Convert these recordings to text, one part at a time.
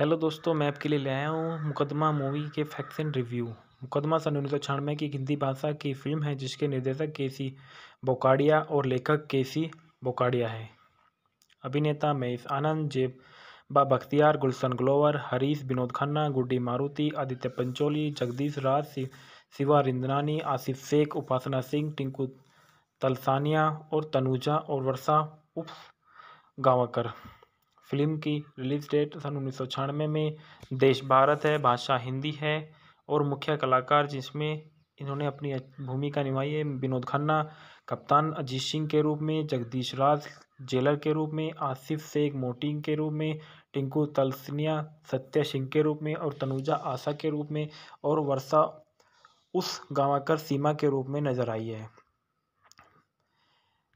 hello दोस्तों मैं आपके लिए ले आया हूँ मुकदमा मूवी के फैक्ट्स एंड रिव्यू मुकदमा सन उन्नीस सौ छियानवे की हिंदी भाषा की फिल्म है जिसके निर्देशक के सी बोकाडिया और लेखक के सी बोकाडिया है अभिनेता महेश आनंद जेब बा बख्तियार गुलशन ग्लोवर हरीश विनोद खन्ना गुड्डी मारुति आदित्य पंचोली जगदीश राज शिवा रिंदनानी आसिफ शेख उपासना सिंह टिंकू तलसानिया और तनुजा और वर्षा उप गावाकर फिल्म की रिलीज़ डेट सन उन्नीस सौ छियानवे में देश भारत है भाषा हिंदी है और मुख्य कलाकार जिसमें इन्होंने अपनी भूमिका निभाई है विनोद खन्ना कप्तान अजीत सिंह के रूप में जगदीश राज जेलर के रूप में आसिफ शेख मोटिंग के रूप में टिंकू तलसनिया सत्य सिंह के रूप में और तनुजा आशा के रूप में और वर्षा उस गावाकर सीमा के रूप में नजर आई है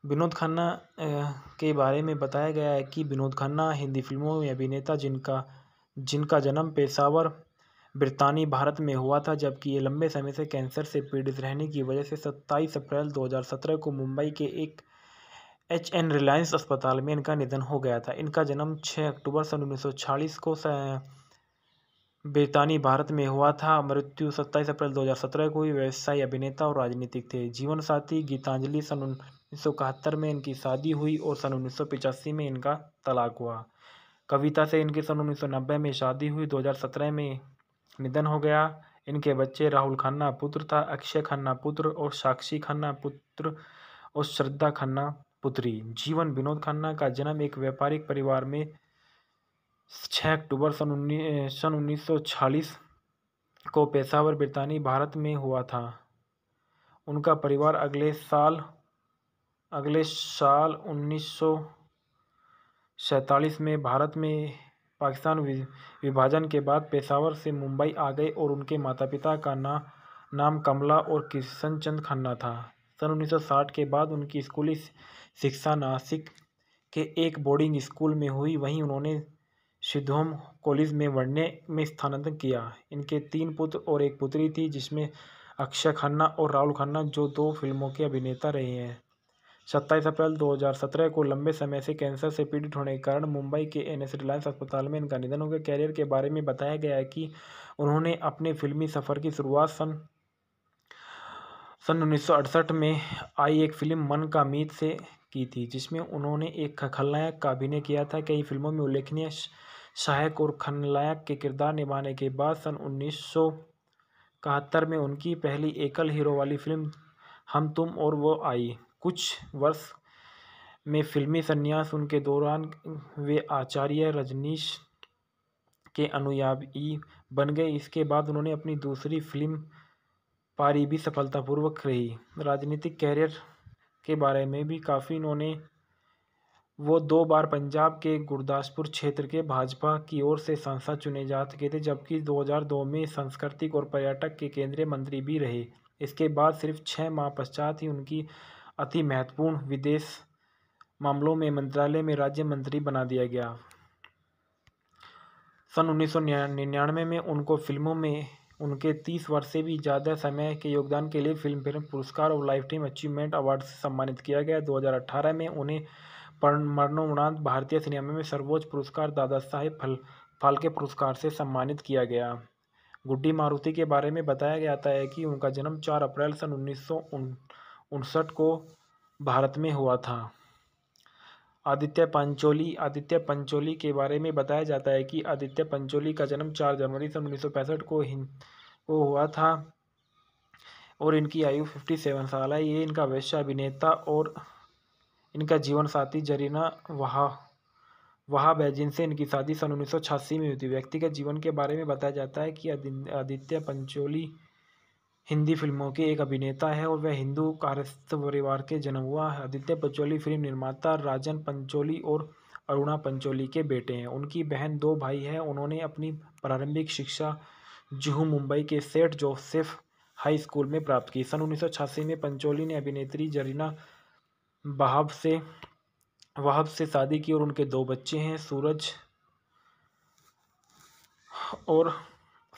विनोद खन्ना के बारे में बताया गया है कि विनोद खन्ना हिंदी फ़िल्मों में अभिनेता जिनका जिनका जन्म पेशावर ब्रितानी भारत में हुआ था जबकि ये लंबे समय से कैंसर से पीड़ित रहने की वजह से 27 अप्रैल 2017 को मुंबई के एक एच एन रिलायंस अस्पताल में इनका निधन हो गया था इनका जन्म 6 अक्टूबर सन उन्नीस को ब्रितानी भारत में हुआ था मृत्यु 27 अप्रैल 2017 को ही व्यवसायी अभिनेता और राजनीतिक थे जीवन साथी गीतांजलि सन उन्नीस में इनकी शादी हुई और सन उन्नीस में इनका तलाक हुआ कविता से इनके सन उन्नीस में शादी हुई 2017 में निधन हो गया इनके बच्चे राहुल खन्ना पुत्र था अक्षय खन्ना पुत्र और साक्षी खन्ना पुत्र और श्रद्धा खन्ना पुत्री जीवन विनोद खन्ना का जन्म एक व्यापारिक परिवार में छः अक्टूबर सन उन्नीस सन उन्नीस को पेशावर बरतानी भारत में हुआ था उनका परिवार अगले साल अगले साल उन्नीस सौ सैंतालीस में भारत में पाकिस्तान विभाजन के बाद पेशावर से मुंबई आ गए और उनके माता पिता का ना नाम कमला और किशन चंद खन्ना था सन 1960 के बाद उनकी स्कूली शिक्षा नासिक के एक बोर्डिंग स्कूल में हुई वहीं उन्होंने सिद्धोम कॉलेज में पढ़ने में स्थानांतरण किया इनके तीन पुत्र और एक पुत्री थी जिसमें अक्षय खन्ना और राहुल खन्ना जो दो फिल्मों के अभिनेता रहे हैं सत्ताईस अप्रैल 2017 को लंबे समय से कैंसर से पीड़ित होने के कारण मुंबई के एन रिलायंस अस्पताल में इनका निधन हो गया कैरियर के बारे में बताया गया है कि उन्होंने अपने फिल्मी सफ़र की शुरुआत सन सन उन्नीस में आई एक फिल्म मन का मीत से की थी जिसमें उन्होंने एक खलनायक का अभिनय किया था कई फिल्मों में उल्लेखनीय सहायक और खलनायक के किरदार निभाने के बाद सन उन्नीस में उनकी पहली एकल हीरो वाली फिल्म हम तुम और वो आई कुछ वर्ष में फिल्मी संन्यास उनके दौरान वे आचार्य रजनीश के अनुयायी बन गए इसके बाद उन्होंने अपनी दूसरी फिल्म पारी भी सफलतापूर्वक रही राजनीतिक कैरियर के बारे में भी काफ़ी इन्होंने वो दो बार पंजाब के गुरदासपुर क्षेत्र के भाजपा की ओर से सांसद चुने जा चुके थे जबकि 2002 में सांस्कृतिक और पर्यटक के केंद्रीय मंत्री भी रहे इसके बाद सिर्फ छः माह पश्चात ही उनकी अति महत्वपूर्ण विदेश मामलों में मंत्रालय में राज्य मंत्री बना दिया गया सन उन्नीस निन्यानवे में उनको फिल्मों में उनके तीस वर्ष से भी ज़्यादा समय के योगदान के लिए फिल्म फेयर पुरस्कार और लाइफ टाइम अचीवमेंट अवार्ड से सम्मानित किया गया 2018 में उन्हें मरणोपरांत भारतीय सिनेमा में सर्वोच्च पुरस्कार दादा साहेब फल फाल्के पुरस्कार से सम्मानित किया गया गुड्डी मारुति के बारे में बताया गया है कि उनका जन्म चार अप्रैल सन उन्नीस उनसठ को भारत में हुआ था आदित्य पंचोली आदित्य पंचोली के बारे में बताया जाता है कि आदित्य पंचोली का जन्म चार जनवरी सन उन्नीस को को हुआ था और इनकी आयु फिफ्टी सेवन साल है ये इनका वैश्य अभिनेता और इनका जीवन साथी जरीना वहा वहा बैजिन से इनकी शादी सन उन्नीस में हुई थी व्यक्तिगत जीवन के बारे में बताया जाता है कि आदित्य पंचोली हिंदी फिल्मों के एक अभिनेता हैं और वह हिंदू कारस्थ परिवार के जन्म हुआ आदित्य पंचोली फिल्म निर्माता राजन पंचोली और अरुणा पंचोली के बेटे हैं उनकी बहन दो भाई हैं उन्होंने अपनी प्रारंभिक शिक्षा जुहू मुंबई के सेठ जोसेफ हाई स्कूल में प्राप्त की सन उन्नीस में पंचोली ने अभिनेत्री जरीना बहाब से वहाब से शादी की और उनके दो बच्चे हैं सूरज और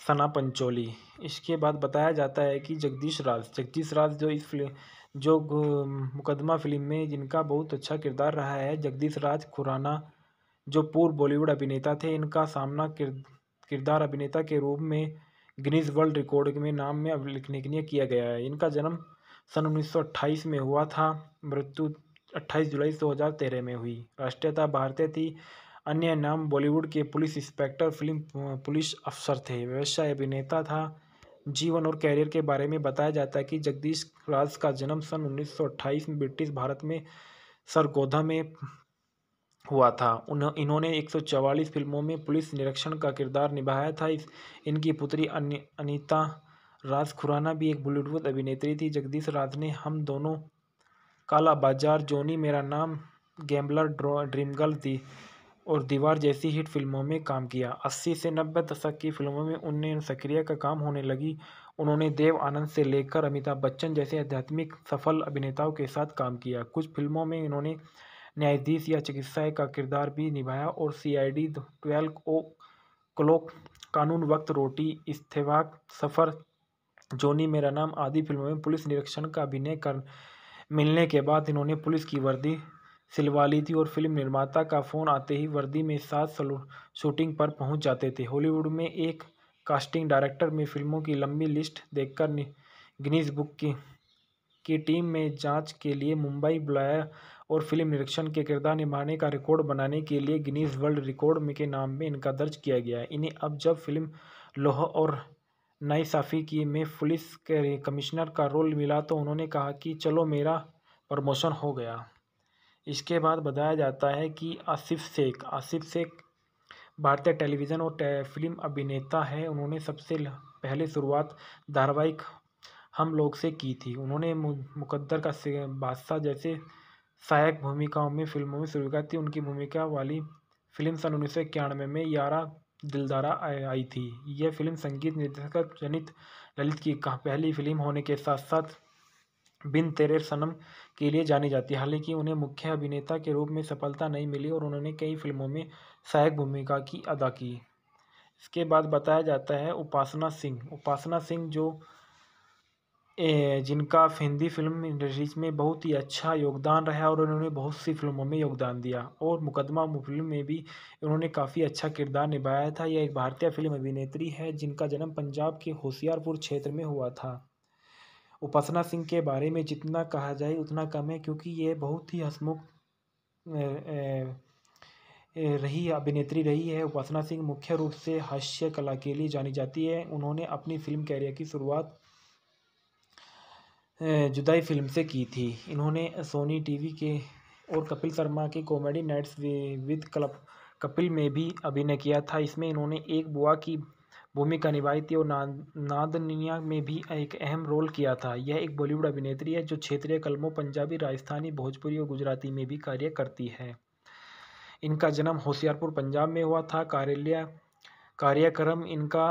सना पंचोली इसके बाद बताया जाता है कि जगदीश राज जगदीश राज जो इस फिल्म जो मुकदमा फिल्म में जिनका बहुत अच्छा किरदार रहा है जगदीश राज खुराना जो पूर्व बॉलीवुड अभिनेता थे इनका सामना किरदार अभिनेता के रूप में गिनीज वर्ल्ड रिकॉर्ड में नाम में लिखने के लिए किया गया है इनका जन्म सन उन्नीस में हुआ था मृत्यु 28 जुलाई 2013 में हुई राष्ट्रीयता भारतीय थी अन्य नाम बॉलीवुड के पुलिस इंस्पेक्टर फिल्म पुलिस अफसर थे व्यवसाय अभिनेता था जीवन और कैरियर के बारे में बताया जाता है कि जगदीश राज का जन्म सन 1928 में ब्रिटिश भारत में सरगोधा में हुआ था उन्ह इन्होंने 144 फिल्मों में पुलिस निरीक्षण का किरदार निभाया था इस इनकी पुत्री अनिता राज खुराना भी एक बॉलीवुड अभिनेत्री थी जगदीश राज ने हम दोनों काला बाजार जोनी मेरा नाम गैम्बलर ड्रीम गर्ल थी और दीवार जैसी हिट फिल्मों में काम किया अस्सी से नब्बे दशक की फिल्मों में उन्हें सक्रिय का काम होने लगी उन्होंने देव आनंद से लेकर अमिताभ बच्चन जैसे आध्यात्मिक सफल अभिनेताओं के साथ काम किया कुछ फिल्मों में इन्होंने न्यायाधीश या चिकित्सा का किरदार भी निभाया और सी आई twelve o'clock Kanoon Waqt रोटी इस्तेवाक सफ़र जोनी मेरा नाम आदि फिल्मों में पुलिस निरीक्षण का अभिनय कर मिलने के बाद इन्होंने पुलिस की वर्दी सिलवा ली थी और फिल्म निर्माता का फ़ोन आते ही वर्दी में सात शूटिंग पर पहुंच जाते थे हॉलीवुड में एक कास्टिंग डायरेक्टर में फिल्मों की लंबी लिस्ट देखकर गिनीज बुक की की टीम में जांच के लिए मुंबई बुलाया और फिल्म निरीक्षण के किरदार निभाने का रिकॉर्ड बनाने के लिए गिनीज वर्ल्ड रिकॉर्ड के नाम में इनका दर्ज किया गया है इन्हें अब जब फिल्म लोह और नाइसाफ़ी की में पुलिस के कमिश्नर का रोल मिला तो उन्होंने कहा कि चलो मेरा प्रमोशन हो गया इसके बाद बताया जाता है कि आसिफ शेख आसिफ शेख भारतीय टेलीविज़न और टे, फिल्म अभिनेता है उन्होंने सबसे पहले शुरुआत धारावाहिक हम लोग से की थी उन्होंने मुकद्दर का बादशाह जैसे सहायक भूमिकाओं में फिल्मों में शुरू की उनकी भूमिका वाली फिल्म सन उन्नीस सौ इक्यानवे में यारा दिलदारा आई थी यह फिल्म संगीत निर्देशक जनित ललित की पहली फिल्म होने के साथ साथ बिन तेरे सनम के लिए जानी जाती है हालांकि उन्हें मुख्य अभिनेता के रूप में सफलता नहीं मिली और उन्होंने कई फिल्मों में सहायक भूमिका की अदा की इसके बाद बताया जाता है उपासना सिंह उपासना सिंह जो जिनका हिंदी फिल्म इंडस्ट्रीज में बहुत ही अच्छा योगदान रहा और उन्होंने बहुत सी फिल्मों में योगदान दिया और मुकदमा फिल्म में भी उन्होंने काफ़ी अच्छा किरदार निभाया था यह एक भारतीय फिल्म अभिनेत्री है जिनका जन्म पंजाब के होशियारपुर क्षेत्र में हुआ था उपासना सिंह के बारे में जितना कहा जाए उतना कम है क्योंकि ये बहुत ही हसमुख रही अभिनेत्री रही है उपासना सिंह मुख्य रूप से हास्य कला के लिए जानी जाती है उन्होंने अपनी फिल्म कैरियर की शुरुआत जुदाई फिल्म से की थी इन्होंने सोनी टीवी के और कपिल शर्मा के comedy nights with club Kapil में भी अभिनय किया था इसमें इन्होंने एक बुआ की भूमिका निभाई थी और नादनिया में भी एक अहम रोल किया था यह एक बॉलीवुड अभिनेत्री है जो क्षेत्रीय कलमों पंजाबी राजस्थानी भोजपुरी और गुजराती में भी कार्य करती है इनका जन्म होशियारपुर पंजाब में हुआ था कार्यालय कार्यक्रम इनका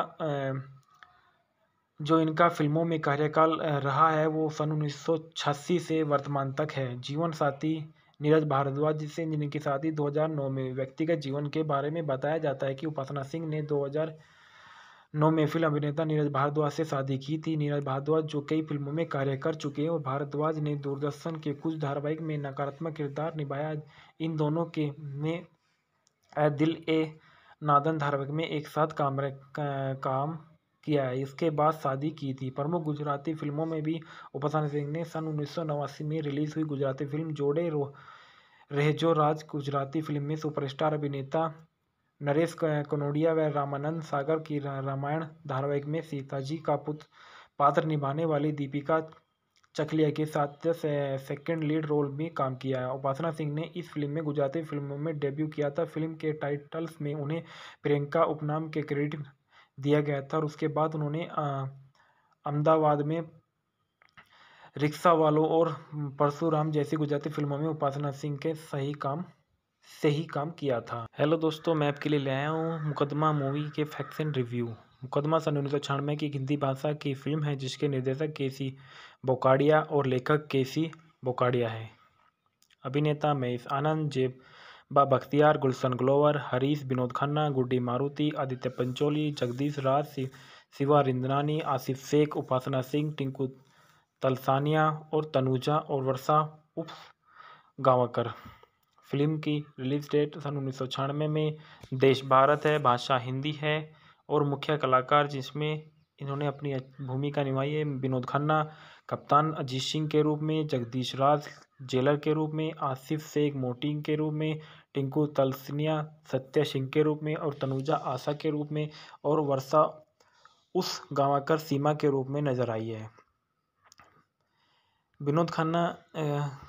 जो इनका फिल्मों में कार्यकाल रहा है वो सन उन्नीस से वर्तमान तक है जीवन साथी नीरज भारद्वाज जिसे जिनकी शादी 2009 में व्यक्तिगत जीवन के बारे में बताया जाता है कि उपासना सिंह ने नौ फिल्म अभिनेता नीरज भारद्वाज से शादी की थी नीरज भारद्वाज जो कई फिल्मों में कार्य कर चुके हैं और भारद्वाज ने दूरदर्शन के कुछ धारावाहिक में नकारात्मक किरदार निभाया इन दोनों के ने दिल ए नादन धारावाहिक में एक साथ काम काम किया है इसके बाद शादी की थी प्रमुख गुजराती फिल्मों में भी उपासना सिंह ने सन उन्नीस में रिलीज हुई गुजराती फिल्म जोड़े रो जो राज गुजराती फिल्म में सुपरस्टार अभिनेता नरेश कनोडिया व रामानंद सागर की रामायण धारावाहिक में सीताजी का पुत्र पात्र निभाने वाली दीपिका चकलिया के साथ सेकंड लीड रोल में काम किया है उपासना सिंह ने इस फिल्म में गुजराती फिल्मों में डेब्यू किया था फिल्म के टाइटल्स में उन्हें प्रियंका उपनाम के क्रेडिट दिया गया था और उसके बाद उन्होंने अहमदाबाद में रिक्शा वालों और परशुराम जैसी गुजराती फिल्मों में उपासना सिंह के सही काम से ही काम किया था हेलो दोस्तों मैं आपके लिए ले आया हूँ मुकदमा मूवी के फैक्शन एंड रिव्यू मुकदमा सन उन्नीस सौ छियानवे की हिंदी भाषा की फिल्म है जिसके निर्देशक के सी बोकाडिया और लेखक के सी बोकाडिया है अभिनेता महेश आनंद जेब बा बख्तियार गुलशन ग्लोवर हरीश विनोद खन्ना गुड्डी मारुति आदित्य पंचोली जगदीश राज शिवा रिंदनानी आसिफ शेख उपासना सिंह टिंकू तलसानिया और तनुजा और वर्षा उप गावकर फिल्म की रिलीज डेट सन उन्नीस सौ छियानवे में देश भारत है भाषा हिंदी है और मुख्य कलाकार जिसमें इन्होंने अपनी भूमिका निभाई है विनोद खन्ना कप्तान अजीत सिंह के रूप में जगदीश राज जेलर के रूप में आसिफ शेख मोटिंग के रूप में टिंकू तलसनिया सत्य सिंह के रूप में और तनुजा आशा के रूप में और वर्षा उस गांवाकर सीमा के रूप में नजर आई है विनोद खन्ना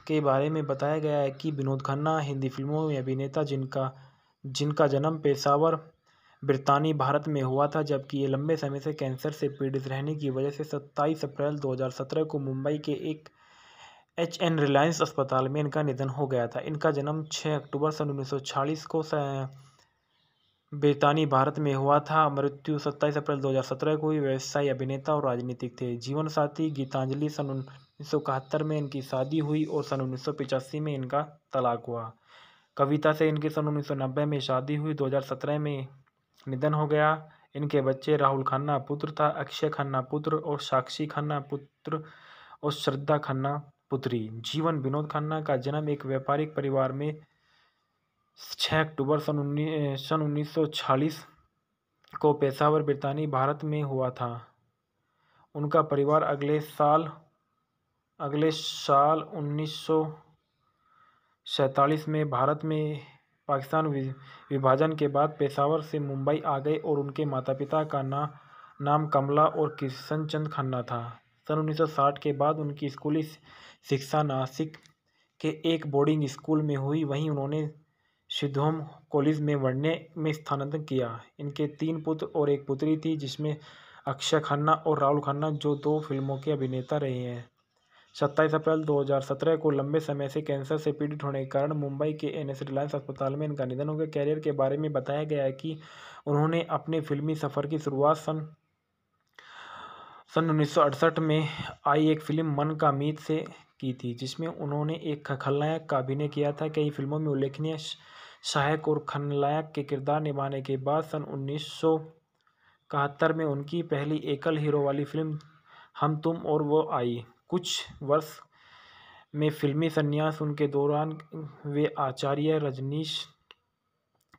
के बारे में बताया गया है कि विनोद खन्ना हिंदी फ़िल्मों में अभिनेता जिनका जिनका जन्म पेशावर ब्रितानी भारत में हुआ था जबकि ये लंबे समय से कैंसर से पीड़ित रहने की वजह से 27 अप्रैल 2017 को मुंबई के एक एच एन रिलायंस अस्पताल में इनका निधन हो गया था इनका जन्म 6 अक्टूबर सन उन्नीस को ब्रितानी भारत में हुआ था मृत्यु 27 अप्रैल 2017 को ही व्यवसायी अभिनेता और राजनीतिक थे जीवन साथी गीतांजलि सन उन्नीस में इनकी शादी हुई और सन उन्नीस में इनका तलाक हुआ कविता से इनके सन उन्नीस में शादी हुई 2017 में निधन हो गया इनके बच्चे राहुल खन्ना पुत्र था अक्षय खन्ना पुत्र और साक्षी खन्ना पुत्र और श्रद्धा खन्ना पुत्री जीवन विनोद खन्ना का जन्म एक व्यापारिक परिवार में छः अक्टूबर सन उन्नीस सन उन्नीस को पेशावर बरतानी भारत में हुआ था उनका परिवार अगले साल अगले साल उन्नीस सौ सैंतालीस में भारत में पाकिस्तान विभाजन के बाद पेशावर से मुंबई आ गए और उनके माता पिता का ना नाम कमला और किशन चंद खन्ना था सन 1960 के बाद उनकी स्कूली शिक्षा नासिक के एक बोर्डिंग स्कूल में हुई वहीं उन्होंने सिद्धोम कॉलेज में पढ़ने में स्थानांतरण किया इनके तीन पुत्र और एक पुत्री थी जिसमें अक्षय खन्ना और राहुल खन्ना जो दो फिल्मों के अभिनेता रहे हैं सत्ताईस अप्रैल 2017 को लंबे समय से कैंसर से पीड़ित होने के कारण मुंबई के एस रिलायंस अस्पताल में इनका निधन हो गया कैरियर के बारे में बताया गया कि उन्होंने अपने फिल्मी सफ़र की शुरुआत सन सन उन्नीस में आई एक फिल्म मन का मीत से की थी जिसमें उन्होंने एक खलनायक का अभिनय किया था कई फिल्मों में उल्लेखनीय सहायक और खलनायक के किरदार निभाने के बाद सन उन्नीस में उनकी पहली एकल हीरो वाली फिल्म हम तुम और वो आई कुछ वर्ष में फिल्मी संन्यास उनके दौरान वे आचार्य रजनीश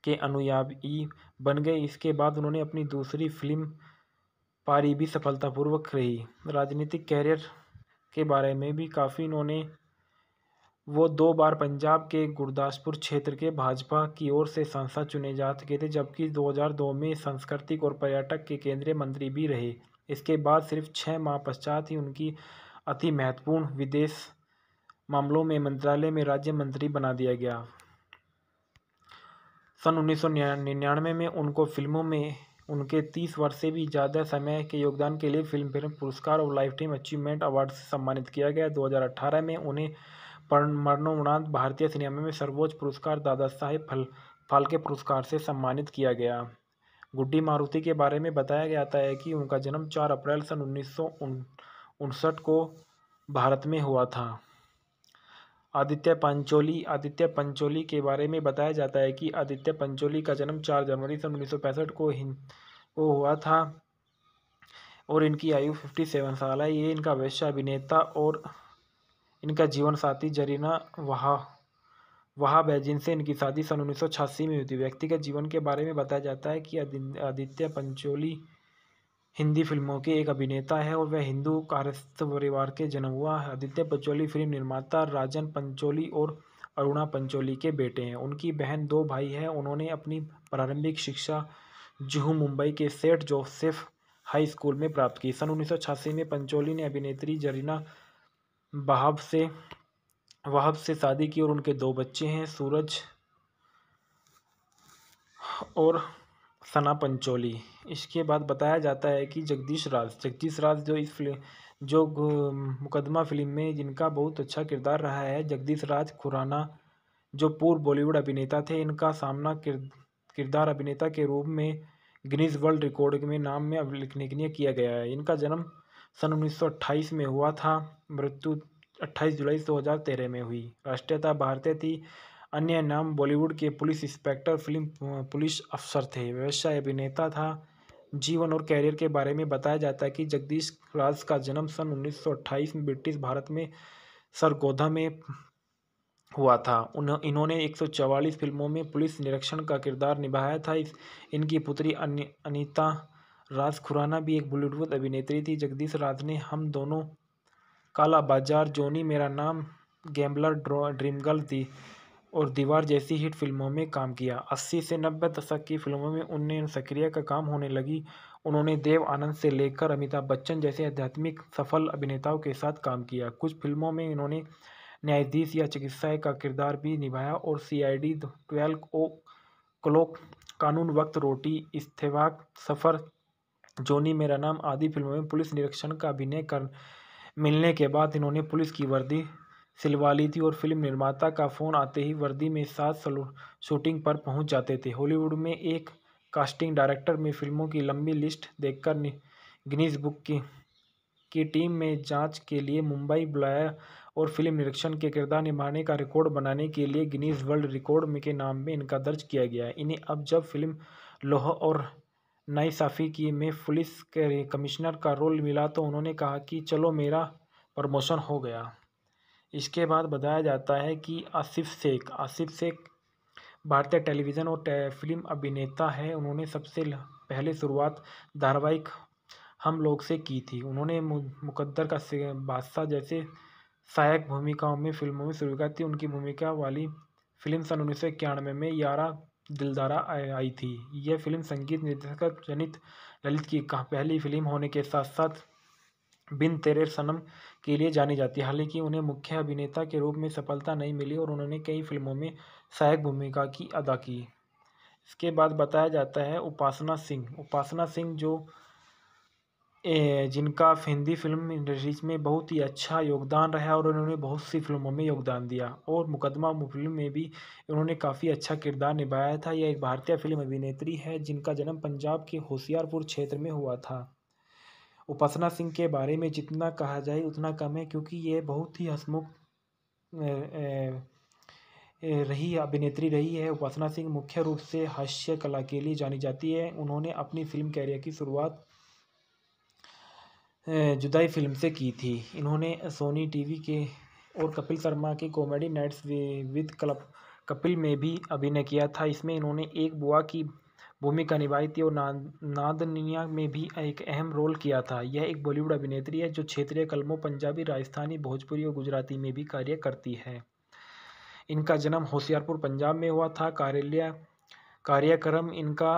के अनुयायी बन गए इसके बाद उन्होंने अपनी दूसरी फिल्म पारी भी सफलतापूर्वक रही राजनीतिक कैरियर के बारे में भी काफ़ी इन्होंने वो दो बार पंजाब के गुरदासपुर क्षेत्र के भाजपा की ओर से सांसद चुने जा चुके थे जबकि 2002 में सांस्कृतिक और पर्यटक के केंद्रीय मंत्री भी रहे इसके बाद सिर्फ छः माह पश्चात ही उनकी अति महत्वपूर्ण विदेश मामलों में मंत्रालय में राज्य मंत्री बना दिया गया सन उन्नीस निन्यानवे में उनको फिल्मों में उनके तीस वर्ष से भी ज़्यादा समय के योगदान के लिए फिल्म फेयर पुरस्कार और लाइफ टाइम अचीवमेंट अवार्ड से सम्मानित किया गया 2018 में उन्हें मरणोमरांत भारतीय सिनेमा में सर्वोच्च पुरस्कार दादा साहेब फल फाल्के पुरस्कार से सम्मानित किया गया गुड्डी मारुति के बारे में बताया गया है कि उनका जन्म 4 अप्रैल सन उन्नीस उनसठ को भारत में हुआ था आदित्य पंचोली आदित्य पंचोली के बारे में बताया जाता है कि आदित्य पंचोली का जन्म चार जनवरी सन उन्नीस को हिंद को हुआ था और इनकी आयु फिफ्टी सेवन साल है ये इनका वैश्य अभिनेता और इनका जीवन साथी जरीना वहा वहाब है जिनसे इनकी शादी सन उन्नीस में हुई थी व्यक्तिगत जीवन के बारे में बताया जाता है कि आदित्य पंचोली हिंदी फिल्मों के एक अभिनेता है और वह हिंदू कारस्थ परिवार के जन्म हुआ आदित्य पंचोली फिल्म निर्माता राजन पंचोली और अरुणा पंचोली के बेटे हैं उनकी बहन दो भाई हैं उन्होंने अपनी प्रारंभिक शिक्षा जुहू मुंबई के सेठ जोसेफ हाई स्कूल में प्राप्त की सन उन्नीस में पंचोली ने अभिनेत्री जरीना बहाब से वहाब से शादी की और उनके दो बच्चे हैं सूरज और सना पंचोली इसके बाद बताया जाता है कि जगदीश राज जगदीश राज जो इस फिल्म जो मुकदमा फिल्म में जिनका बहुत अच्छा किरदार रहा है जगदीश राज खुराना जो पूर्व बॉलीवुड अभिनेता थे इनका सामना किरदार अभिनेता के रूप में गिनीज वर्ल्ड रिकॉर्ड में नाम में के लिए किया गया है इनका जन्म सन उन्नीस में हुआ था मृत्यु 28 जुलाई 2013 में हुई राष्ट्रीयता भारतीय थी अन्य नाम बॉलीवुड के पुलिस इंस्पेक्टर फिल्म पुलिस अफसर थे व्यवसाय अभिनेता था जीवन और कैरियर के बारे में बताया जाता है कि जगदीश राज का जन्म सन 1928 में ब्रिटिश भारत में सरगोधा में हुआ था इन्होंने 144 फिल्मों में पुलिस निरीक्षण का किरदार निभाया था इस इनकी पुत्री अनि, अनिता राज खुराना भी एक बॉलीवुड अभिनेत्री थी जगदीश राज ने हम दोनों काला बाजार जोनी मेरा नाम गैम्बलर ड्रीम गर्ल थी और दीवार जैसी हिट फिल्मों में काम किया अस्सी से नब्बे दशक की फिल्मों में उनने सक्रिय का काम होने लगी उन्होंने देव आनंद से लेकर अमिताभ बच्चन जैसे आध्यात्मिक सफल अभिनेताओं के साथ काम किया कुछ फिल्मों में इन्होंने न्यायाधीश या चिकित्सा का किरदार भी निभाया और C I D twelve o'clock Kanoon Waqt रोटी इस्तेवाक सफ़र जोनी मेरा नाम आदि फिल्मों में पुलिस निरीक्षण का अभिनय कर मिलने के बाद इन्होंने पुलिस की वर्दी सिलवा ली थी और फिल्म निर्माता का फ़ोन आते ही वर्दी में साथ शूटिंग पर पहुंच जाते थे हॉलीवुड में एक कास्टिंग डायरेक्टर में फिल्मों की लंबी लिस्ट देखकर गिनीज बुक की की टीम में जांच के लिए मुंबई बुलाया और फिल्म निरीक्षण के किरदार निभाने का रिकॉर्ड बनाने के लिए गिनीज वर्ल्ड रिकॉर्ड के नाम में इनका दर्ज किया गया इन्हें अब जब फिल्म लोह और नई साफी की में पुलिस के कमिश्नर का रोल मिला तो उन्होंने कहा कि चलो मेरा प्रमोशन हो गया इसके बाद बताया जाता है कि आसिफ शेख आसिफ शेख भारतीय टेलीविज़न और टे, फिल्म अभिनेता है उन्होंने सबसे पहले शुरुआत धारावाहिक हम लोग से की थी उन्होंने मुकद्दर का बादशाह जैसे सहायक भूमिकाओं में फिल्मों में शुरू की उनकी भूमिका वाली फिल्म सन उन्नीस सौ इक्यानवे में यारा दिलदारा आई थी यह फिल्म संगीत निर्देशक जनित ललित की पहली फिल्म होने के साथ साथ बिन तेरे सनम के लिए जानी जाती है हालांकि उन्हें मुख्य अभिनेता के रूप में सफलता नहीं मिली और उन्होंने कई फिल्मों में सहायक भूमिका की अदा की इसके बाद बताया जाता है उपासना सिंह उपासना सिंह जो ए, जिनका हिंदी फिल्म इंडस्ट्रीज में बहुत ही अच्छा योगदान रहा और उन्होंने बहुत सी फिल्मों में योगदान दिया और मुकदमा फिल्म में भी उन्होंने काफ़ी अच्छा किरदार निभाया था यह एक भारतीय फिल्म अभिनेत्री है जिनका जन्म पंजाब के होशियारपुर क्षेत्र में हुआ था उपासना सिंह के बारे में जितना कहा जाए उतना कम है क्योंकि ये बहुत ही हसमुख रही अभिनेत्री रही है उपासना सिंह मुख्य रूप से हास्य कला के लिए जानी जाती है उन्होंने अपनी फिल्म कैरियर की शुरुआत जुदाई फिल्म से की थी इन्होंने सोनी टीवी के और कपिल शर्मा के comedy nights with club Kapil में भी अभिनय किया था इसमें इन्होंने एक बुआ की भूमिका निभाई थी और नादनिया में भी एक अहम रोल किया था यह एक बॉलीवुड अभिनेत्री है जो क्षेत्रीय कलमों पंजाबी राजस्थानी भोजपुरी और गुजराती में भी कार्य करती है इनका जन्म होशियारपुर पंजाब में हुआ था कार्यालय कार्यक्रम इनका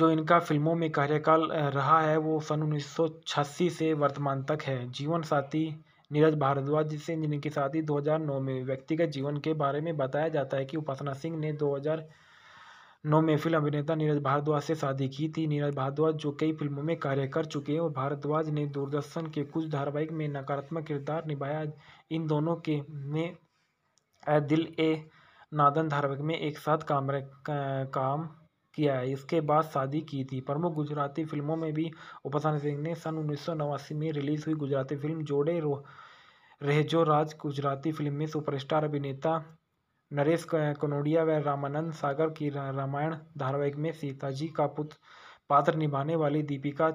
जो इनका फिल्मों में कार्यकाल रहा है वो सन उन्नीस से वर्तमान तक है जीवन साथी नीरज भारद्वाज जिससे जिनकी शादी 2009 में व्यक्तिगत जीवन के बारे में बताया जाता है कि उपासना सिंह ने फिल्म अभिनेता नीरज भारद्वाज से शादी की थी नीरज भारद्वाज जो कई फिल्मों में कार्य कर चुके हैं और भारद्वाज ने दूरदर्शन के कुछ धारावाहिक में नकारात्मक किरदार निभाया इन दोनों के में ए दिल ए नादन धारावाहिक में एक साथ काम काम किया है इसके बाद शादी की थी प्रमुख गुजराती फिल्मों में भी उपासन सिंह ने सन उन्नीस में रिलीज हुई गुजराती फिल्म जोड़े रो रहजो राज गुजराती फिल्म में सुपरस्टार अभिनेता नरेश कनोडिया व रामानंद सागर की रामायण धारावाहिक में सीताजी का पुत्र पात्र निभाने वाली दीपिका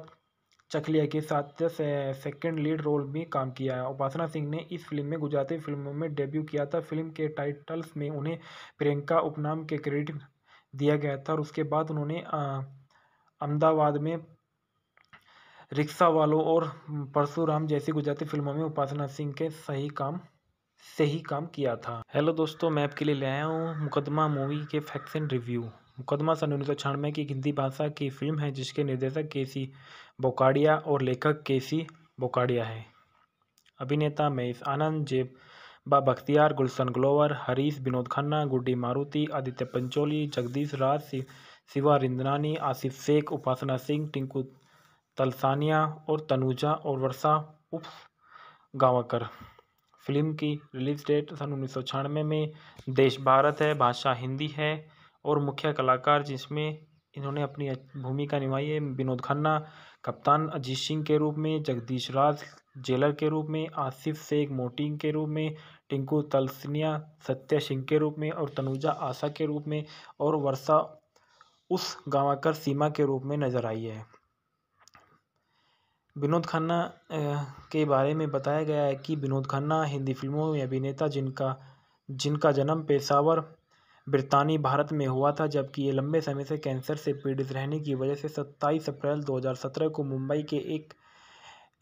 चकलिया के साथ से, सेकंड लीड रोल में काम किया है उपासना सिंह ने इस फिल्म में गुजराती फिल्मों में डेब्यू किया था फिल्म के टाइटल्स में उन्हें प्रियंका उपनाम के क्रेडिट दिया गया था और उसके बाद उन्होंने अहमदाबाद में रिक्शा वालों और परशुराम जैसी गुजराती फिल्मों में उपासना सिंह के सही काम से ही काम किया था हेलो दोस्तों मैं आपके लिए ले आया हूँ मुकदमा मूवी के फैक्स एंड रिव्यू मुकदमा सन उन्नीस सौ छियानवे की हिंदी भाषा की फिल्म है जिसके निर्देशक के सी बोकाडिया और लेखक के सी बोकाडिया है अभिनेता महेश आनंद जेब बा बख्तियार गुलशन ग्लोवर हरीश विनोद खन्ना गुड्डी मारुति आदित्य पंचोली जगदीश राज शिवा रिंदनानी आसिफ शेख उपासना सिंह टिंकू तलसानिया और तनुजा और वर्षा उप गावकर फिल्म की रिलीज़ डेट सन उन्नीस सौ छियानवे में देश भारत है भाषा हिंदी है और मुख्य कलाकार जिसमें इन्होंने अपनी भूमिका निभाई है विनोद खन्ना कप्तान अजीत सिंह के रूप में जगदीश राज जेलर के रूप में आसिफ शेख मोटिंग के रूप में टिंकू तलसनिया सत्य सिंह के रूप में और तनुजा आशा के रूप में और वर्षा उस गावाकर सीमा के रूप में नजर आई है विनोद खन्ना के बारे में बताया गया है कि विनोद खन्ना हिंदी फ़िल्मों में अभिनेता जिनका जिनका जन्म पेशावर ब्रितानी भारत में हुआ था जबकि ये लंबे समय से कैंसर से पीड़ित रहने की वजह से 27 अप्रैल 2017 को मुंबई के एक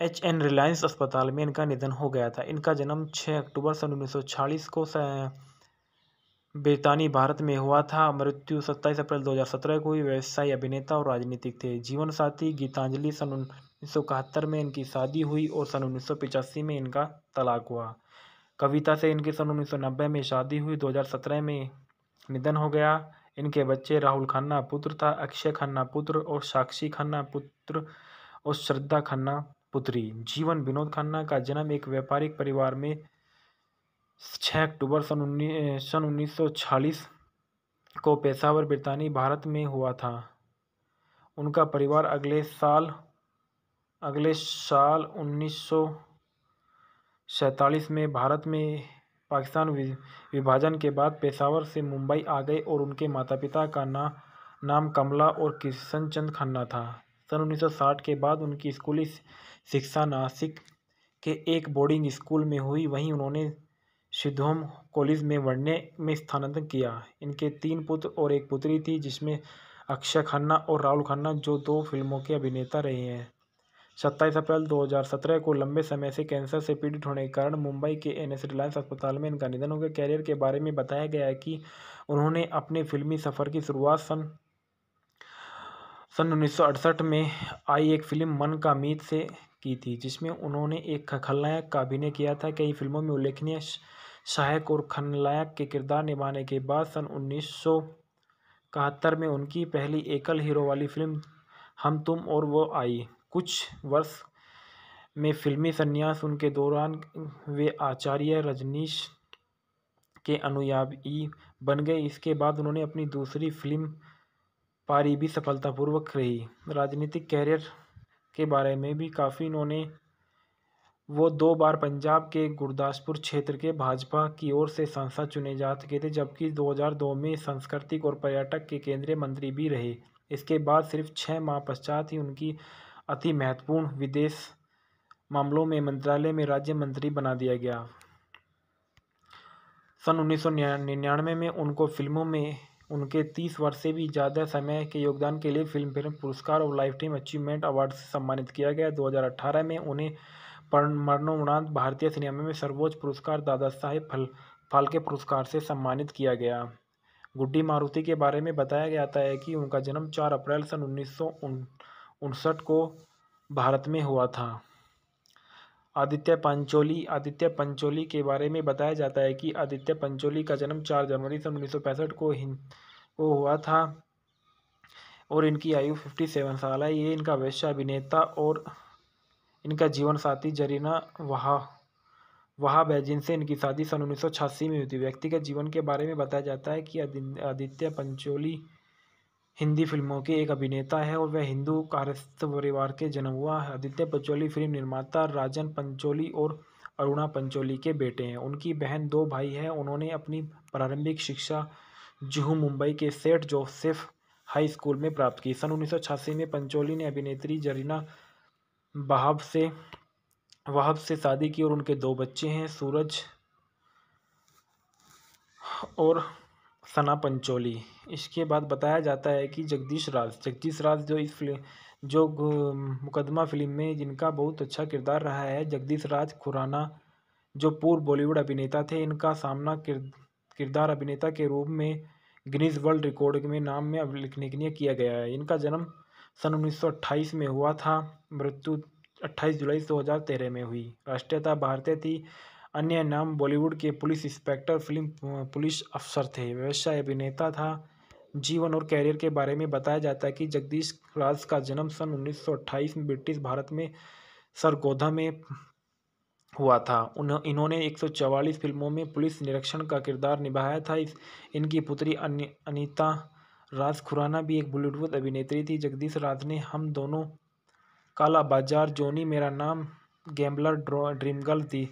एच एन रिलायंस अस्पताल में इनका निधन हो गया था इनका जन्म 6 अक्टूबर सन उन्नीस को ब्रितानी भारत में हुआ था मृत्यु 27 अप्रैल 2017 को ही व्यवसायी अभिनेता और राजनीतिक थे जीवन साथी गीतांजलि सन उन्नीस में इनकी शादी हुई और सन उन्नीस में इनका तलाक हुआ कविता से इनकी सन उन्नीस में शादी हुई 2017 में निधन हो गया इनके बच्चे राहुल खन्ना पुत्र था अक्षय खन्ना पुत्र और साक्षी खन्ना पुत्र और श्रद्धा खन्ना पुत्री जीवन विनोद खन्ना का जन्म एक व्यापारिक परिवार में छः अक्टूबर सन उन्नीस सन उन्नीस को पेशावर ब्रितानी भारत में हुआ था उनका परिवार अगले साल अगले साल उन्नीस सौ सैंतालीस में भारत में पाकिस्तान विभाजन के बाद पेशावर से मुंबई आ गए और उनके माता पिता का ना नाम कमला और किशन चंद खन्ना था सन 1960 के बाद उनकी स्कूली शिक्षा नासिक के एक बोर्डिंग स्कूल में हुई वहीं उन्होंने सिद्धोम कॉलेज में पढ़ने में स्थानांतरण किया इनके तीन पुत्र और एक पुत्री थी जिसमें अक्षय खन्ना और राहुल खन्ना जो दो फिल्मों के अभिनेता रहे हैं सत्ताईस अप्रैल 2017 को लंबे समय से कैंसर से पीड़ित होने के कारण मुंबई के एनएस रिलायंस अस्पताल में इनका निधन हो गया कैरियर के बारे में बताया गया है कि उन्होंने अपने फिल्मी सफ़र की शुरुआत सन सन उन्नीस में आई एक फिल्म मन का मीत से की थी जिसमें उन्होंने एक खलनायक का अभिनय किया था कई फिल्मों में उल्लेखनीय सहायक और खलनायक के किरदार निभाने के बाद सन उन्नीस में उनकी पहली एकल हीरो वाली फिल्म हम तुम और वो आई कुछ वर्ष में फिल्मी संन्यास उनके दौरान वे आचार्य रजनीश के अनुयायी बन गए इसके बाद उन्होंने अपनी दूसरी फिल्म पारी भी सफलतापूर्वक रही राजनीतिक कैरियर के बारे में भी काफ़ी इन्होंने वो दो बार पंजाब के गुरदासपुर क्षेत्र के भाजपा की ओर से सांसद चुने जा चुके थे जबकि 2002 में सांस्कृतिक और पर्यटक के केंद्रीय मंत्री भी रहे इसके बाद सिर्फ छः माह पश्चात ही उनकी अति महत्वपूर्ण विदेश मामलों में मंत्रालय में राज्य मंत्री बना दिया गया सन उन्नीस निन्यानवे में उनको फिल्मों में उनके तीस वर्ष से भी ज़्यादा समय के योगदान के लिए फिल्म फेयर पुरस्कार और लाइफ टाइम अचीवमेंट अवार्ड से सम्मानित किया गया 2018 में उन्हें मरणोपरांत भारतीय सिनेमा में सर्वोच्च पुरस्कार दादा साहेब फल फाल्के पुरस्कार से सम्मानित किया गया गुड्डी मारुति के बारे में बताया गया है कि उनका जन्म चार अप्रैल सन उन्नीस उनसठ को भारत में हुआ था आदित्य पंचोली आदित्य पंचोली के बारे में बताया जाता है कि आदित्य पंचोली का जन्म चार जनवरी सन उन्नीस को हिंद को हुआ था और इनकी आयु फिफ्टी सेवन साल है ये इनका वैश्य अभिनेता और इनका जीवन साथी जरीना वहा वहा बैजिन से इनकी शादी सन उन्नीस में हुई थी व्यक्तिगत जीवन के बारे में बताया जाता है कि आदित्य पंचोली हिंदी फिल्मों के एक अभिनेता हैं और वह हिंदू कार्यस्थ परिवार के जन्म हुआ आदित्य पंचोली फिल्म निर्माता राजन पंचोली और अरुणा पंचोली के बेटे हैं उनकी बहन दो भाई हैं उन्होंने अपनी प्रारंभिक शिक्षा जुहू मुंबई के सेठ जोसेफ हाई स्कूल में प्राप्त की सन उन्नीस में पंचोली ने अभिनेत्री जरीना बहाब से वहाब से शादी की और उनके दो बच्चे हैं सूरज और सना पंचोली इसके बाद बताया जाता है कि जगदीश राज जगदीश राज जो इस फिल्म जो मुकदमा फिल्म में जिनका बहुत अच्छा किरदार रहा है जगदीश राज खुराना जो पूर्व बॉलीवुड अभिनेता थे इनका सामना किरदार अभिनेता के रूप में गिनीज वर्ल्ड रिकॉर्ड में नाम में लिखने के लिए किया गया है इनका जन्म सन उन्नीस में हुआ था मृत्यु अट्ठाईस जुलाई दो में हुई राष्ट्रीयता भारतीय थी अन्य नाम बॉलीवुड के पुलिस इंस्पेक्टर फिल्म पुलिस अफसर थे व्यवसाय अभिनेता था जीवन और कैरियर के बारे में बताया जाता है कि जगदीश राज का जन्म सन 1928 में ब्रिटिश भारत में सरगोधा में हुआ था उन इन्होंने 144 फिल्मों में पुलिस निरीक्षण का किरदार निभाया था इस इनकी पुत्री अनिता राज खुराना भी एक बॉलीवुड अभिनेत्री थी जगदीश राज ने हम दोनों काला बाजार जोनी मेरा नाम गैम्बलर ड्रीम गर्ल थी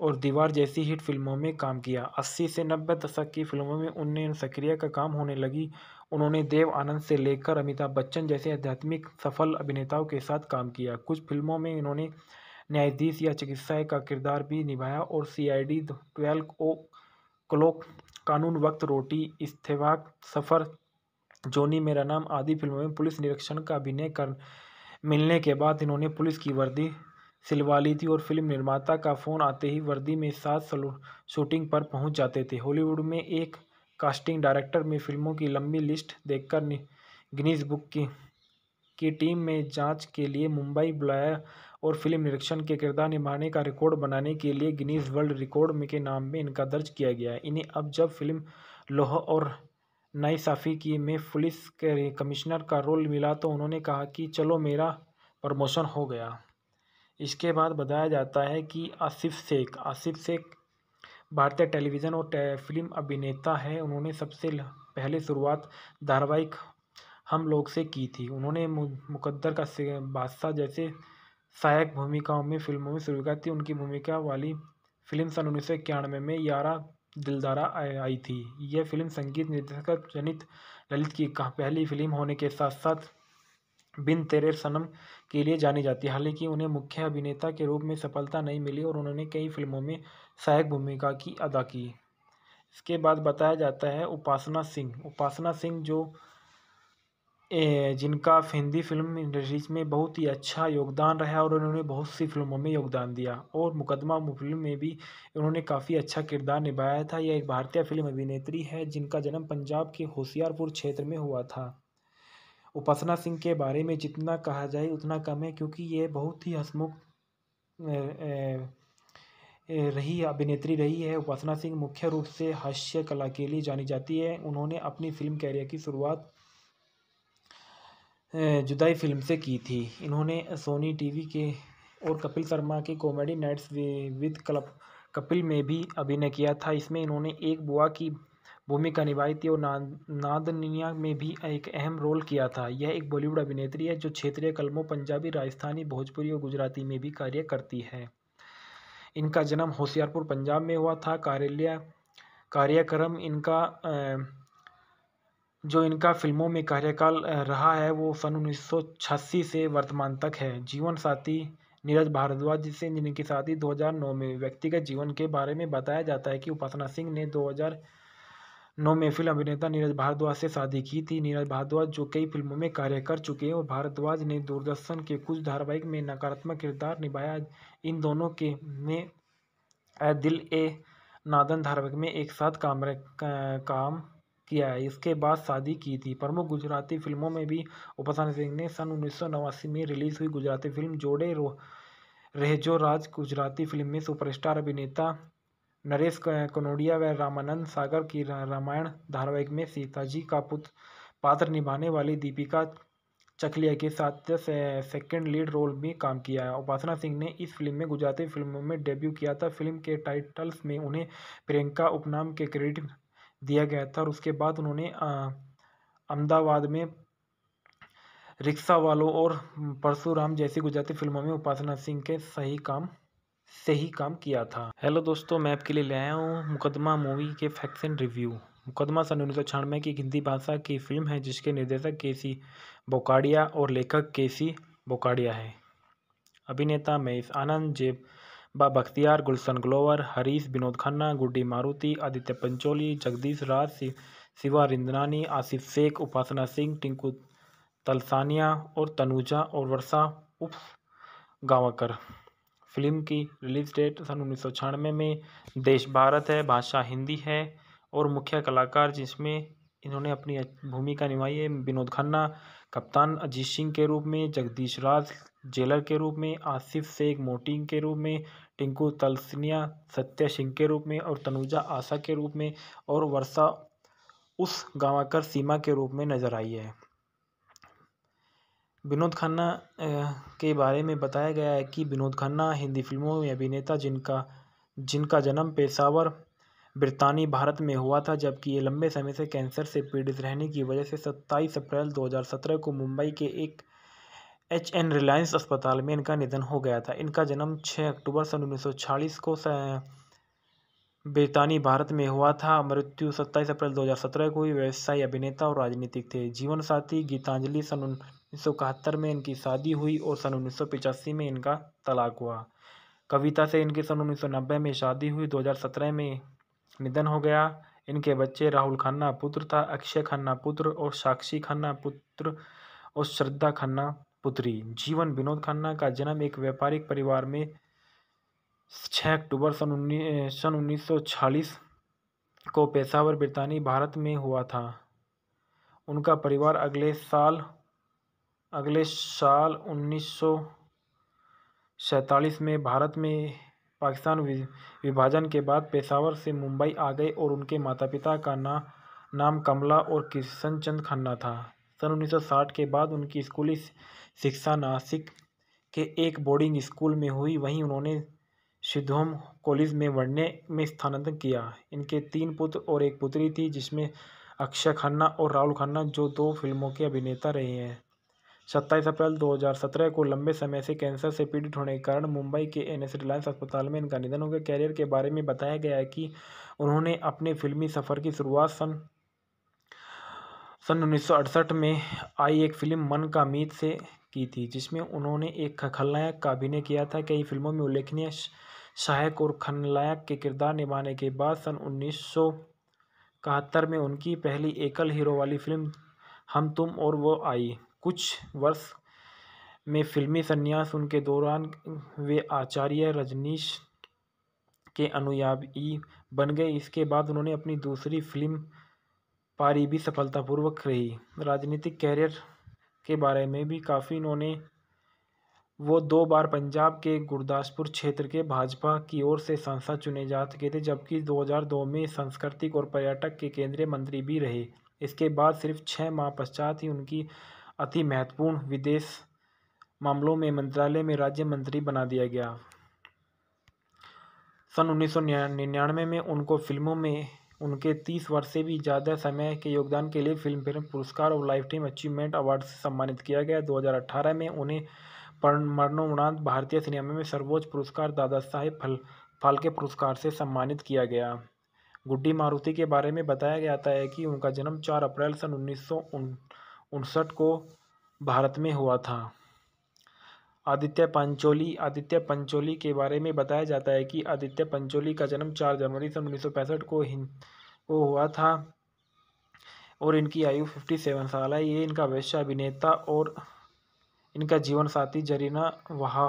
और दीवार जैसी हिट फिल्मों में काम किया अस्सी से नब्बे दशक की फिल्मों में उन्नयन सक्रिय का काम होने लगी उन्होंने देव आनंद से लेकर अमिताभ बच्चन जैसे आध्यात्मिक सफल अभिनेताओं के साथ काम किया कुछ फिल्मों में इन्होंने न्यायाधीश या चिकित्सा का किरदार भी निभाया और C I D twelve o'clock Kanoon Waqt रोटी इस्तेवाक सफ़र जोनी मेरा नाम आदि फिल्मों में पुलिस निरीक्षण का अभिनय कर मिलने के बाद इन्होंने पुलिस की वर्दी सिलवा ली थी और फिल्म निर्माता का फ़ोन आते ही वर्दी में सात शूटिंग पर पहुंच जाते थे हॉलीवुड में एक कास्टिंग डायरेक्टर में फिल्मों की लंबी लिस्ट देखकर गिनीज बुक की की टीम में जांच के लिए मुंबई बुलाया और फिल्म निरीक्षण के किरदार निभाने का रिकॉर्ड बनाने के लिए गिनीज वर्ल्ड रिकॉर्ड में के नाम में इनका दर्ज किया गया है इन्हें अब जब फिल्म लोह और नाइसाफ़ी की में पुलिस के कमिश्नर का रोल मिला तो उन्होंने कहा कि चलो मेरा प्रमोशन हो गया इसके बाद बताया जाता है कि आसिफ शेख आसिफ शेख भारतीय टेलीविज़न और टे, फिल्म अभिनेता हैं उन्होंने सबसे पहले शुरुआत धारावाहिक हम लोग से की थी उन्होंने मुकद्दर का बादशाह जैसे सहायक भूमिकाओं में फिल्मों में शुरू की उनकी भूमिका वाली फिल्म सन उन्नीस सौ इक्यानवे में यारा दिलदारा आई थी यह फिल्म संगीत निर्देशक जनित ललित की पहली फिल्म होने के साथ साथ बिन तेरे सनम के लिए जानी जाती है हालांकि उन्हें मुख्य अभिनेता के रूप में सफलता नहीं मिली और उन्होंने कई फिल्मों में सहायक भूमिका की अदा की इसके बाद बताया जाता है उपासना सिंह उपासना सिंह जो ए, जिनका हिंदी फिल्म इंडस्ट्रीज में बहुत ही अच्छा योगदान रहा और उन्होंने बहुत सी फिल्मों में योगदान दिया और मुकदमा फिल्म में भी उन्होंने काफ़ी अच्छा किरदार निभाया था यह एक भारतीय फिल्म अभिनेत्री है जिनका जन्म पंजाब के होशियारपुर क्षेत्र में हुआ था उपासना सिंह के बारे में जितना कहा जाए उतना कम है क्योंकि ये बहुत ही हसमुख रही अभिनेत्री रही है उपासना सिंह मुख्य रूप से हास्य कला के लिए जानी जाती है उन्होंने अपनी फिल्म कैरियर की शुरुआत जुदाई फिल्म से की थी इन्होंने सोनी टीवी के और कपिल शर्मा के comedy nights with club Kapil में भी अभिनय किया था इसमें इन्होंने एक बुआ की भूमिका निभाई थी और नादनिया में भी एक अहम रोल किया था यह एक बॉलीवुड अभिनेत्री है जो क्षेत्रीय कलमों पंजाबी राजस्थानी भोजपुरी और गुजराती में भी कार्य करती है इनका जन्म होशियारपुर पंजाब में हुआ था कार्यालय कार्यक्रम इनका जो इनका फिल्मों में कार्यकाल रहा है वो सन उन्नीस से वर्तमान तक है जीवन साथी नीरज भारद्वाज जिसे जिनकी शादी 2009 में व्यक्तिगत जीवन के बारे में बताया जाता है कि उपासना सिंह ने फिल्म अभिनेता नीरज भारद्वाज से शादी की थी नीरज भारद्वाज जो कई फिल्मों में कार्य कर चुके हैं और भारद्वाज ने दूरदर्शन के कुछ धारावाहिक में नकारात्मक किरदार निभाया इन दोनों के में ए दिल ए नादन धारावाहिक में एक साथ काम काम किया है इसके बाद शादी की थी प्रमुख गुजराती फिल्मों में भी उपासना सिंह ने सन उन्नीस में रिलीज हुई गुजराती फिल्म जोड़े रो जो राज गुजराती फिल्म में सुपरस्टार अभिनेता नरेश कनोडिया व रामानंद सागर की रामायण धारावाहिक में सीताजी का पुत्र पात्र निभाने वाली दीपिका चकलिया के साथ से सेकंड लीड रोल में काम किया है उपासना सिंह ने इस फिल्म में गुजराती फिल्मों में डेब्यू किया था फिल्म के टाइटल्स में उन्हें प्रियंका उपनाम के क्रेडिट दिया गया था और उसके बाद उन्होंने अहमदाबाद में रिक्शा वालों और परशुराम जैसी गुजराती फिल्मों में उपासना सिंह के सही काम से ही काम किया था हेलो दोस्तों मैं आपके लिए ले आया हूँ मुकदमा मूवी के फैक्शन एंड रिव्यू मुकदमा सन उन्नीस सौ छियानवे की हिंदी भाषा की फिल्म है जिसके निर्देशक के सी बोकाडिया और लेखक के सी बोकाडिया है अभिनेता महेश आनंद जेब बा बख्तियार गुलशन ग्लोवर हरीश विनोद खन्ना गुड्डी मारुति आदित्य पंचोली जगदीश राज शिवा रिंदनानी आसिफ शेख उपासना सिंह टिंकू तलसानिया और तनुजा और वर्षा उप गावकर फिल्म की रिलीज डेट सन उन्नीस सौ छियानवे में देश भारत है भाषा हिंदी है और मुख्य कलाकार जिसमें इन्होंने अपनी भूमिका निभाई है विनोद खन्ना कप्तान अजीत सिंह के रूप में जगदीश राज जेलर के रूप में आसिफ शेख मोटिंग के रूप में टिंकू तलसनिया सत्या सिंह के रूप में और तनुजा आशा के रूप में और वर्षा उस गांवाकर सीमा के रूप में नजर आई है विनोद खन्ना के बारे में बताया गया है कि विनोद खन्ना हिंदी फ़िल्मों में अभिनेता जिनका जिनका जन्म पेशावर ब्रितानी भारत में हुआ था जबकि ये लंबे समय से कैंसर से पीड़ित रहने की वजह से 27 अप्रैल 2017 को मुंबई के एक एच एन रिलायंस अस्पताल में इनका निधन हो गया था इनका जन्म 6 अक्टूबर सन उन्नीस को ब्रितानी भारत में हुआ था मृत्यु 27 अप्रैल 2017 को ही व्यवसायी अभिनेता और राजनीतिक थे जीवन साथी गीतांजलि सन उन्नीस में इनकी शादी हुई और सन उन्नीस में इनका तलाक हुआ कविता से इनकी सन उन्नीस में शादी हुई 2017 में निधन हो गया इनके बच्चे राहुल खन्ना पुत्र था अक्षय खन्ना पुत्र और साक्षी खन्ना पुत्र और श्रद्धा खन्ना पुत्री जीवन विनोद खन्ना का जन्म एक व्यापारिक परिवार में छः अक्टूबर सन उन्नीस सन उन्नीस को पेशावर ब्रितानी भारत में हुआ था उनका परिवार अगले साल अगले साल उन्नीस सौ सैंतालीस में भारत में पाकिस्तान विभाजन के बाद पेशावर से मुंबई आ गए और उनके माता पिता का ना नाम कमला और किशन चंद खन्ना था सन 1960 के बाद उनकी स्कूली शिक्षा नासिक के एक बोर्डिंग स्कूल में हुई वहीं उन्होंने सिद्धोम कॉलेज में पढ़ने में स्थानांतरण किया इनके तीन पुत्र और एक पुत्री थी जिसमें अक्षय खन्ना और राहुल खन्ना जो दो फिल्मों के अभिनेता रहे हैं सत्ताईस अप्रैल 2017 को लंबे समय से कैंसर से पीड़ित होने के कारण मुंबई के एस रिलायंस अस्पताल में इनका निधन हो गया कैरियर के बारे में बताया गया है कि उन्होंने अपने फिल्मी सफ़र की शुरुआत सन सन उन्नीस में आई एक फिल्म मन का मीत से की थी जिसमें उन्होंने एक खलनायक का अभिनय किया था कई फिल्मों में उल्लेखनीय सहायक और खलनायक के किरदार निभाने के बाद सन उन्नीस में उनकी पहली एकल हीरो वाली फिल्म हम तुम और वो आई कुछ वर्ष में फिल्मी संन्यास उनके दौरान वे आचार्य रजनीश के अनुयायी बन गए इसके बाद उन्होंने अपनी दूसरी फिल्म पारी भी सफलतापूर्वक रही राजनीतिक कैरियर के बारे में भी काफ़ी इन्होंने वो दो बार पंजाब के गुरदासपुर क्षेत्र के भाजपा की ओर से सांसद चुने जा चुके थे जबकि 2002 में सांस्कृतिक और पर्यटक के केंद्रीय मंत्री भी रहे इसके बाद सिर्फ छः माह पश्चात ही उनकी अति महत्वपूर्ण विदेश मामलों में मंत्रालय में राज्य मंत्री बना दिया गया सन उन्नीस निन्यानवे में उनको फिल्मों में उनके तीस वर्ष से भी ज़्यादा समय के योगदान के लिए फिल्म फेयर पुरस्कार और लाइफ टाइम अचीवमेंट अवार्ड से सम्मानित किया गया 2018 में उन्हें मरणोपरांत भारतीय सिनेमा में सर्वोच्च पुरस्कार दादा साहेब फल फाल्के पुरस्कार से सम्मानित किया गया गुड्डी मारुति के बारे में बताया जाता है कि उनका जन्म 4 अप्रैल सन उन्नीस उनसठ को भारत में हुआ था आदित्य पंचोली आदित्य पंचोली के बारे में बताया जाता है कि आदित्य पंचोली का जन्म चार जनवरी सन उन्नीस को हिंद को हुआ था और इनकी आयु फिफ्टी सेवन साल है ये इनका वैश्य अभिनेता और इनका जीवन साथी जरीना वहा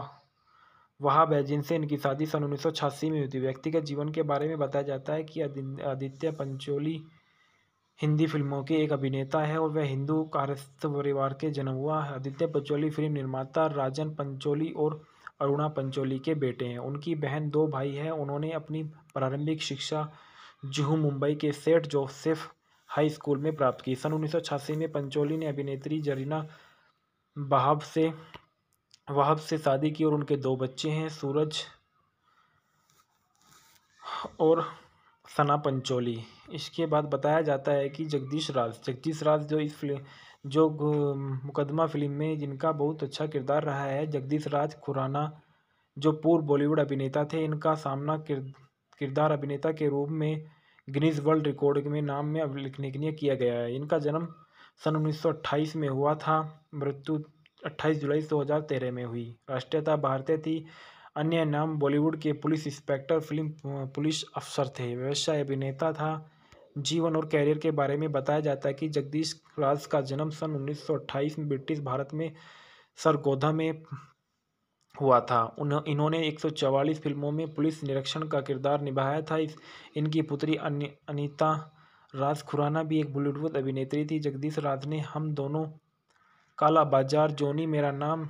वहा बैजिन से इनकी शादी सन उन्नीस में हुई थी व्यक्तिगत जीवन के बारे में बताया जाता है कि आदित्य पंचोली हिंदी फिल्मों के एक अभिनेता हैं और वह हिंदू कारस्थ परिवार के जन्म हुआ है आदित्य पंचोली फिल्म निर्माता राजन पंचोली और अरुणा पंचोली के बेटे हैं उनकी बहन दो भाई हैं उन्होंने अपनी प्रारंभिक शिक्षा जुहू मुंबई के सेठ जोसेफ हाई स्कूल में प्राप्त की सन उन्नीस में पंचोली ने अभिनेत्री जरीना बहाब से वहाब से शादी की और उनके दो बच्चे हैं सूरज और सना पंचोली इसके बाद बताया जाता है कि जगदीश राज जगदीश राज जो इस फिल्म जो मुकदमा फिल्म में जिनका बहुत अच्छा किरदार रहा है जगदीश राज खुराना जो पूर्व बॉलीवुड अभिनेता थे इनका सामना किरदार अभिनेता के रूप में गिनीज वर्ल्ड रिकॉर्ड में नाम में लिए किया गया है इनका जन्म सन उन्नीस में हुआ था मृत्यु 28 जुलाई 2013 में हुई राष्ट्रीयता भारतीय थी अन्य नाम बॉलीवुड के पुलिस इंस्पेक्टर फिल्म पुलिस अफसर थे व्यवसाय अभिनेता था जीवन और कैरियर के बारे में बताया जाता है कि जगदीश राज का जन्म सन 1928 में ब्रिटिश भारत में सरगोधा में हुआ था इन्होंने 144 फिल्मों में पुलिस निरीक्षण का किरदार निभाया था इस इनकी पुत्री अनिता राज खुराना भी एक बॉलीवुड अभिनेत्री थी जगदीश राज ने हम दोनों काला बाजार जोनी मेरा नाम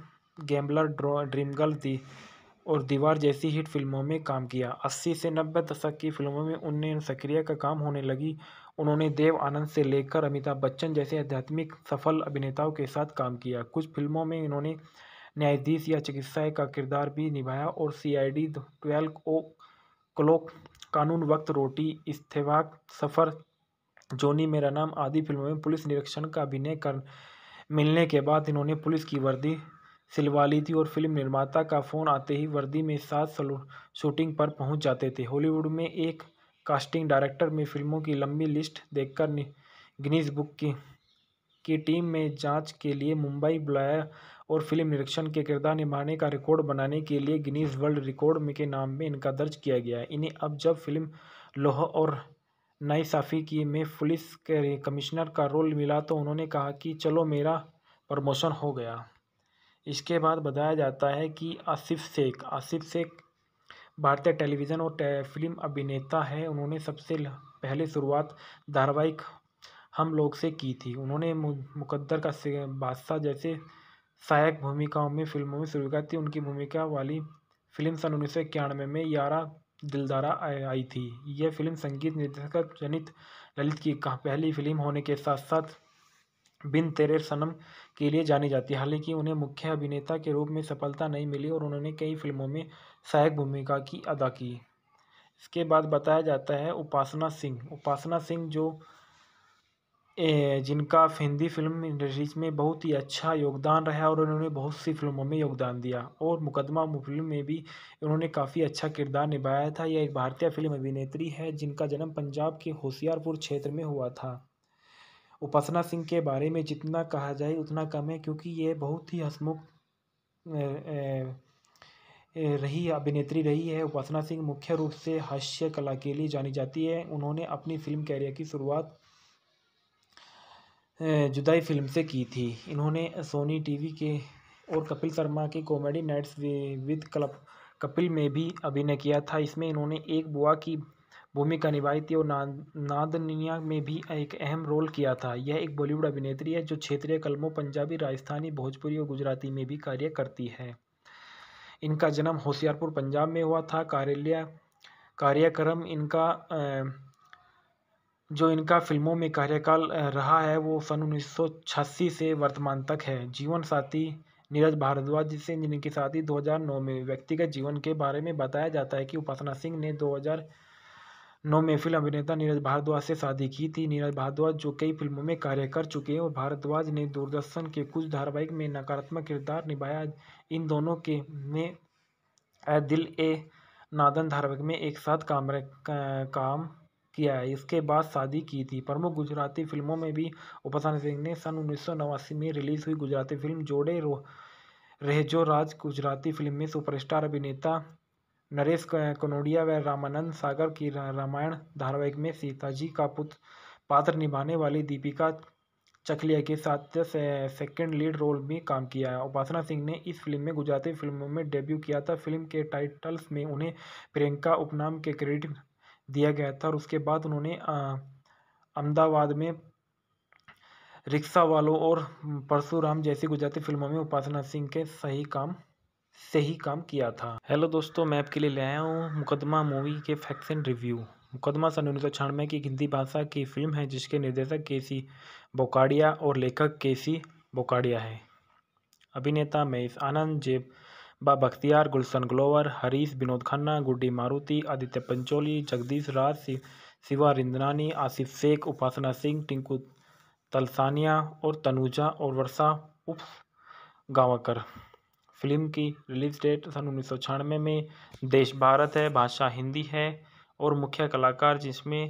गैम्बलर ड्रीम गर्ल थी और दीवार जैसी हिट फिल्मों में काम किया अस्सी से नब्बे दशक की फिल्मों में उनने सक्रिय का काम होने लगी उन्होंने देव आनंद से लेकर अमिताभ बच्चन जैसे आध्यात्मिक सफल अभिनेताओं के साथ काम किया कुछ फिल्मों में इन्होंने न्यायाधीश या चिकित्सा का किरदार भी निभाया और C I D twelve o'clock Kanoon Waqt रोटी इस्तेवाक सफ़र जोनी मेरा नाम आदि फिल्मों में पुलिस निरीक्षण का अभिनय कर मिलने के बाद इन्होंने पुलिस की वर्दी सिलवा ली थी और फिल्म निर्माता का फ़ोन आते ही वर्दी में साथ शूटिंग पर पहुंच जाते थे हॉलीवुड में एक कास्टिंग डायरेक्टर में फिल्मों की लंबी लिस्ट देखकर गिनीज बुक की की टीम में जांच के लिए मुंबई बुलाया और फिल्म निरीक्षण के किरदार निभाने का रिकॉर्ड बनाने के लिए गिनीज वर्ल्ड रिकॉर्ड के नाम में इनका दर्ज किया गया इन्हें अब जब फिल्म लोह और नई साफी की में पुलिस के कमिश्नर का रोल मिला तो उन्होंने कहा कि चलो मेरा प्रमोशन हो गया इसके बाद बताया जाता है कि आसिफ शेख आसिफ शेख भारतीय टेलीविज़न और टे, फिल्म अभिनेता है उन्होंने सबसे पहले शुरुआत धारावाहिक हम लोग से की थी उन्होंने मुकद्दर का बादशाह जैसे सहायक भूमिकाओं में फिल्मों में शुरुआत थी उनकी भूमिका वाली फिल्म सन उन्नीस सौ इक्यानवे में यारा दिलदारा आई थी यह फिल्म संगीत निर्देशक जनित ललित की पहली फिल्म होने के साथ साथ बिन तेरे सनम के लिए जानी जाती है हालांकि उन्हें मुख्य अभिनेता के रूप में सफलता नहीं मिली और उन्होंने कई फिल्मों में सहायक भूमिका की अदा की इसके बाद बताया जाता है उपासना सिंह उपासना सिंह जो जिनका हिंदी फिल्म इंडस्ट्रीज में बहुत ही अच्छा योगदान रहा और उन्होंने बहुत सी फिल्मों में योगदान दिया और मुकदमा फिल्म में भी उन्होंने काफ़ी अच्छा किरदार निभाया था यह एक भारतीय फिल्म अभिनेत्री है जिनका जन्म पंजाब के होशियारपुर क्षेत्र में हुआ था उपासना सिंह के बारे में जितना कहा जाए उतना कम है क्योंकि ये बहुत ही हसमुख रही अभिनेत्री रही है उपासना सिंह मुख्य रूप से हास्य कला के लिए जानी जाती है उन्होंने अपनी फिल्म कैरियर की शुरुआत जुदाई फिल्म से की थी इन्होंने सोनी टीवी के और कपिल शर्मा के comedy nights with club Kapil में भी अभिनय किया था इसमें इन्होंने एक बुआ की भूमिका निभाई थी और नादनिया में भी एक अहम रोल किया था यह एक बॉलीवुड अभिनेत्री है जो क्षेत्रीय कलमों पंजाबी राजस्थानी भोजपुरी और गुजराती में भी कार्य करती है इनका जन्म होशियारपुर पंजाब में हुआ था कार्यालय कार्यक्रम इनका जो इनका फिल्मों में कार्यकाल रहा है वो सन उन्नीस से वर्तमान तक है जीवन साथी नीरज भारद्वाज से जिनकी शादी 2009 में व्यक्तिगत जीवन के बारे में बताया जाता है कि उपासना सिंह ने नौ फिल्म अभिनेता नीरज भारद्वाज से शादी की थी नीरज भारद्वाज जो कई फिल्मों में कार्य कर चुके हैं और भारद्वाज ने दूरदर्शन के कुछ धारावाहिक में नकारात्मक किरदार निभाया इन दोनों के ने दिल ए नादन धारावाहिक में एक साथ काम काम किया है इसके बाद शादी की थी प्रमुख गुजराती फिल्मों में भी उपासन सिंह ने सन उन्नीस में रिलीज हुई गुजराती फिल्म जोड़े रो रहे जो राज गुजराती फिल्म में सुपरस्टार अभिनेता नरेश कनोडिया व रामानंद सागर की रामायण धारावाहिक में सीताजी का पुत्र पात्र निभाने वाली दीपिका चकलिया के साथ से, सेकंड लीड रोल में काम किया है उपासना सिंह ने इस फिल्म में गुजराती फिल्मों में डेब्यू किया था फिल्म के टाइटल्स में उन्हें प्रियंका उपनाम के क्रेडिट दिया गया था और उसके बाद उन्होंने अहमदाबाद में रिक्शा वालों और परशुराम जैसी गुजराती फिल्मों में उपासना सिंह के सही काम से ही काम किया था हेलो दोस्तों मैं आपके लिए ले आया हूँ मुकदमा मूवी के फैक्स एंड रिव्यू मुकदमा सन उन्नीस सौ छियानवे की हिंदी भाषा की फिल्म है जिसके निर्देशक के सी बोकाडिया और लेखक के सी बोकाडिया है अभिनेता महेश आनंद जेब बा बख्तियार गुलशन ग्लोवर हरीश विनोद खन्ना गुड्डी मारुति आदित्य पंचोली जगदीश राज शिवा रिंदनानी आसिफ शेख उपासना सिंह टिंकू तलसानिया और तनुजा और वर्षा उप गावकर फिल्म की रिलीज़ डेट सन उन्नीस सौ छियानवे में देश भारत है भाषा हिंदी है और मुख्य कलाकार जिसमें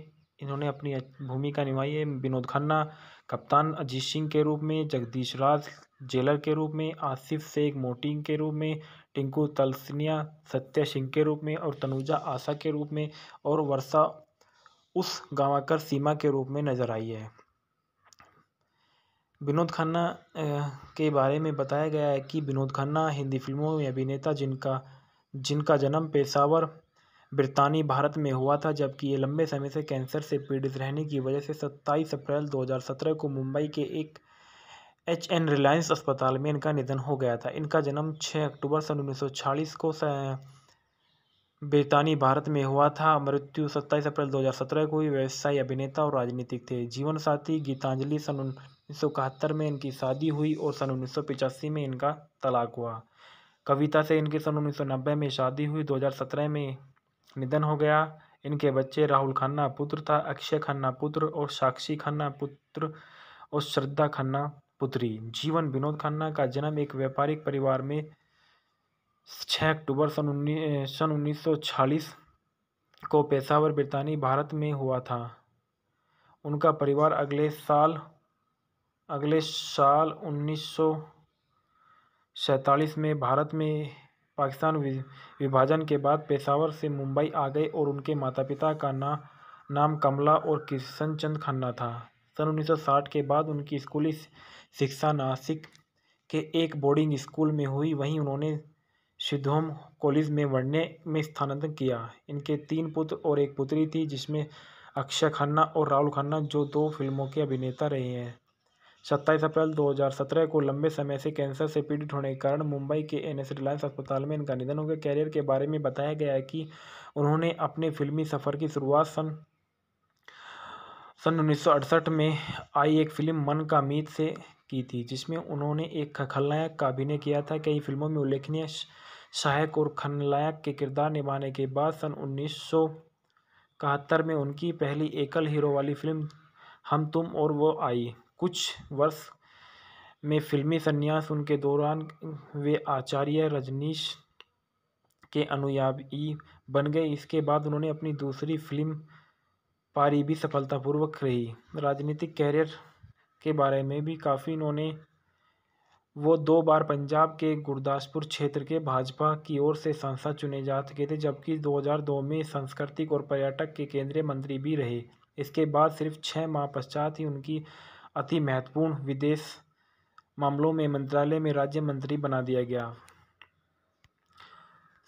इन्होंने अपनी भूमिका निभाई है विनोद खन्ना कप्तान अजीत सिंह के रूप में जगदीश राज जेलर के रूप में आसिफ शेख मोटिंग के रूप में टिंकू तलसनिया सत्या सिंह के रूप में और तनुजा आशा के रूप में और वर्षा उस गांवाकर सीमा के रूप में नजर आई है विनोद खन्ना के बारे में बताया गया है कि विनोद खन्ना हिंदी फ़िल्मों में अभिनेता जिनका जिनका जन्म पेशावर ब्रितानी भारत में हुआ था जबकि ये लंबे समय से कैंसर से पीड़ित रहने की वजह से 27 अप्रैल 2017 को मुंबई के एक एच एन रिलायंस अस्पताल में इनका निधन हो गया था इनका जन्म 6 अक्टूबर सन उन्नीस को ब्रितानी भारत में हुआ था मृत्यु 27 अप्रैल 2017 को ही व्यवसायी अभिनेता और राजनीतिक थे जीवन साथी गीतांजलि सन उन्नीस में इनकी शादी हुई और सन उन्नीस में इनका तलाक हुआ कविता से इनकी सन उन्नीस में शादी हुई 2017 में निधन हो गया इनके बच्चे राहुल खन्ना पुत्र था अक्षय खन्ना पुत्र और साक्षी खन्ना पुत्र और श्रद्धा खन्ना पुत्री जीवन विनोद खन्ना का जन्म एक व्यापारिक परिवार में छः अक्टूबर सन उन्नीस सन उन्नीस को पेशावर ब्रितानी भारत में हुआ था उनका परिवार अगले साल अगले साल उन्नीस सौ सैंतालीस में भारत में पाकिस्तान विभाजन के बाद पेशावर से मुंबई आ गए और उनके माता पिता का ना नाम कमला और किशन चंद खन्ना था सन 1960 के बाद उनकी स्कूली शिक्षा नासिक के एक बोर्डिंग स्कूल में हुई वहीं उन्होंने सिद्धोम कॉलेज में पढ़ने में स्थानांतरण किया इनके तीन पुत्र और एक पुत्री थी जिसमें अक्षय खन्ना और राहुल खन्ना जो दो फिल्मों के अभिनेता रहे हैं सत्ताईस अप्रैल 2017 को लंबे समय से कैंसर से पीड़ित होने के कारण मुंबई के एन एस रिलायंस अस्पताल में इनका निधन हो गया कैरियर के बारे में बताया गया है कि उन्होंने अपने फिल्मी सफ़र की शुरुआत सन सन उन्नीस में आई एक फिल्म मन का मीत से की थी जिसमें उन्होंने एक खलनायक का अभिनय किया था कई फिल्मों में उल्लेखनीय सहायक और खलनायक के किरदार निभाने के बाद सन उन्नीस में उनकी पहली एकल हीरो वाली फिल्म हम तुम और वो आई कुछ वर्ष में फिल्मी संन्यास उनके दौरान वे आचार्य रजनीश के अनुयायी बन गए इसके बाद उन्होंने अपनी दूसरी फिल्म पारी भी सफलतापूर्वक रही राजनीतिक कैरियर के बारे में भी काफ़ी इन्होंने वो दो बार पंजाब के गुरदासपुर क्षेत्र के भाजपा की ओर से सांसद चुने जा चुके थे जबकि 2002 में सांस्कृतिक और पर्यटक के केंद्रीय मंत्री भी रहे इसके बाद सिर्फ छः माह पश्चात ही उनकी अति महत्वपूर्ण विदेश मामलों में मंत्रालय में राज्य मंत्री बना दिया गया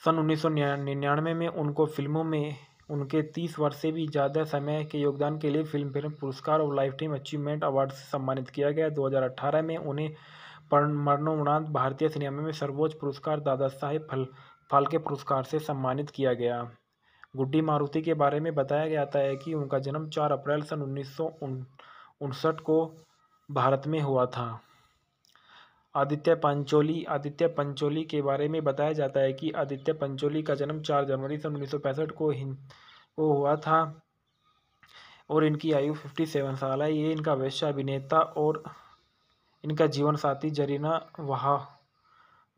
सन उन्नीस निन्यानवे में उनको फिल्मों में उनके तीस वर्ष से भी ज़्यादा समय के योगदान के लिए फिल्म फेयर पुरस्कार और लाइफ टाइम अचीवमेंट अवार्ड से सम्मानित किया गया 2018 में उन्हें मरणोपरांत भारतीय सिनेमा में सर्वोच्च पुरस्कार दादा साहेब फल फाल्के पुरस्कार से सम्मानित किया गया गुड्डी मारुति के बारे में बताया गया है कि उनका जन्म 4 अप्रैल सन उन्नीस उनसठ को भारत में हुआ था आदित्य पंचोली आदित्य पंचोली के बारे में बताया जाता है कि आदित्य पंचोली का जन्म चार जनवरी सन उन्नीस को हिंद को हुआ था और इनकी आयु फिफ्टी सेवन साल है ये इनका वैश्य अभिनेता और इनका जीवन साथी जरीना वहा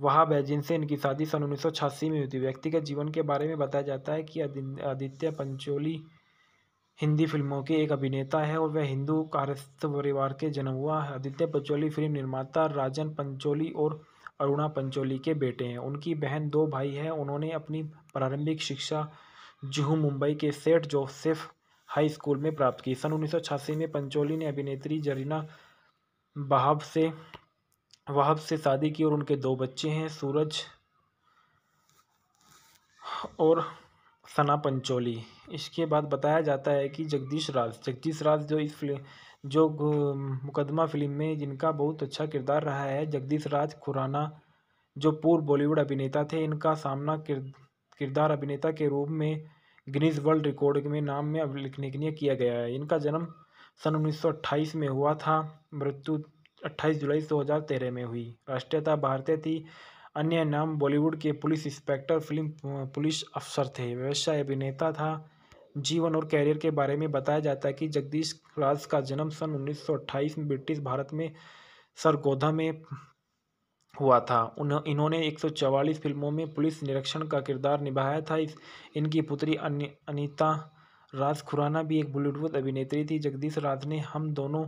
वहा बैजिन से इनकी शादी सन उन्नीस में हुई थी व्यक्तिगत जीवन के बारे में बताया जाता है कि आदित्य पंचोली हिंदी फिल्मों के एक अभिनेता हैं और वह हिंदू कार्यस्थ परिवार के जन्म हुआ आदित्य पंचोली फिल्म निर्माता राजन पंचोली और अरुणा पंचोली के बेटे हैं उनकी बहन दो भाई हैं उन्होंने अपनी प्रारंभिक शिक्षा जुहू मुंबई के सेठ जोसेफ हाई स्कूल में प्राप्त की सन उन्नीस में पंचोली ने अभिनेत्री जरीना बहाब से वहाब से शादी की और उनके दो बच्चे हैं सूरज और सना पंचोली इसके बाद बताया जाता है कि जगदीश राज जगदीश राज जो इस फिल्म जो मुकदमा फिल्म में जिनका बहुत अच्छा किरदार रहा है जगदीश राज खुराना जो पूर्व बॉलीवुड अभिनेता थे इनका सामना किरदार अभिनेता के रूप में गिनीज वर्ल्ड रिकॉर्ड में नाम में लिए किया गया है इनका जन्म सन उन्नीस में हुआ था मृत्यु 28 जुलाई 2013 में हुई राष्ट्रीयता भारतीय थी अन्य नाम बॉलीवुड के पुलिस इंस्पेक्टर फिल्म पुलिस अफसर थे व्यवसाय अभिनेता था जीवन और कैरियर के बारे में बताया जाता है कि जगदीश राज का जन्म सन 1928 में ब्रिटिश भारत में सरगोधा में हुआ था इन्होंने 144 फिल्मों में पुलिस निरीक्षण का किरदार निभाया था इस इनकी पुत्री अनिता राज खुराना भी एक बॉलीवुड अभिनेत्री थी जगदीश राज ने हम दोनों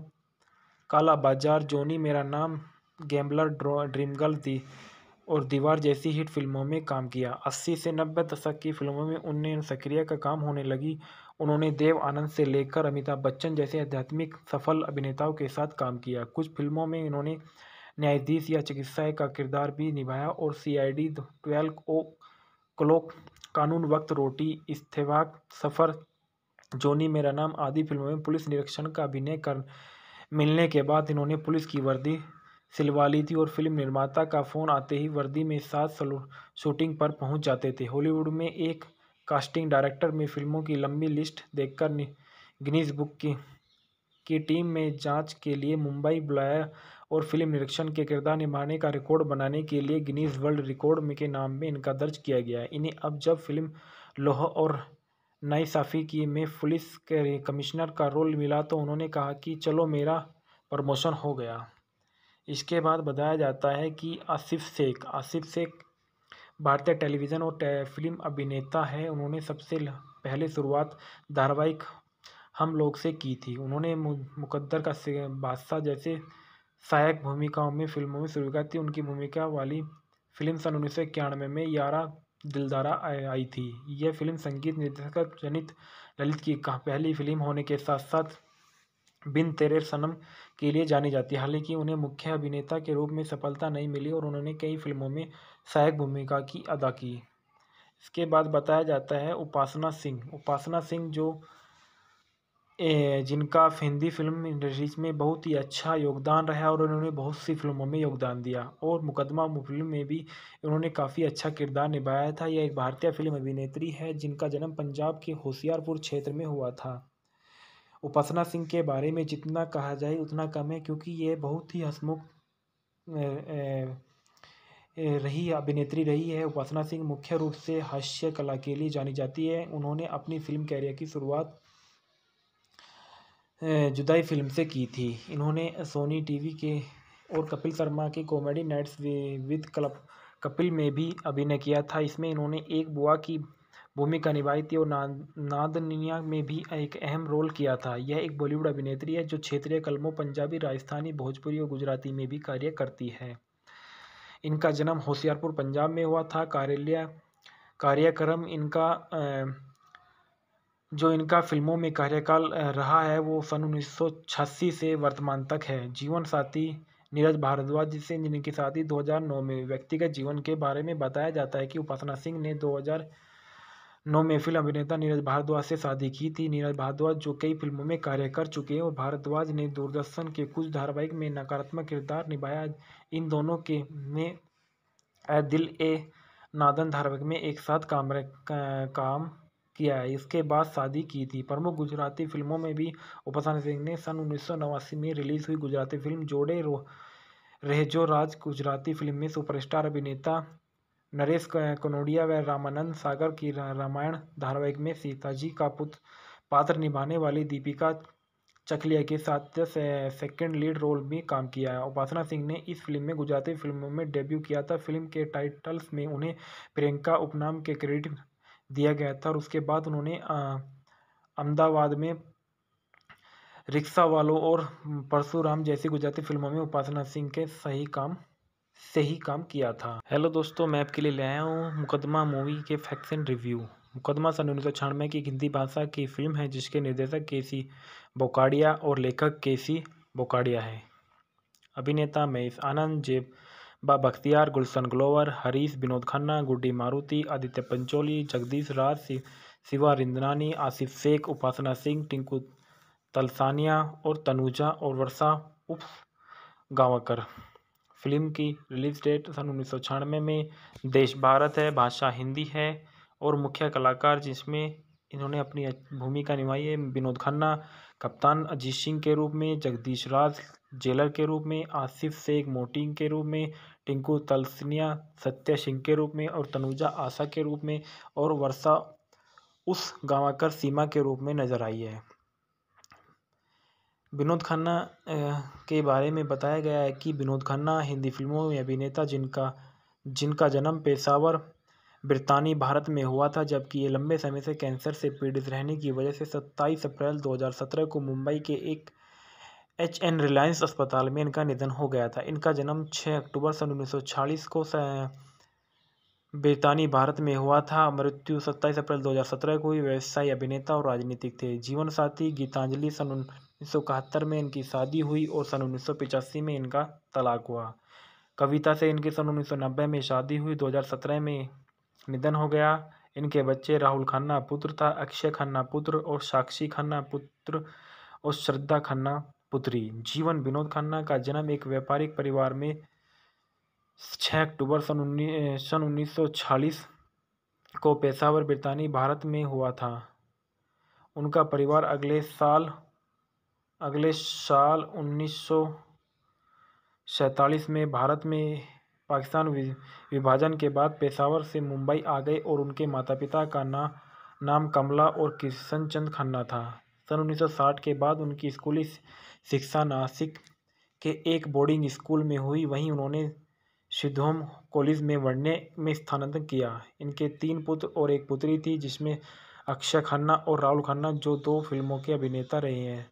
काला बाजार जोनी मेरा नाम गैम्बलर ड्रीम गर्ल थी और दीवार जैसी हिट फिल्मों में काम किया अस्सी से नब्बे दशक की फिल्मों में उनने सक्रिय का काम होने लगी उन्होंने देव आनंद से लेकर अमिताभ बच्चन जैसे आध्यात्मिक सफल अभिनेताओं के साथ काम किया कुछ फिल्मों में इन्होंने न्यायाधीश या चिकित्सा का किरदार भी निभाया और C I D twelve o'clock Kanoon Waqt रोटी इस्तेवाक सफ़र जोनी मेरा नाम आदि फिल्मों में पुलिस निरीक्षण का अभिनय कर मिलने के बाद इन्होंने पुलिस की वर्दी सिलवा ली थी और फिल्म निर्माता का फ़ोन आते ही वर्दी में सात सलू शूटिंग पर पहुंच जाते थे हॉलीवुड में एक कास्टिंग डायरेक्टर में फिल्मों की लंबी लिस्ट देखकर गिनीज बुक की की टीम में जांच के लिए मुंबई बुलाया और फिल्म निरीक्षण के किरदार निभाने का रिकॉर्ड बनाने के लिए गिनीज वर्ल्ड रिकॉर्ड में के नाम में इनका दर्ज किया गया है इन्हें अब जब फिल्म लोह और नाइसाफ़ी की में पुलिस के कमिश्नर का रोल मिला तो उन्होंने कहा कि चलो मेरा प्रमोशन हो गया इसके बाद बताया जाता है कि आसिफ शेख आसिफ शेख भारतीय टेलीविज़न और टे, फिल्म अभिनेता है उन्होंने सबसे पहले शुरुआत धारावाहिक हम लोग से की थी उन्होंने मुकद्दर का बादशाह जैसे सहायक भूमिकाओं में फिल्मों में शुरू की उनकी भूमिका वाली फिल्म सन उन्नीस सौ इक्यानवे में यारा दिलदारा आई थी यह फिल्म संगीत निर्देशक जनित ललित की पहली फिल्म होने के साथ साथ बिन तेरे सनम के लिए जानी जाती है हालांकि उन्हें मुख्य अभिनेता के रूप में सफलता नहीं मिली और उन्होंने कई फिल्मों में सहायक भूमिका की अदा की इसके बाद बताया जाता है उपासना सिंह उपासना सिंह जो ए, जिनका हिंदी फिल्म इंडस्ट्रीज में बहुत ही अच्छा योगदान रहा और उन्होंने बहुत सी फिल्मों में योगदान दिया और मुकदमा फिल्म में भी उन्होंने काफ़ी अच्छा किरदार निभाया था यह एक भारतीय फिल्म अभिनेत्री है जिनका जन्म पंजाब के होशियारपुर क्षेत्र में हुआ था उपासना सिंह के बारे में जितना कहा जाए उतना कम है क्योंकि ये बहुत ही हसमुख रही अभिनेत्री रही है उपासना सिंह मुख्य रूप से हास्य कला के लिए जानी जाती है उन्होंने अपनी फिल्म कैरियर की शुरुआत जुदाई फिल्म से की थी इन्होंने सोनी टीवी के और कपिल शर्मा के comedy nights with club Kapil में भी अभिनय किया था इसमें इन्होंने एक बुआ की भूमिका निभाई थी और ना, नादनिया में भी एक अहम रोल किया था यह एक बॉलीवुड अभिनेत्री है जो क्षेत्रीय कलमों पंजाबी राजस्थानी भोजपुरी और गुजराती में भी कार्य करती है इनका जन्म होशियारपुर पंजाब में हुआ था कार्यालय कार्यक्रम इनका जो इनका फिल्मों में कार्यकाल रहा है वो सन उन्नीस से वर्तमान तक है जीवन साथी नीरज भारद्वाज जिसे जिनकी शादी 2009 में व्यक्तिगत जीवन के बारे में बताया जाता है कि उपासना सिंह ने फिल्म अभिनेता नीरज भारद्वाज से शादी की थी नीरज भारद्वाज जो कई फिल्मों में कार्य कर चुके हैं और भारद्वाज ने दूरदर्शन के कुछ धारावाहिक में नकारात्मक किरदार निभाया इन दोनों के में ए दिल ए नादन धारावाहिक में एक साथ काम काम किया है इसके बाद शादी की थी प्रमुख गुजराती फिल्मों में भी उपासना सिंह ने सन उन्नीस में रिलीज हुई गुजराती फिल्म जोड़े रो जो राज गुजराती फिल्म में सुपरस्टार अभिनेता नरेश कनोडिया व रामानंद सागर की रामायण धारावाहिक में सीताजी का पुत्र पात्र निभाने वाली दीपिका चकलिया के साथ से, सेकंड लीड रोल में काम किया है उपासना सिंह ने इस फिल्म में गुजराती फिल्मों में डेब्यू किया था फिल्म के टाइटल्स में उन्हें प्रियंका उपनाम के क्रेडिट दिया गया था और उसके बाद उन्होंने अहमदाबाद में रिक्शा वालों और परशुराम जैसी गुजराती फिल्मों में उपासना सिंह के सही काम से ही काम किया था हेलो दोस्तों मैं आपके लिए ले आया हूँ मुकदमा मूवी के फैक्शन एंड रिव्यू मुकदमा सन उन्नीस सौ छियानवे की हिंदी भाषा की फिल्म है जिसके निर्देशक के सी बोकाडिया और लेखक के सी बोकाडिया है अभिनेता महेश आनंद जेब बा बख्तियार गुलशन ग्लोवर हरीश विनोद खन्ना गुड्डी मारुति आदित्य पंचोली जगदीश राज शिवा रिंदनानी आसिफ शेख उपासना सिंह टिंकू तलसानिया और तनुजा और वर्षा उप गावकर फिल्म की रिलीज डेट सन उन्नीस सौ छियानवे में देश भारत है भाषा हिंदी है और मुख्य कलाकार जिसमें इन्होंने अपनी भूमिका निभाई है विनोद खन्ना कप्तान अजीत सिंह के रूप में जगदीश राज जेलर के रूप में आसिफ शेख मोटिंग के रूप में टिंकू तलसनिया सत्य सिंह के रूप में और तनुजा आशा के रूप में और वर्षा उस गांवाकर सीमा के रूप में नजर आई है विनोद खन्ना के बारे में बताया गया है कि विनोद खन्ना हिंदी फ़िल्मों में अभिनेता जिनका जिनका जन्म पेशावर ब्रितानी भारत में हुआ था जबकि ये लंबे समय से कैंसर से पीड़ित रहने की वजह से 27 अप्रैल 2017 को मुंबई के एक एच एन रिलायंस अस्पताल में इनका निधन हो गया था इनका जन्म 6 अक्टूबर सन उन्नीस को ब्रितानी भारत में हुआ था मृत्यु 27 अप्रैल 2017 को ही व्यवसायी अभिनेता और राजनीतिक थे जीवन साथी गीतांजलि सन उन्नीस सौ में इनकी शादी हुई और सन उन्नीस सौ पिचासी में इनका तलाक हुआ कविता से इनकी सन उन्नीस सौ नब्बे में शादी हुई दो हज़ार सत्रह में निधन हो गया इनके बच्चे राहुल खन्ना पुत्र था अक्षय खन्ना पुत्र और साक्षी खन्ना पुत्र और श्रद्धा खन्ना पुत्री जीवन विनोद खन्ना का जन्म एक व्यापारिक परिवार में छः अक्टूबर सन उन्नीस सन उन्नीस को पेशावर ब्रितानी भारत में हुआ था उनका परिवार अगले साल अगले साल उन्नीस सौ सैंतालीस में भारत में पाकिस्तान विभाजन के बाद पेशावर से मुंबई आ गए और उनके माता पिता का ना नाम कमला और किशन चंद खन्ना था सन 1960 के बाद उनकी स्कूली शिक्षा नासिक के एक बोर्डिंग स्कूल में हुई वहीं उन्होंने सिद्धोम कॉलेज में बढ़ने में स्थानांतरण किया इनके तीन पुत्र और एक पुत्री थी जिसमें अक्षय खन्ना और राहुल खन्ना जो दो फिल्मों के अभिनेता रहे हैं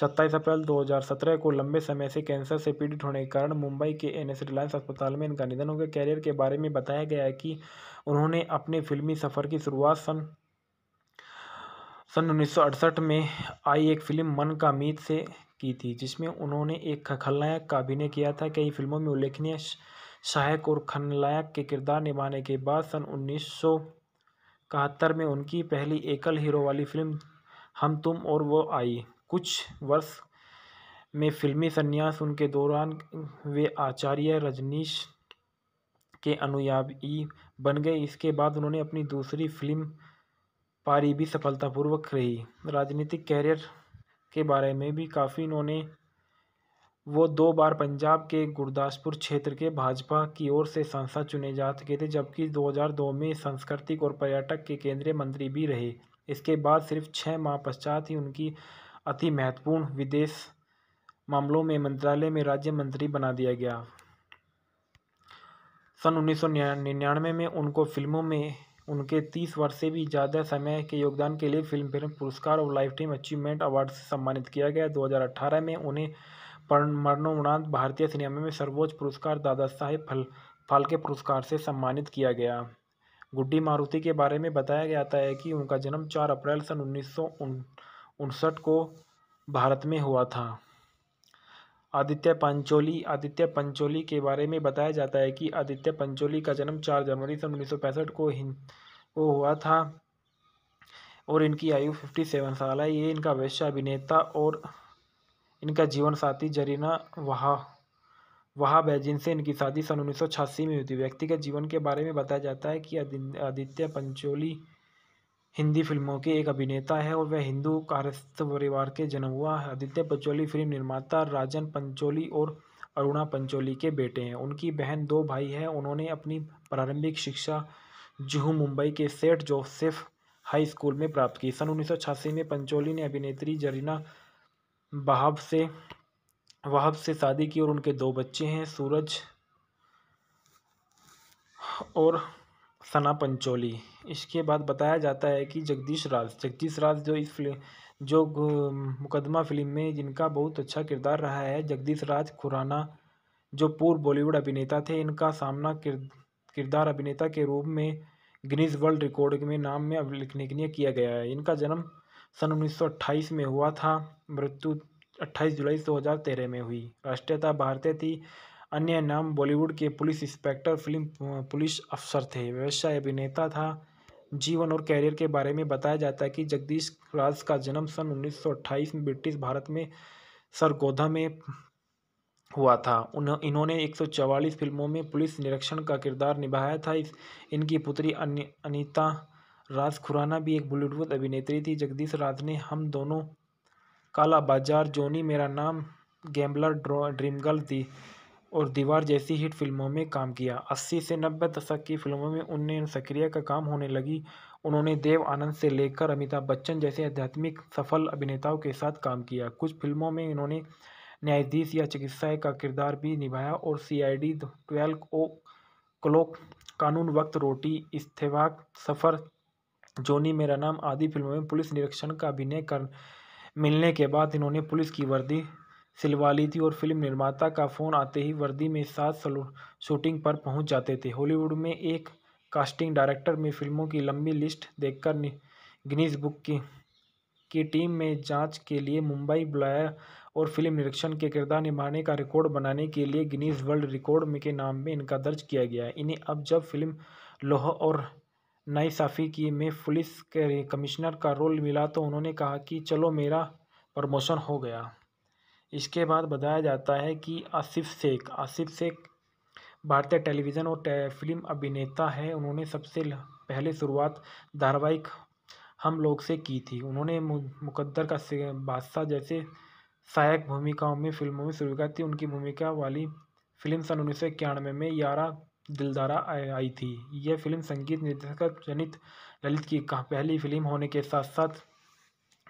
सत्ताईस अप्रैल 2017 को लंबे समय से कैंसर से पीड़ित होने के कारण मुंबई के एन एस रिलायंस अस्पताल में इनका निधन हो गया कैरियर के बारे में बताया गया है कि उन्होंने अपने फिल्मी सफ़र की शुरुआत सन सन उन्नीस में आई एक फिल्म मन का मीत से की थी जिसमें उन्होंने एक खलनायक का अभिनय किया था कई फिल्मों में उल्लेखनीय सहायक और खलनायक के किरदार निभाने के बाद सन उन्नीस में उनकी पहली एकल हीरो वाली फिल्म हम तुम और वो आई कुछ वर्ष में फिल्मी संन्यास उनके दौरान वे आचार्य रजनीश के अनुयायी बन गए इसके बाद उन्होंने अपनी दूसरी फिल्म पारी भी सफलतापूर्वक रही राजनीतिक कैरियर के बारे में भी काफ़ी इन्होंने वो दो बार पंजाब के गुरदासपुर क्षेत्र के भाजपा की ओर से सांसद चुने जा चुके थे जबकि 2002 में सांस्कृतिक और पर्यटक के केंद्रीय मंत्री भी रहे इसके बाद सिर्फ छः माह पश्चात ही उनकी अति महत्वपूर्ण विदेश मामलों में मंत्रालय में राज्य मंत्री बना दिया गया सन उन्नीस सौ निन्यानवे में उनको फिल्मों में उनके तीस वर्ष से भी ज़्यादा समय के योगदान के लिए फिल्म फेयर पुरस्कार और लाइफ टाइम अचीवमेंट अवार्ड से सम्मानित किया गया 2018 में उन्हें मरणोपरांत भारतीय सिनेमा में सर्वोच्च पुरस्कार दादा साहेब फल फाल्के पुरस्कार से सम्मानित किया गया गुड्डी मारुति के बारे में बताया गया था है कि उनका जन्म 4 अप्रैल सन उन्नीस उनसठ को भारत में हुआ था आदित्य पंचोली आदित्य पंचोली के बारे में बताया जाता है कि आदित्य पंचोली का जन्म चार जनवरी सन उन्नीस को को हुआ था और इनकी आयु फिफ्टी सेवन साल है ये इनका वैश्य अभिनेता और इनका जीवन साथी जरीना वहा वहा बैजिन से इनकी शादी सन उन्नीस में हुई थी व्यक्तिगत जीवन के बारे में बताया जाता है कि आदित्य पंचोली हिंदी फिल्मों के एक अभिनेता हैं और वह हिंदू कारस्थ परिवार के जन्म हुआ है आदित्य पंचोली फिल्म निर्माता राजन पंचोली और अरुणा पंचोली के बेटे हैं उनकी बहन दो भाई हैं उन्होंने अपनी प्रारंभिक शिक्षा जुहू मुंबई के सेठ जोसेफ हाई स्कूल में प्राप्त की सन उन्नीस में पंचोली ने अभिनेत्री जरीना बहाब से वहाब से शादी की और उनके दो बच्चे हैं सूरज और सना पंचोली इसके बाद बताया जाता है कि जगदीश राज जगदीश राज जो इस फिल्म जो मुकदमा फिल्म में जिनका बहुत अच्छा किरदार रहा है जगदीश राज खुराना जो पूर्व बॉलीवुड अभिनेता थे इनका सामना किरदार अभिनेता के रूप में गिनीज वर्ल्ड रिकॉर्ड में नाम में के लिए किया गया है इनका जन्म सन उन्नीस में हुआ था मृत्यु 28 जुलाई 2013 में हुई राष्ट्रीयता भारतीय थी अन्य नाम बॉलीवुड के पुलिस इंस्पेक्टर फिल्म पुलिस अफसर थे व्यवसाय अभिनेता था जीवन और कैरियर के बारे में बताया जाता है कि जगदीश राज का जन्म सन 1928 में ब्रिटिश भारत में सरगोधा में हुआ था इन्होंने 144 फिल्मों में पुलिस निरीक्षण का किरदार निभाया था इस इनकी पुत्री अनिता राज खुराना भी एक बॉलीवुड अभिनेत्री थी जगदीश राज ने हम दोनों काला बाजार जोनी मेरा नाम गैम्बलर ड्रीम गर्ल थी और दीवार जैसी हिट फिल्मों में काम किया अस्सी से नब्बे दशक की फिल्मों में उनने सक्रिय का काम होने लगी उन्होंने देव आनंद से लेकर अमिताभ बच्चन जैसे आध्यात्मिक सफल अभिनेताओं के साथ काम किया कुछ फिल्मों में इन्होंने न्यायाधीश या चिकित्सा का किरदार भी निभाया और C D twelve o'clock Kanoon Waqt रोटी इस्तेवाक सफ़र जोनी मेरा नाम आदि फिल्मों में पुलिस निरीक्षण का अभिनय कर मिलने के बाद इन्होंने पुलिस की वर्दी सिलवा ली थी और फिल्म निर्माता का फ़ोन आते ही वर्दी में साथ शूटिंग पर पहुंच जाते थे हॉलीवुड में एक कास्टिंग डायरेक्टर में फिल्मों की लंबी लिस्ट देखकर गिनीज बुक की की टीम में जांच के लिए मुंबई बुलाया और फिल्म निरीक्षण के किरदार निभाने का रिकॉर्ड बनाने के लिए गिनीज वर्ल्ड रिकॉर्ड के नाम में इनका दर्ज किया गया इन्हें अब जब फिल्म लोह और नाइसाफ़ी की में पुलिस के कमिश्नर का रोल मिला तो उन्होंने कहा कि चलो मेरा प्रमोशन हो गया इसके बाद बताया जाता है कि आसिफ शेख आसिफ शेख भारतीय टेलीविज़न और फिल्म अभिनेता है उन्होंने सबसे पहले शुरुआत धारावाहिक हम लोग से की थी उन्होंने मुकद्दर का बादशाह जैसे सहायक भूमिकाओं में फिल्मों में शुरू थी उनकी भूमिका वाली फिल्म सन उन्नीस सौ इक्यानवे में यारा दिलदारा आई थी यह फिल्म संगीत निर्देशक जनित ललित की पहली फिल्म होने के साथ साथ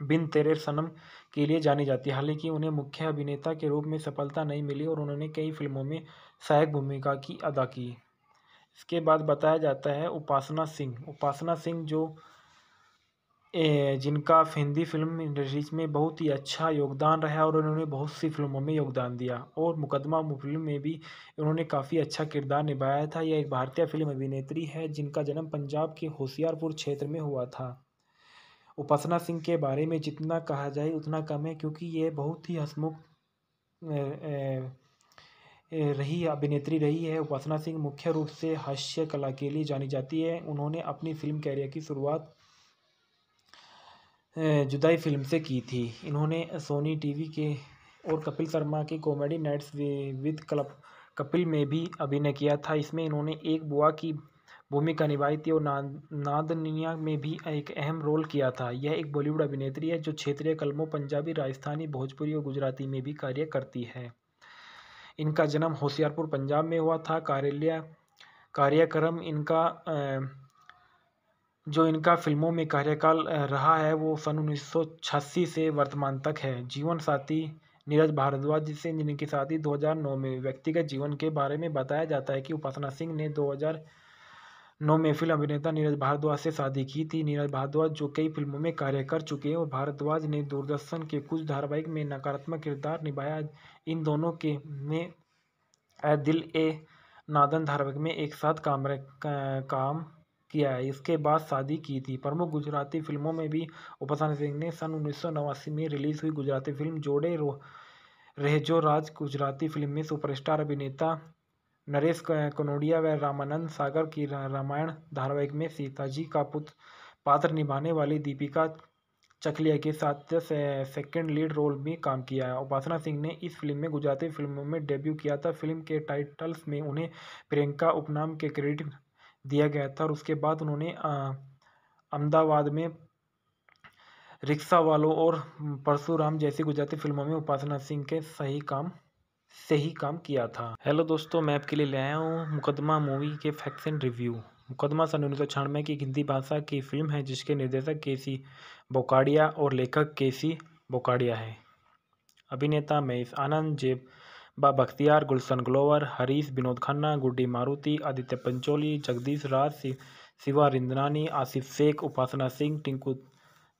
बिन तेरे सनम के लिए जानी जाती है हालांकि उन्हें मुख्य अभिनेता के रूप में सफलता नहीं मिली और उन्होंने कई फिल्मों में सहायक भूमिका की अदा की इसके बाद बताया जाता है उपासना सिंह उपासना सिंह जो जिनका हिंदी फिल्म इंडस्ट्रीज में बहुत ही अच्छा योगदान रहा और उन्होंने बहुत सी फिल्मों में योगदान दिया और मुकदमा फिल्म में भी उन्होंने काफ़ी अच्छा किरदार निभाया था यह एक भारतीय फिल्म अभिनेत्री है जिनका जन्म पंजाब के होशियारपुर क्षेत्र में हुआ था उपासना सिंह के बारे में जितना कहा जाए उतना कम है क्योंकि ये बहुत ही हसमुख रही अभिनेत्री रही है उपासना सिंह मुख्य रूप से हास्य कला के लिए जानी जाती है उन्होंने अपनी फिल्म कैरियर की शुरुआत जुदाई फिल्म से की थी इन्होंने सोनी टीवी के और कपिल शर्मा के comedy nights with club Kapil में भी अभिनय किया था इसमें इन्होंने एक बुआ की भूमिका निभाई थी और नाद नादनिया में भी एक अहम रोल किया था यह एक बॉलीवुड अभिनेत्री है जो क्षेत्रीय कलमों पंजाबी राजस्थानी भोजपुरी और गुजराती में भी कार्य करती है इनका जन्म होशियारपुर पंजाब में हुआ था कार्यालय कार्यक्रम इनका जो इनका फिल्मों में कार्यकाल रहा है वो सन उन्नीस से वर्तमान तक है जीवन साथी नीरज भारद्वाज जिसे जिनकी शादी 2009 में व्यक्तिगत जीवन के बारे में बताया जाता है कि उपासना सिंह ने महफिल अभिनेता नीरज भारद्वाज से शादी की थी नीरज भारद्वाज जो कई फिल्मों में कार्य कर चुके हैं और भारद्वाज ने दूरदर्शन के कुछ धारावाहिक में नकारात्मक किरदार निभाया इन दोनों के ने दिल ए नादन धारावाहिक में एक साथ काम काम किया है इसके बाद शादी की थी प्रमुख गुजराती फिल्मों में भी उपासना सिंह ने सन उन्नीस में रिलीज हुई गुजराती फिल्म जोड़े रो रेहजो राज गुजराती फिल्म में सुपरस्टार अभिनेता नरेश कनोडिया व रामानंद सागर की रामायण धारावाहिक में सीताजी का पुत्र पात्र निभाने वाली दीपिका चकलिया के साथ से, सेकंड लीड रोल में काम किया है उपासना सिंह ने इस फिल्म में गुजराती फिल्मों में डेब्यू किया था फिल्म के टाइटल्स में उन्हें प्रियंका उपनाम के क्रेडिट दिया गया था और उसके बाद उन्होंने अहमदाबाद में रिक्शा वालों और परशुराम जैसी गुजराती फिल्मों में उपासना सिंह के सही काम से ही काम किया था हेलो दोस्तों मैं आपके लिए ले आया हूँ मुकदमा मूवी के फैक्शन एंड रिव्यू मुकदमा सन उन्नीस सौ की हिंदी भाषा की फिल्म है जिसके निर्देशक के सी बोकाडिया और लेखक के सी बोकाडिया है अभिनेता महेश आनंद जेब बा बख्तियार गुलशन ग्लोवर हरीश विनोद खन्ना गुड्डी मारुति आदित्य पंचोली जगदीश राज शिवा रिंदनानी आसिफ शेख उपासना सिंह टिंकू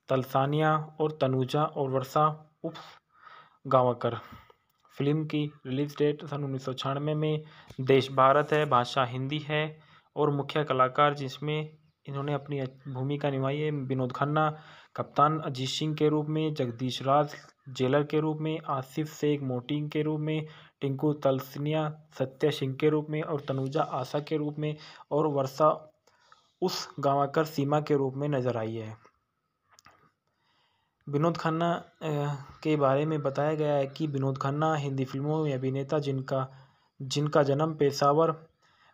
तलसानिया और तनुजा और वर्षा उप गावकर फिल्म की रिलीज़ डेट सन उन्नीस सौ छियानवे में देश भारत है भाषा हिंदी है और मुख्य कलाकार जिसमें इन्होंने अपनी भूमिका निभाई है विनोद खन्ना कप्तान अजीत सिंह के रूप में जगदीश राज जेलर के रूप में आसिफ शेख मोटिंग के रूप में टिंकू तलसनिया सत्य सिंह के रूप में और तनुजा आशा के रूप में और वर्षा उस गांवकर सीमा के रूप में नजर आई है विनोद खन्ना के बारे में बताया गया है कि विनोद खन्ना हिंदी फिल्मों में अभिनेता जिनका जिनका जन्म पेशावर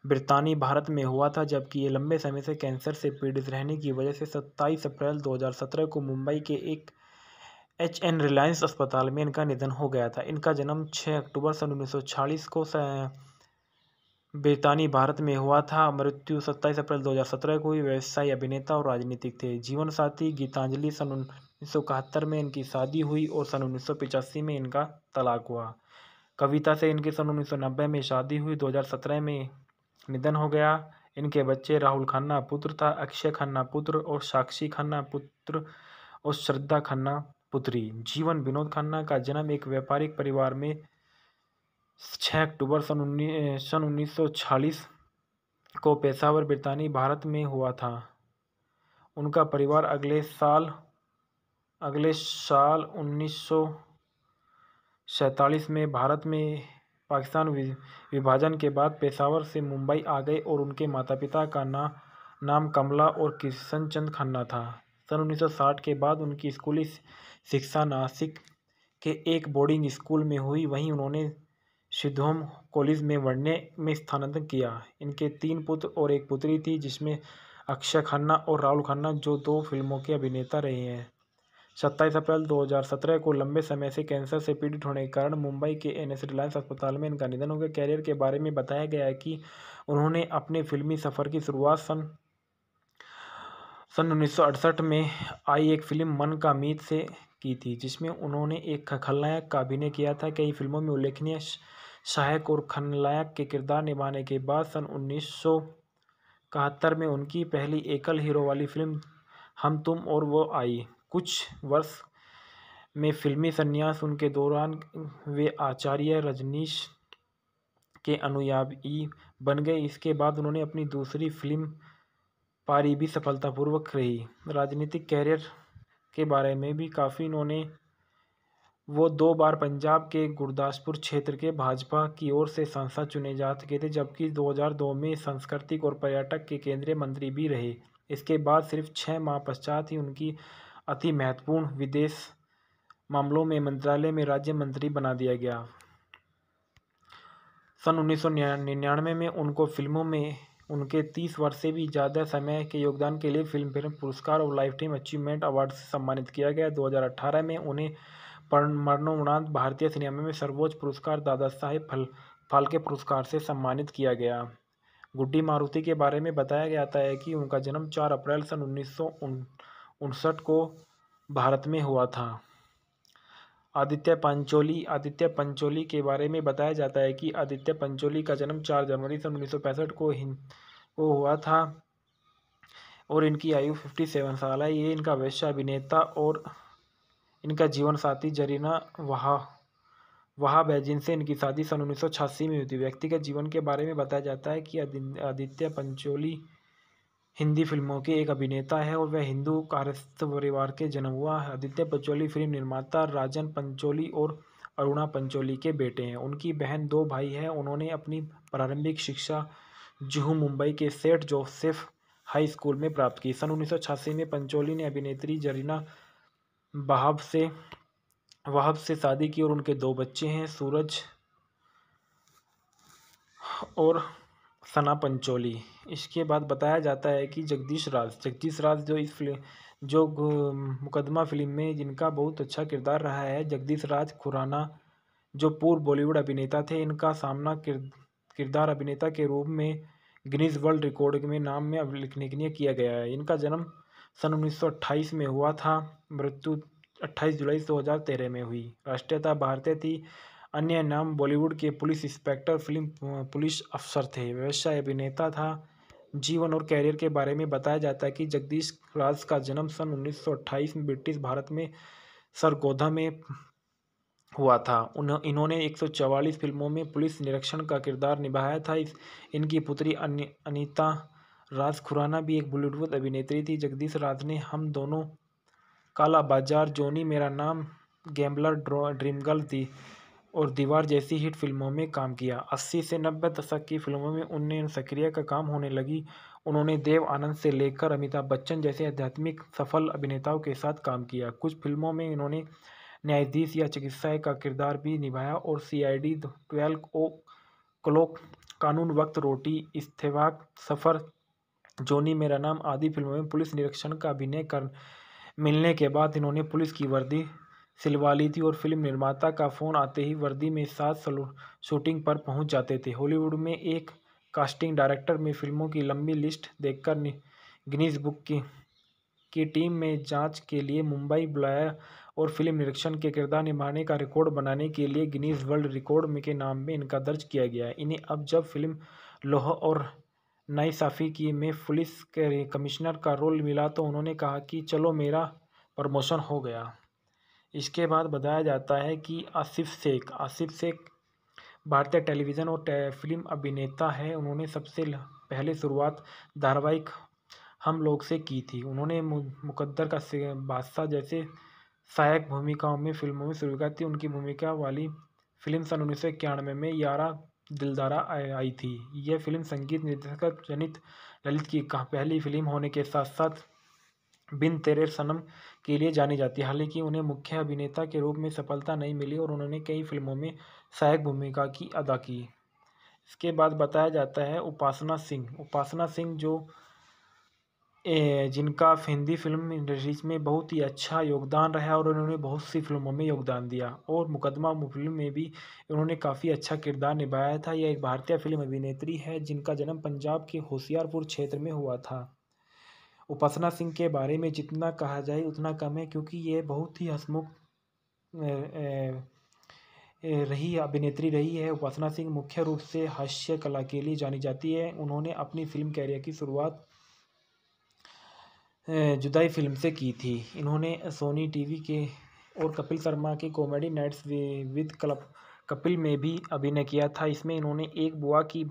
ब्रितानी भारत में हुआ था जबकि ये लंबे समय से कैंसर से पीड़ित रहने की वजह से 27 अप्रैल 2017 को मुंबई के एक एच एन रिलायंस अस्पताल में इनका निधन हो गया था इनका जन्म 6 अक्टूबर सन उन्नीस को ब्रितानी भारत में हुआ था मृत्यु 27 अप्रैल 2017 को ही व्यवसायी अभिनेता और राजनीतिक थे जीवन साथी गीतांजलि सन उन्नीस में इनकी शादी हुई और सन उन्नीस में इनका तलाक हुआ कविता से इनके सन उन्नीस में शादी हुई 2017 में निधन हो गया इनके बच्चे राहुल खन्ना पुत्र था अक्षय खन्ना पुत्र और साक्षी खन्ना पुत्र और श्रद्धा खन्ना पुत्री जीवन विनोद खन्ना का जन्म एक व्यापारिक परिवार में छः अक्टूबर सन उन्नीस सन उन्नीस को पेशावर ब्रितानी भारत में हुआ था उनका परिवार अगले साल अगले साल उन्नीस सौ सैंतालीस में भारत में पाकिस्तान विभाजन के बाद पेशावर से मुंबई आ गए और उनके माता पिता का ना नाम कमला और किशन चंद खन्ना था सन 1960 के बाद उनकी स्कूली शिक्षा नासिक के एक बोर्डिंग स्कूल में हुई वहीं उन्होंने सिद्धोम कॉलेज में पढ़ने में स्थानांतरण किया इनके तीन पुत्र और एक पुत्री थी जिसमें अक्षय खन्ना और राहुल खन्ना जो दो फिल्मों के अभिनेता रहे हैं सत्ताईस अप्रैल 2017 को लंबे समय से कैंसर से पीड़ित होने के कारण मुंबई के एनएस रिलायंस अस्पताल में इनका निधन हो गया कैरियर के बारे में बताया गया कि उन्होंने अपने फिल्मी सफ़र की शुरुआत सन सन उन्नीस में आई एक फिल्म मन का मीत से की थी जिसमें उन्होंने एक खलनायक का अभिनय किया था कई फिल्मों में उल्लेखनीय सहायक और खलनायक के किरदार निभाने के बाद सन उन्नीस में उनकी पहली एकल हीरो वाली फिल्म हम तुम और वो आई कुछ वर्ष में फिल्मी संन्यास उनके दौरान वे आचार्य रजनीश के अनुयायी बन गए इसके बाद उन्होंने अपनी दूसरी फिल्म पारी भी सफलतापूर्वक रही राजनीतिक कैरियर के बारे में भी काफ़ी इन्होंने वो दो बार पंजाब के गुरदासपुर क्षेत्र के भाजपा की ओर से सांसद चुने जा चुके थे जबकि 2002 में सांस्कृतिक और पर्यटक के केंद्रीय मंत्री भी रहे इसके बाद सिर्फ छः माह पश्चात ही उनकी अति महत्वपूर्ण विदेश मामलों में मंत्रालय में राज्य मंत्री बना दिया गया सन उन्नीस निन्यानवे में उनको फिल्मों में उनके तीस वर्ष से भी ज़्यादा समय के योगदान के लिए फिल्म फेयर पुरस्कार और लाइफ टाइम अचीवमेंट अवार्ड से सम्मानित किया गया 2018 में उन्हें मरणोपरांत भारतीय सिनेमा में सर्वोच्च पुरस्कार दादा साहेब फल फाल्के पुरस्कार से सम्मानित किया गया गुड्डी मारुति के बारे में बताया गया है कि उनका जन्म 4 अप्रैल सन उन्नीस उनसठ को भारत में हुआ था आदित्य पंचोली आदित्य पंचोली के बारे में बताया जाता है कि आदित्य पंचोली का जन्म चार जनवरी सन उन्नीस को हिंद को हुआ था और इनकी आयु फिफ्टी सेवन साल है ये इनका वैश्य अभिनेता और इनका जीवन साथी जरीना वहा वहा बैजिन जिनसे इनकी शादी सन उन्नीस में हुई थी व्यक्तिगत जीवन के बारे में बताया जाता है कि आदित्य पंचोली हिंदी फिल्मों के एक अभिनेता है और वह हिंदू कारस्थ परिवार के जन्म हुआ आदित्य पंचोली फिल्म निर्माता राजन पंचोली और अरुणा पंचोली के बेटे हैं उनकी बहन दो भाई हैं उन्होंने अपनी प्रारंभिक शिक्षा जुहू मुंबई के सेठ जोसेफ हाई स्कूल में प्राप्त की सन उन्नीस में पंचोली ने अभिनेत्री जरीना बहाब से वहाब से शादी की और उनके दो बच्चे हैं सूरज और सना पंचोली इसके बाद बताया जाता है कि जगदीश राज जगदीश राज जो इस फिल्म जो मुकदमा फिल्म में जिनका बहुत अच्छा किरदार रहा है जगदीश राज खुराना जो पूर्व बॉलीवुड अभिनेता थे इनका सामना किरदार अभिनेता के रूप में गिनीज वर्ल्ड रिकॉर्ड में नाम में के लिए किया गया है इनका जन्म सन उन्नीस में हुआ था मृत्यु 28 जुलाई 2013 में हुई राष्ट्रीयता भारतीय थी अन्य नाम बॉलीवुड के पुलिस इंस्पेक्टर फिल्म पुलिस अफसर थे व्यवसाय अभिनेता था जीवन और कैरियर के बारे में बताया जाता है कि जगदीश राज का जन्म सन उन्नीस में ब्रिटिश भारत में सरगोधा में हुआ था उन इन्होंने 144 फिल्मों में पुलिस निरीक्षण का किरदार निभाया था इस इनकी पुत्री अनिता राज खुराना भी एक बॉलीवुड अभिनेत्री थी जगदीश राज ने हम दोनों काला बाजार जोनी मेरा नाम गैम्बलर ड्रीम गर्ल थी और दीवार जैसी हिट फिल्मों में काम किया अस्सी से नब्बे दशक की फिल्मों में उनने सक्रिय का काम होने लगी उन्होंने देव आनंद से लेकर अमिताभ बच्चन जैसे आध्यात्मिक सफल अभिनेताओं के साथ काम किया कुछ फिल्मों में इन्होंने न्यायाधीश या चिकित्सा का किरदार भी निभाया और C I D twelve o'clock Kanoon Waqt रोटी इस्तेवाक सफ़र जोनी मेरा नाम आदि फिल्मों में पुलिस निरीक्षण का अभिनय कर मिलने के बाद इन्होंने पुलिस की वर्दी सिलवा ली थी और फिल्म निर्माता का फ़ोन आते ही वर्दी में सात शूटिंग पर पहुंच जाते थे हॉलीवुड में एक कास्टिंग डायरेक्टर में फिल्मों की लंबी लिस्ट देखकर गिनीज बुक की की टीम में जांच के लिए मुंबई बुलाया और फिल्म निरीक्षण के किरदार निभाने का रिकॉर्ड बनाने के लिए गिनीज वर्ल्ड रिकॉर्ड के नाम में इनका दर्ज किया गया है इन्हें अब जब फिल्म लोह और नाइसाफ़ी की में पुलिस के कमिश्नर का रोल मिला तो उन्होंने कहा कि चलो मेरा प्रमोशन हो गया इसके बाद बताया जाता है कि आसिफ शेख आसिफ शेख भारतीय टेलीविज़न और टे, फिल्म अभिनेता है उन्होंने सबसे पहले शुरुआत धारावाहिक हम लोग से की थी उन्होंने मुकद्दर का बादशाह जैसे सहायक भूमिकाओं में फिल्मों में शुरू की उनकी भूमिका वाली फिल्म सन उन्नीस सौ इक्यानवे में यारा दिलदारा आई थी यह फिल्म संगीत निर्देशक जनित ललित की पहली फिल्म होने के साथ साथ बिन तेरे सनम के लिए जानी जाती है हालांकि उन्हें मुख्य अभिनेता के रूप में सफलता नहीं मिली और उन्होंने कई फिल्मों में सहायक भूमिका की अदा की इसके बाद बताया जाता है उपासना सिंह उपासना सिंह जो ए, जिनका हिंदी फिल्म इंडस्ट्रीज में बहुत ही अच्छा योगदान रहा और उन्होंने बहुत सी फिल्मों में योगदान दिया और मुकदमा फिल्म में भी उन्होंने काफ़ी अच्छा किरदार निभाया था यह एक भारतीय फिल्म अभिनेत्री है जिनका जन्म पंजाब के होशियारपुर क्षेत्र में हुआ था उपासना सिंह के बारे में जितना कहा जाए उतना कम है क्योंकि ये बहुत ही हसमुख रही अभिनेत्री रही है उपासना सिंह मुख्य रूप से हास्य कला के लिए जानी जाती है उन्होंने अपनी फिल्म कैरियर की शुरुआत जुदाई फिल्म से की थी इन्होंने सोनी टीवी के और कपिल शर्मा के comedy nights with club Kapil में भी अभिनय किया था इसमें इन्होंने एक बुआ की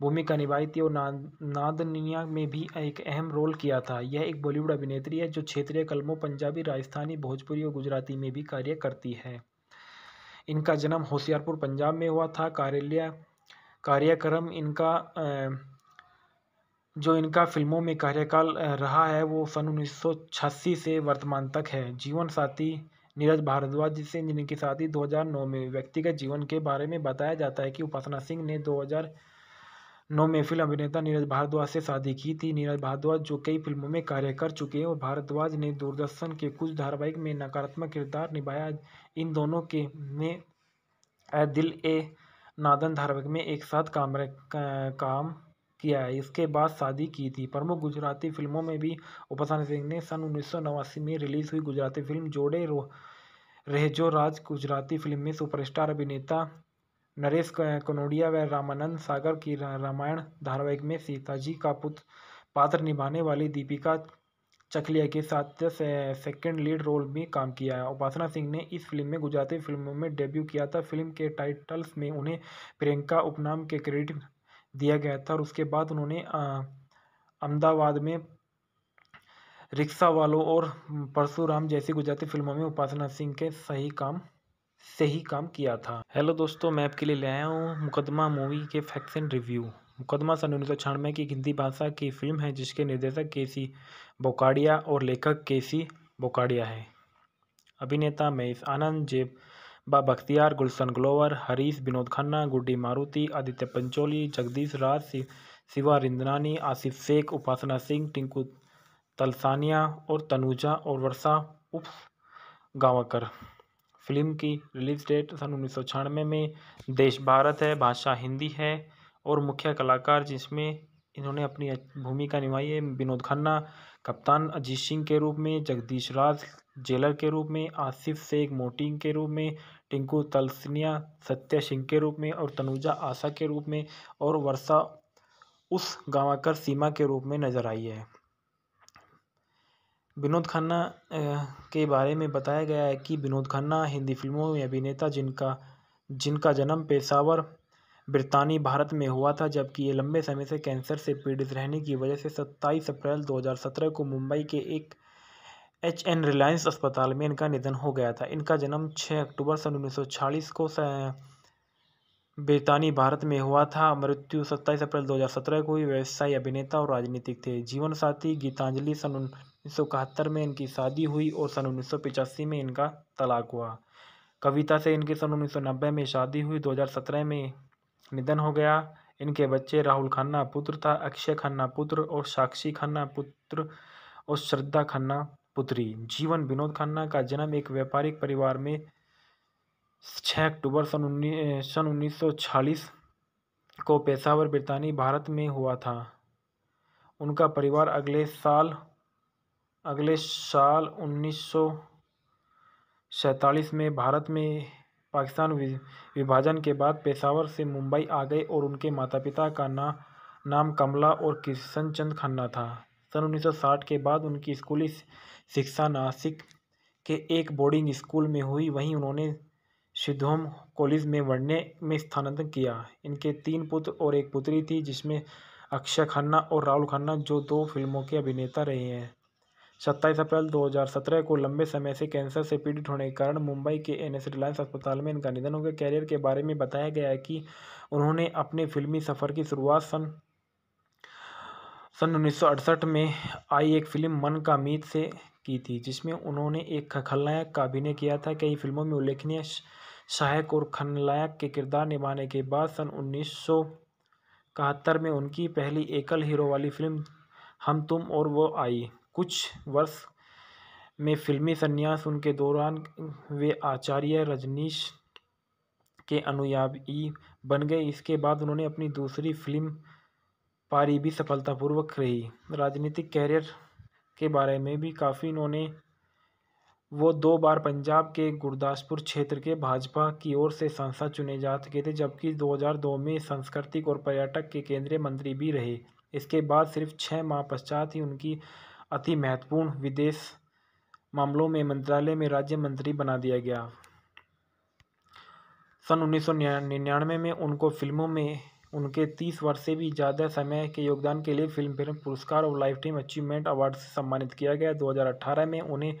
भूमिका निभाई थी और ना, नादनिया में भी एक अहम रोल किया था यह एक बॉलीवुड अभिनेत्री है जो क्षेत्रीय कलमों पंजाबी राजस्थानी भोजपुरी और गुजराती में भी कार्य करती है इनका जन्म होशियारपुर पंजाब में हुआ था कार्यालय कार्यक्रम इनका जो इनका फिल्मों में कार्यकाल रहा है वो सन उन्नीस से वर्तमान तक है जीवन साथी नीरज भारद्वाज जिसे जिनकी शादी 2009 में व्यक्तिगत जीवन के बारे में बताया जाता है कि उपासना सिंह ने फिल्म अभिनेता नीरज भारद्वाज से शादी की थी नीरज भारद्वाज जो कई फिल्मों में कार्य कर चुके हैं और भारद्वाज ने दूरदर्शन के कुछ धारावाहिक में नकारात्मक किरदार निभाया इन दोनों के में ए दिल ए नादन धारावाहिक में एक साथ काम काम किया है इसके बाद शादी की थी प्रमुख गुजराती फिल्मों में भी उपासना सिंह ने सन उन्नीस में रिलीज हुई गुजराती फिल्म जोड़े रो रहजो राज गुजराती फिल्म में सुपरस्टार अभिनेता नरेश कनोडिया व रामानंद सागर की रामायण धारावाहिक में सीताजी का पुत्र पात्र निभाने वाली दीपिका चकलिया के साथ से, सेकंड लीड रोल में काम किया है उपासना सिंह ने इस फिल्म में गुजराती फिल्मों में डेब्यू किया था फिल्म के टाइटल्स में उन्हें प्रियंका उपनाम के क्रेडिट दिया गया था और उसके बाद उन्होंने अहमदाबाद में रिक्शा वालों और परशुराम जैसी गुजराती फिल्मों में उपासना सिंह के सही काम से ही काम किया था हेलो दोस्तों मैं आपके लिए ले आया हूँ मुकदमा मूवी के फैक्ट्स एंड रिव्यू मुकदमा सन उन्नीस सौ छियानवे की हिंदी भाषा की फिल्म है जिसके निर्देशक के सी बोकाडिया और लेखक के सी बोकाडिया है अभिनेता महेश आनंद जेब बा बख्तियार गुलशन ग्लोवर हरीश विनोद खन्ना गुड्डी मारुति आदित्य पंचोली जगदीश राज शिवा रिंदनानी आसिफ शेख उपासना सिंह टिंकू तलसानिया और तनुजा और वर्षा उप गावकर फिल्म की रिलीज़ डेट सन उन्नीस सौ छियानवे में देश भारत है भाषा हिंदी है और मुख्य कलाकार जिसमें इन्होंने अपनी भूमिका निभाई है विनोद खन्ना कप्तान अजीत सिंह के रूप में जगदीश राज जेलर के रूप में आसिफ शेख मोटिंग के रूप में टिंकू तलसनिया सत्य सिंह के रूप में और तनुजा आशा के रूप में और वर्षा उस गावाकर सीमा के रूप में नजर आई है विनोद खन्ना के बारे में बताया गया है कि विनोद खन्ना हिंदी फ़िल्मों में अभिनेता जिनका जिनका जन्म पेशावर ब्रितानी भारत में हुआ था जबकि ये लंबे समय से कैंसर से पीड़ित रहने की वजह से 27 अप्रैल 2017 को मुंबई के एक एच एन रिलायंस अस्पताल में इनका निधन हो गया था इनका जन्म 6 अक्टूबर सन उन्नीस को ब्रितानी भारत में हुआ था मृत्यु 27 अप्रैल 2017 को ही व्यवसायी अभिनेता और राजनीतिक थे जीवन साथी गीतांजलि सन 1971 में इनकी शादी हुई और सन उन्नीस में इनका तलाक हुआ कविता से इनकी सन उन्नीस में शादी हुई 2017 में निधन हो गया इनके बच्चे राहुल खन्ना पुत्र था अक्षय खन्ना पुत्र और साक्षी खन्ना पुत्र और श्रद्धा खन्ना पुत्री जीवन विनोद खन्ना का जन्म एक व्यापारिक परिवार में छः अक्टूबर सन उन्नीस सन उन्नीस को पेशावर ब्रितानी भारत में हुआ था उनका परिवार अगले साल अगले साल उन्नीस सौ सैंतालीस में भारत में पाकिस्तान विभाजन के बाद पेशावर से मुंबई आ गए और उनके माता पिता का ना नाम कमला और किशन चंद खन्ना था सन 1960 के बाद उनकी स्कूली शिक्षा नासिक के एक बोर्डिंग स्कूल में हुई वहीं उन्होंने सिद्धोम कॉलेज में पढ़ने में स्थानांतरण किया इनके तीन पुत्र और एक पुत्री थी जिसमें अक्षय खन्ना और राहुल खन्ना जो दो फिल्मों के अभिनेता रहे हैं सत्ताईस अप्रैल 2017 को लंबे समय से कैंसर से पीड़ित होने के कारण मुंबई के एन एस रिलायंस अस्पताल में इनका निधन हो गया कैरियर के बारे में बताया गया है कि उन्होंने अपने फिल्मी सफ़र की शुरुआत सन सन उन्नीस में आई एक फिल्म मन का मीत से की थी जिसमें उन्होंने एक खलनायक का अभिनय किया था कई फिल्मों में उल्लेखनीय सहायक और खलनायक के किरदार निभाने के बाद सन उन्नीस में उनकी पहली एकल हीरो वाली फिल्म हम तुम और वो आई कुछ वर्ष में फिल्मी संन्यास उनके दौरान वे आचार्य रजनीश के अनुयायी बन गए इसके बाद उन्होंने अपनी दूसरी फिल्म पारी भी सफलतापूर्वक रही राजनीतिक कैरियर के बारे में भी काफ़ी इन्होंने वो दो बार पंजाब के गुरदासपुर क्षेत्र के भाजपा की ओर से सांसद चुने जा चुके थे जबकि 2002 में सांस्कृतिक और पर्यटक के केंद्रीय मंत्री भी रहे इसके बाद सिर्फ छः माह पश्चात ही उनकी अति महत्वपूर्ण विदेश मामलों में मंत्रालय में राज्य मंत्री बना दिया गया सन उन्नीस में उनको फिल्मों में उनके तीस वर्ष से भी ज़्यादा समय के योगदान के लिए फिल्म फेयर पुरस्कार और लाइफ टाइम अचीवमेंट अवार्ड से सम्मानित किया गया 2018 में उन्हें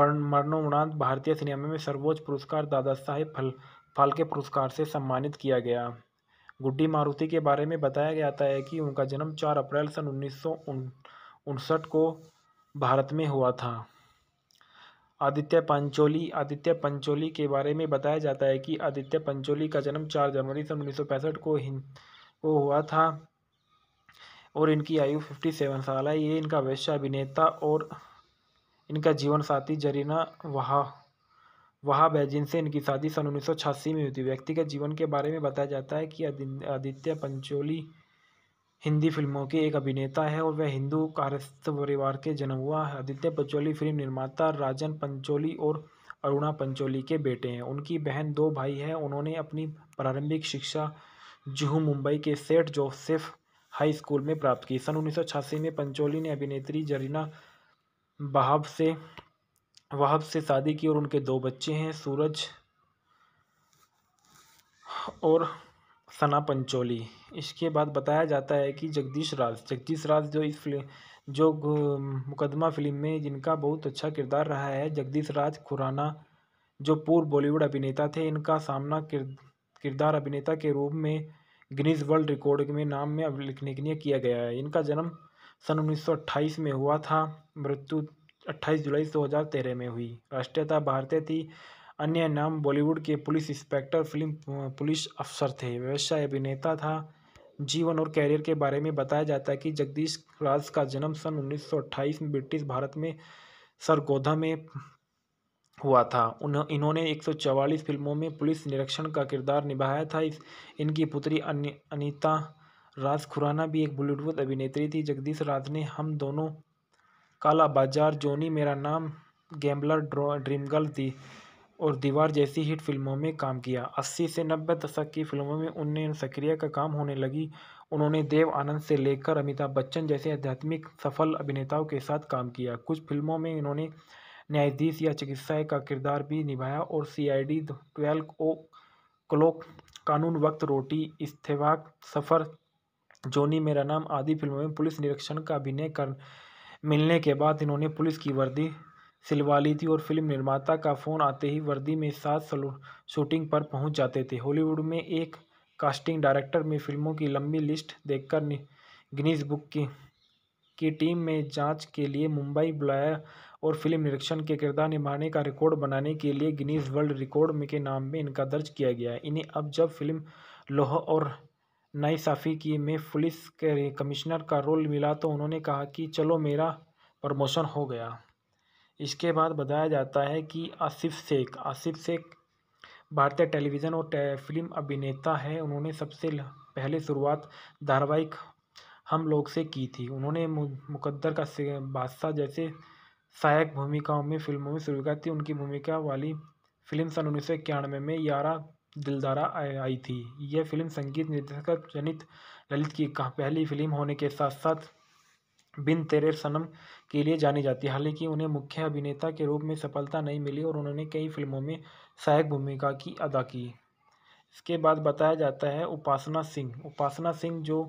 मरणोपरांत भारतीय सिनेमा में सर्वोच्च पुरस्कार दादा साहेब फल फाल्के पुरस्कार से सम्मानित किया गया गुड्डी मारुति के बारे में बताया गया है कि उनका जन्म चार अप्रैल सन उन्नीस उनसठ को भारत में हुआ था आदित्य पंचोली आदित्य पंचोली के बारे में बताया जाता है कि आदित्य पंचोली का जन्म चार जनवरी सन उन्नीस को हिंद को हुआ था और इनकी आयु फिफ्टी सेवन साल है ये इनका वैश्य अभिनेता और इनका जीवन साथी जरीना वहा वहा बैजिन से इनकी शादी सन उन्नीस में हुई थी व्यक्तिगत जीवन के बारे में बताया जाता है कि आदित्य पंचोली हिंदी फिल्मों के एक अभिनेता हैं और वह हिंदू कारस्थ परिवार के जन्म हुआ है आदित्य पंचोली फिल्म निर्माता राजन पंचोली और अरुणा पंचोली के बेटे हैं उनकी बहन दो भाई हैं उन्होंने अपनी प्रारंभिक शिक्षा जुहू मुंबई के सेठ जोसेफ हाई स्कूल में प्राप्त की सन उन्नीस में पंचोली ने अभिनेत्री जरीना बहाब से वहाब से शादी की और उनके दो बच्चे हैं सूरज और सना पंचोली इसके बाद बताया जाता है कि जगदीश राज जगदीश राज जो इस फिल्म जो मुकदमा फिल्म में जिनका बहुत अच्छा किरदार रहा है जगदीश राज खुराना जो पूर्व बॉलीवुड अभिनेता थे इनका सामना किरदार अभिनेता के रूप में गिनीज वर्ल्ड रिकॉर्ड में नाम में के लिए किया गया है इनका जन्म सन उन्नीस में हुआ था मृत्यु 28 जुलाई 2013 में हुई राष्ट्रीयता भारतीय थी अन्य नाम बॉलीवुड के पुलिस इंस्पेक्टर फिल्म पुलिस अफसर थे व्यवसाय अभिनेता था जीवन और कैरियर के बारे में बताया जाता है कि जगदीश राज का जन्म सन 1928 में ब्रिटिश भारत में सरगोधा में हुआ था इन्होंने 144 फिल्मों में पुलिस निरीक्षण का किरदार निभाया था इस इनकी पुत्री अनिता राज खुराना भी एक बॉलीवुड अभिनेत्री थी जगदीश राज ने हम दोनों काला बाजार जोनी मेरा नाम गैम्बलर ड्रीम गर्ल थी और दीवार जैसी हिट फिल्मों में काम किया अस्सी से नब्बे दशक की फिल्मों में उनने सक्रिय का काम होने लगी उन्होंने देव आनंद से लेकर अमिताभ बच्चन जैसे आध्यात्मिक सफल अभिनेताओं के साथ काम किया कुछ फिल्मों में इन्होंने न्यायाधीश या चिकित्सा का किरदार भी निभाया और C CID twelve o'clock Kanoon Waqt रोटी इस्तेवाक सफ़र जोनी मेरा नाम आदि फिल्मों में पुलिस निरीक्षण का अभिनय कर मिलने के बाद इन्होंने पुलिस की वर्दी सिलवा ली थी और फिल्म निर्माता का फ़ोन आते ही वर्दी में साथ शूटिंग पर पहुंच जाते थे हॉलीवुड में एक कास्टिंग डायरेक्टर में फिल्मों की लंबी लिस्ट देखकर गिनीज बुक की की टीम में जांच के लिए मुंबई बुलाया और फिल्म निरीक्षण के किरदार निभाने का रिकॉर्ड बनाने के लिए गिनीज वर्ल्ड रिकॉर्ड के नाम में इनका दर्ज किया गया है इन्हें अब जब फिल्म लोह और नाइसाफ़ी की में पुलिस के कमिश्नर का रोल मिला तो उन्होंने कहा कि चलो मेरा प्रमोशन हो गया इसके बाद बताया जाता है कि आसिफ शेख आसिफ शेख भारतीय टेलीविज़न और टे, फिल्म अभिनेता है उन्होंने सबसे पहले शुरुआत धारावाहिक हम लोग से की थी उन्होंने मुकद्दर का बादशाह जैसे सहायक भूमिकाओं में फिल्मों में शुरू थी उनकी भूमिका वाली फिल्म सन उन्नीस सौ इक्यानवे में यारा दिलदारा आई थी यह फिल्म संगीत निर्देशक जनित ललित की पहली फिल्म होने के साथ साथ बिन तेरे सनम के लिए जानी जाती है हालांकि उन्हें मुख्य अभिनेता के रूप में सफलता नहीं मिली और उन्होंने कई फिल्मों में सहायक भूमिका की अदा की इसके बाद बताया जाता है उपासना सिंह उपासना सिंह जो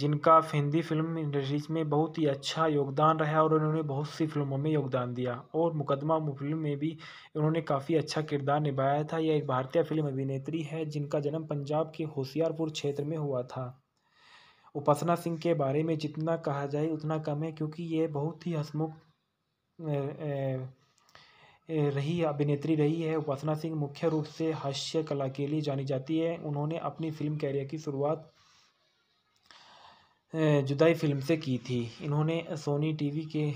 जिनका हिंदी फिल्म इंडस्ट्रीज में बहुत ही अच्छा योगदान रहा और उन्होंने बहुत सी फिल्मों में योगदान दिया और मुकदमा फिल्म में भी उन्होंने काफ़ी अच्छा किरदार निभाया था यह एक भारतीय फिल्म अभिनेत्री है जिनका जन्म पंजाब के होशियारपुर क्षेत्र में हुआ था उपासना सिंह के बारे में जितना कहा जाए उतना कम है क्योंकि ये बहुत ही हसमुख रही अभिनेत्री रही है उपासना सिंह मुख्य रूप से हास्य कला के लिए जानी जाती है उन्होंने अपनी फिल्म कैरियर की शुरुआत जुदाई फिल्म से की थी इन्होंने सोनी टीवी के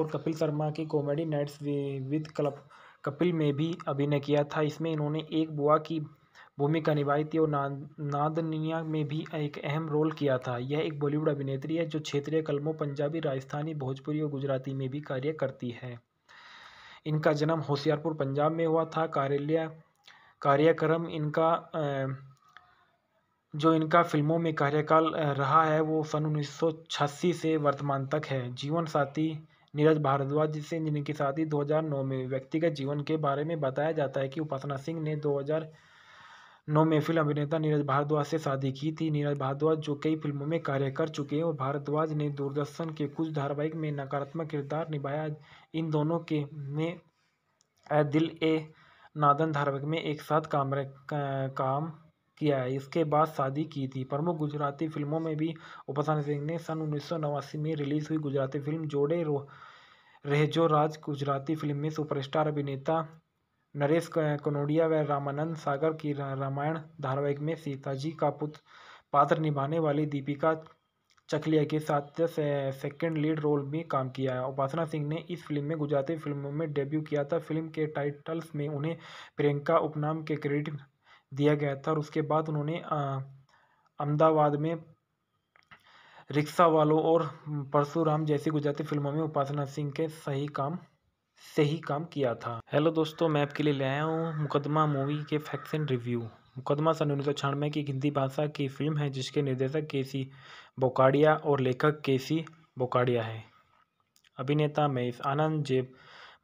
और कपिल शर्मा के comedy nights with club Kapil में भी अभिनय किया था इसमें इन्होंने एक बुआ की भूमिका निभाई थी और नाद नादनिया में भी एक अहम रोल किया था यह एक बॉलीवुड अभिनेत्री है जो क्षेत्रीय कलमों पंजाबी राजस्थानी भोजपुरी और गुजराती में भी कार्य करती है इनका जन्म होशियारपुर पंजाब में हुआ था कार्यालय कार्यक्रम इनका जो इनका फिल्मों में कार्यकाल रहा है वो सन उन्नीस से वर्तमान तक है जीवन साथी नीरज भारद्वाज जिसे जिनकी शादी 2009 में व्यक्तिगत जीवन के बारे में बताया जाता है कि उपासना सिंह ने महफिल अभिनेता नीरज भारद्वाज से शादी की थी नीरज भारद्वाज जो कई फिल्मों में कार्य कर चुके हैं और भारद्वाज ने दूरदर्शन के कुछ धारावाहिक में नकारात्मक किरदार निभाया इन दोनों के में दिल ए नादन धारावाहिक में एक साथ काम काम किया है इसके बाद शादी की थी प्रमुख गुजराती फिल्मों में भी उपासना सिंह ने सन उन्नीस में रिलीज हुई गुजराती फिल्म जोड़े रहे जो राज गुजराती फिल्म में सुपरस्टार अभिनेता नरेश कनोडिया व रामानंद सागर की रामायण धारावाहिक में सीताजी का पुत्र पात्र निभाने वाली दीपिका चकलिया के साथ से सेकंड लीड रोल में काम किया है उपासना सिंह ने इस फिल्म में गुजराती फिल्मों में डेब्यू किया था फिल्म के टाइटल्स में उन्हें प्रियंका उपनाम के क्रेडिट दिया गया था और उसके बाद उन्होंने अहमदाबाद में रिक्शा वालों और परशुराम जैसी गुजराती फिल्मों में उपासना सिंह के सही काम से ही काम किया था हेलो दोस्तों मैं आपके लिए ले आया हूँ मुकदमा मूवी के फैक्शन एंड रिव्यू मुकदमा सन उन्नीस सौ छियानवे की हिंदी भाषा की फिल्म है जिसके निर्देशक के सी बोकाडिया और लेखक के सी बोकाडिया है अभिनेता महेश आनंद जेब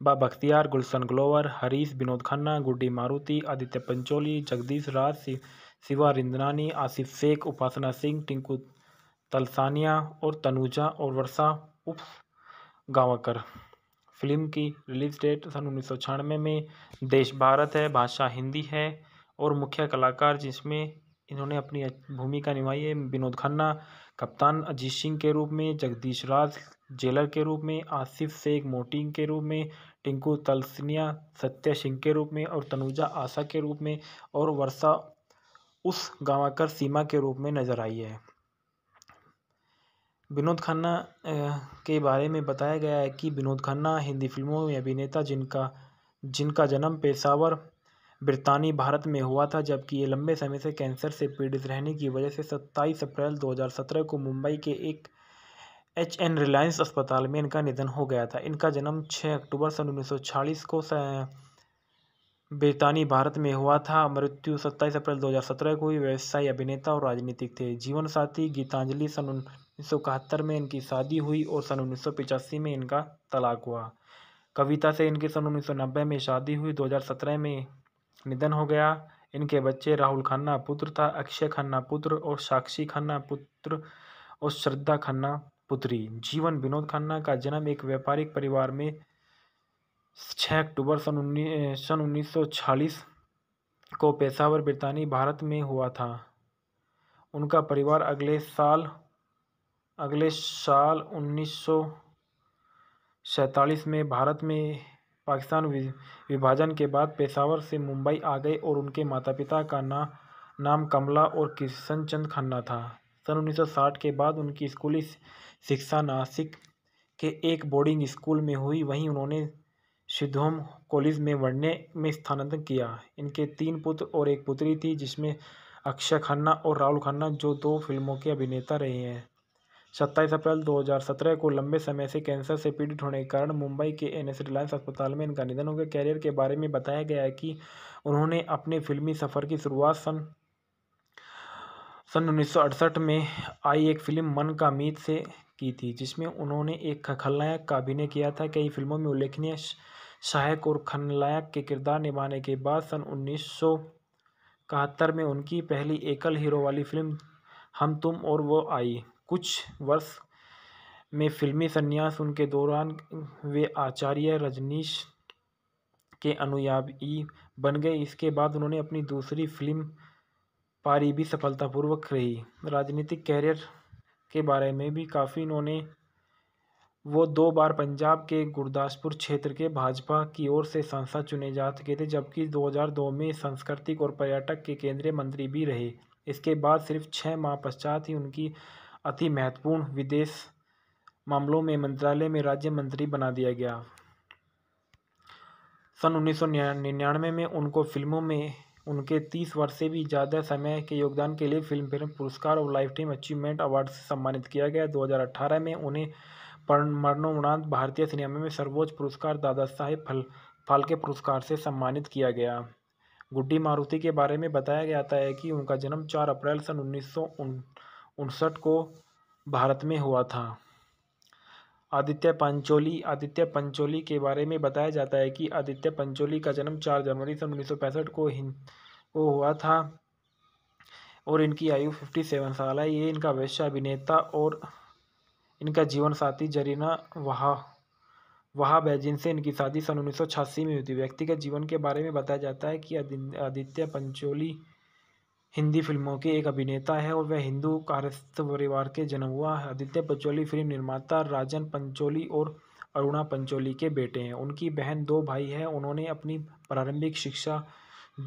बा बख्तियार गुलशन ग्लोवर हरीश विनोद खन्ना गुड्डी मारुति आदित्य पंचोली जगदीश राज शिवा रिंदनानी आसिफ शेख उपासना सिंह टिंकू तलसानिया और तनुजा और वर्षा उप गावकर फिल्म की रिलीज डेट सन उन्नीस सौ छियानवे में देश भारत है भाषा हिंदी है और मुख्य कलाकार जिसमें इन्होंने अपनी भूमिका निभाई है विनोद खन्ना कप्तान अजीत सिंह के रूप में जगदीश राज जेलर के रूप में आसिफ शेख मोटिंग के रूप में टिंकू तलसनिया सत्य सिंह के रूप में और तनुजा आशा के रूप में और वर्षा उस गांवकर सीमा के रूप में नजर आई है विनोद खन्ना के बारे में बताया गया है कि विनोद खन्ना हिंदी फिल्मों में अभिनेता जिनका जिनका जन्म पेशावर ब्रितानी भारत में हुआ था जबकि ये लंबे समय से कैंसर से पीड़ित रहने की वजह से 27 अप्रैल 2017 को मुंबई के एक एच एन रिलायंस अस्पताल में इनका निधन हो गया था इनका जन्म 6 अक्टूबर सन उन्नीस को ब्रितानी भारत में हुआ था मृत्यु 27 अप्रैल 2017 को ही व्यवसायी अभिनेता और राजनीतिक थे जीवन साथी गीतांजलि सन उन्नीस में इनकी शादी हुई और सन उन्नीस में इनका तलाक हुआ कविता से इनके सन उन्नीस में शादी हुई 2017 में निधन हो गया इनके बच्चे राहुल खन्ना पुत्र था अक्षय खन्ना पुत्र और साक्षी खन्ना पुत्र और श्रद्धा खन्ना पुत्री जीवन विनोद खन्ना का जन्म एक व्यापारिक परिवार में छः अक्टूबर सन उन्नीस सन उन्नीस को पेशावर ब्रितानी भारत में हुआ था उनका परिवार अगले साल अगले साल उन्नीस सौ सैंतालीस में भारत में पाकिस्तान विभाजन के बाद पेशावर से मुंबई आ गए और उनके माता पिता का ना नाम कमला और किशन चंद खन्ना था सन 1960 के बाद उनकी स्कूली शिक्षा नासिक के एक बोर्डिंग स्कूल में हुई वहीं उन्होंने सिद्धोम कॉलेज में पढ़ने में स्थानांतरण किया इनके तीन पुत्र और एक पुत्री थी जिसमें अक्षय खन्ना और राहुल खन्ना जो दो फिल्मों के अभिनेता रहे हैं सत्ताईस अप्रैल 2017 को लंबे समय से कैंसर से पीड़ित होने के कारण मुंबई के एन रिलायंस अस्पताल में इनका निधन हो गया कैरियर के बारे में बताया गया कि उन्होंने अपने फिल्मी सफ़र की शुरुआत सन सन उन्नीस में आई एक फिल्म मन का मीत से की थी जिसमें उन्होंने एक खलनायक का अभिनय किया था कई फिल्मों में उल्लेखनीय सहायक और खलनायक के किरदार निभाने के बाद सन उन्नीस में उनकी पहली एकल हीरो वाली फिल्म हम तुम और वो आई कुछ वर्ष में फिल्मी संन्यास उनके दौरान वे आचार्य रजनीश के अनुयायी बन गए इसके बाद उन्होंने अपनी दूसरी फिल्म पारी भी सफलतापूर्वक रही राजनीतिक कैरियर के बारे में भी काफ़ी इन्होंने वो दो बार पंजाब के गुरदासपुर क्षेत्र के भाजपा की ओर से सांसद चुने जा चुके थे जबकि 2002 में सांस्कृतिक और पर्यटक के केंद्रीय मंत्री भी रहे इसके बाद सिर्फ छः माह पश्चात ही उनकी अति महत्वपूर्ण विदेश मामलों में मंत्रालय में राज्य मंत्री बना दिया गया सन उन्नीस निन्यानवे में उनको फिल्मों में उनके तीस वर्ष से भी ज़्यादा समय के योगदान के लिए फिल्म फिल्म पुरस्कार और लाइफ टाइम अचीवमेंट अवार्ड से सम्मानित किया गया 2018 में उन्हें मरणोपरांत भारतीय सिनेमा में सर्वोच्च पुरस्कार दादा साहेब फल फाल्के पुरस्कार से सम्मानित किया गया गुड्डी मारुति के बारे में बताया गया है कि उनका जन्म चार अप्रैल सन उन्नीस उनसठ को भारत में हुआ था आदित्य पंचोली आदित्य पंचोली के बारे में बताया जाता है कि आदित्य पंचोली का जन्म चार जनवरी सन उन्नीस को हिंद को हुआ था और इनकी आयु फिफ्टी सेवन साल है ये इनका वैश्य अभिनेता और इनका जीवन साथी जरीना वहा वहाब है जिनसे इनकी शादी सन उन्नीस में हुई थी व्यक्तिगत जीवन के बारे में बताया जाता है कि आदित्य पंचोली हिंदी फिल्मों के एक अभिनेता है और वह हिंदू कारस्थ परिवार के जन्म हुआ आदित्य पंचोली फिल्म निर्माता राजन पंचोली और अरुणा पंचोली के बेटे हैं उनकी बहन दो भाई हैं उन्होंने अपनी प्रारंभिक शिक्षा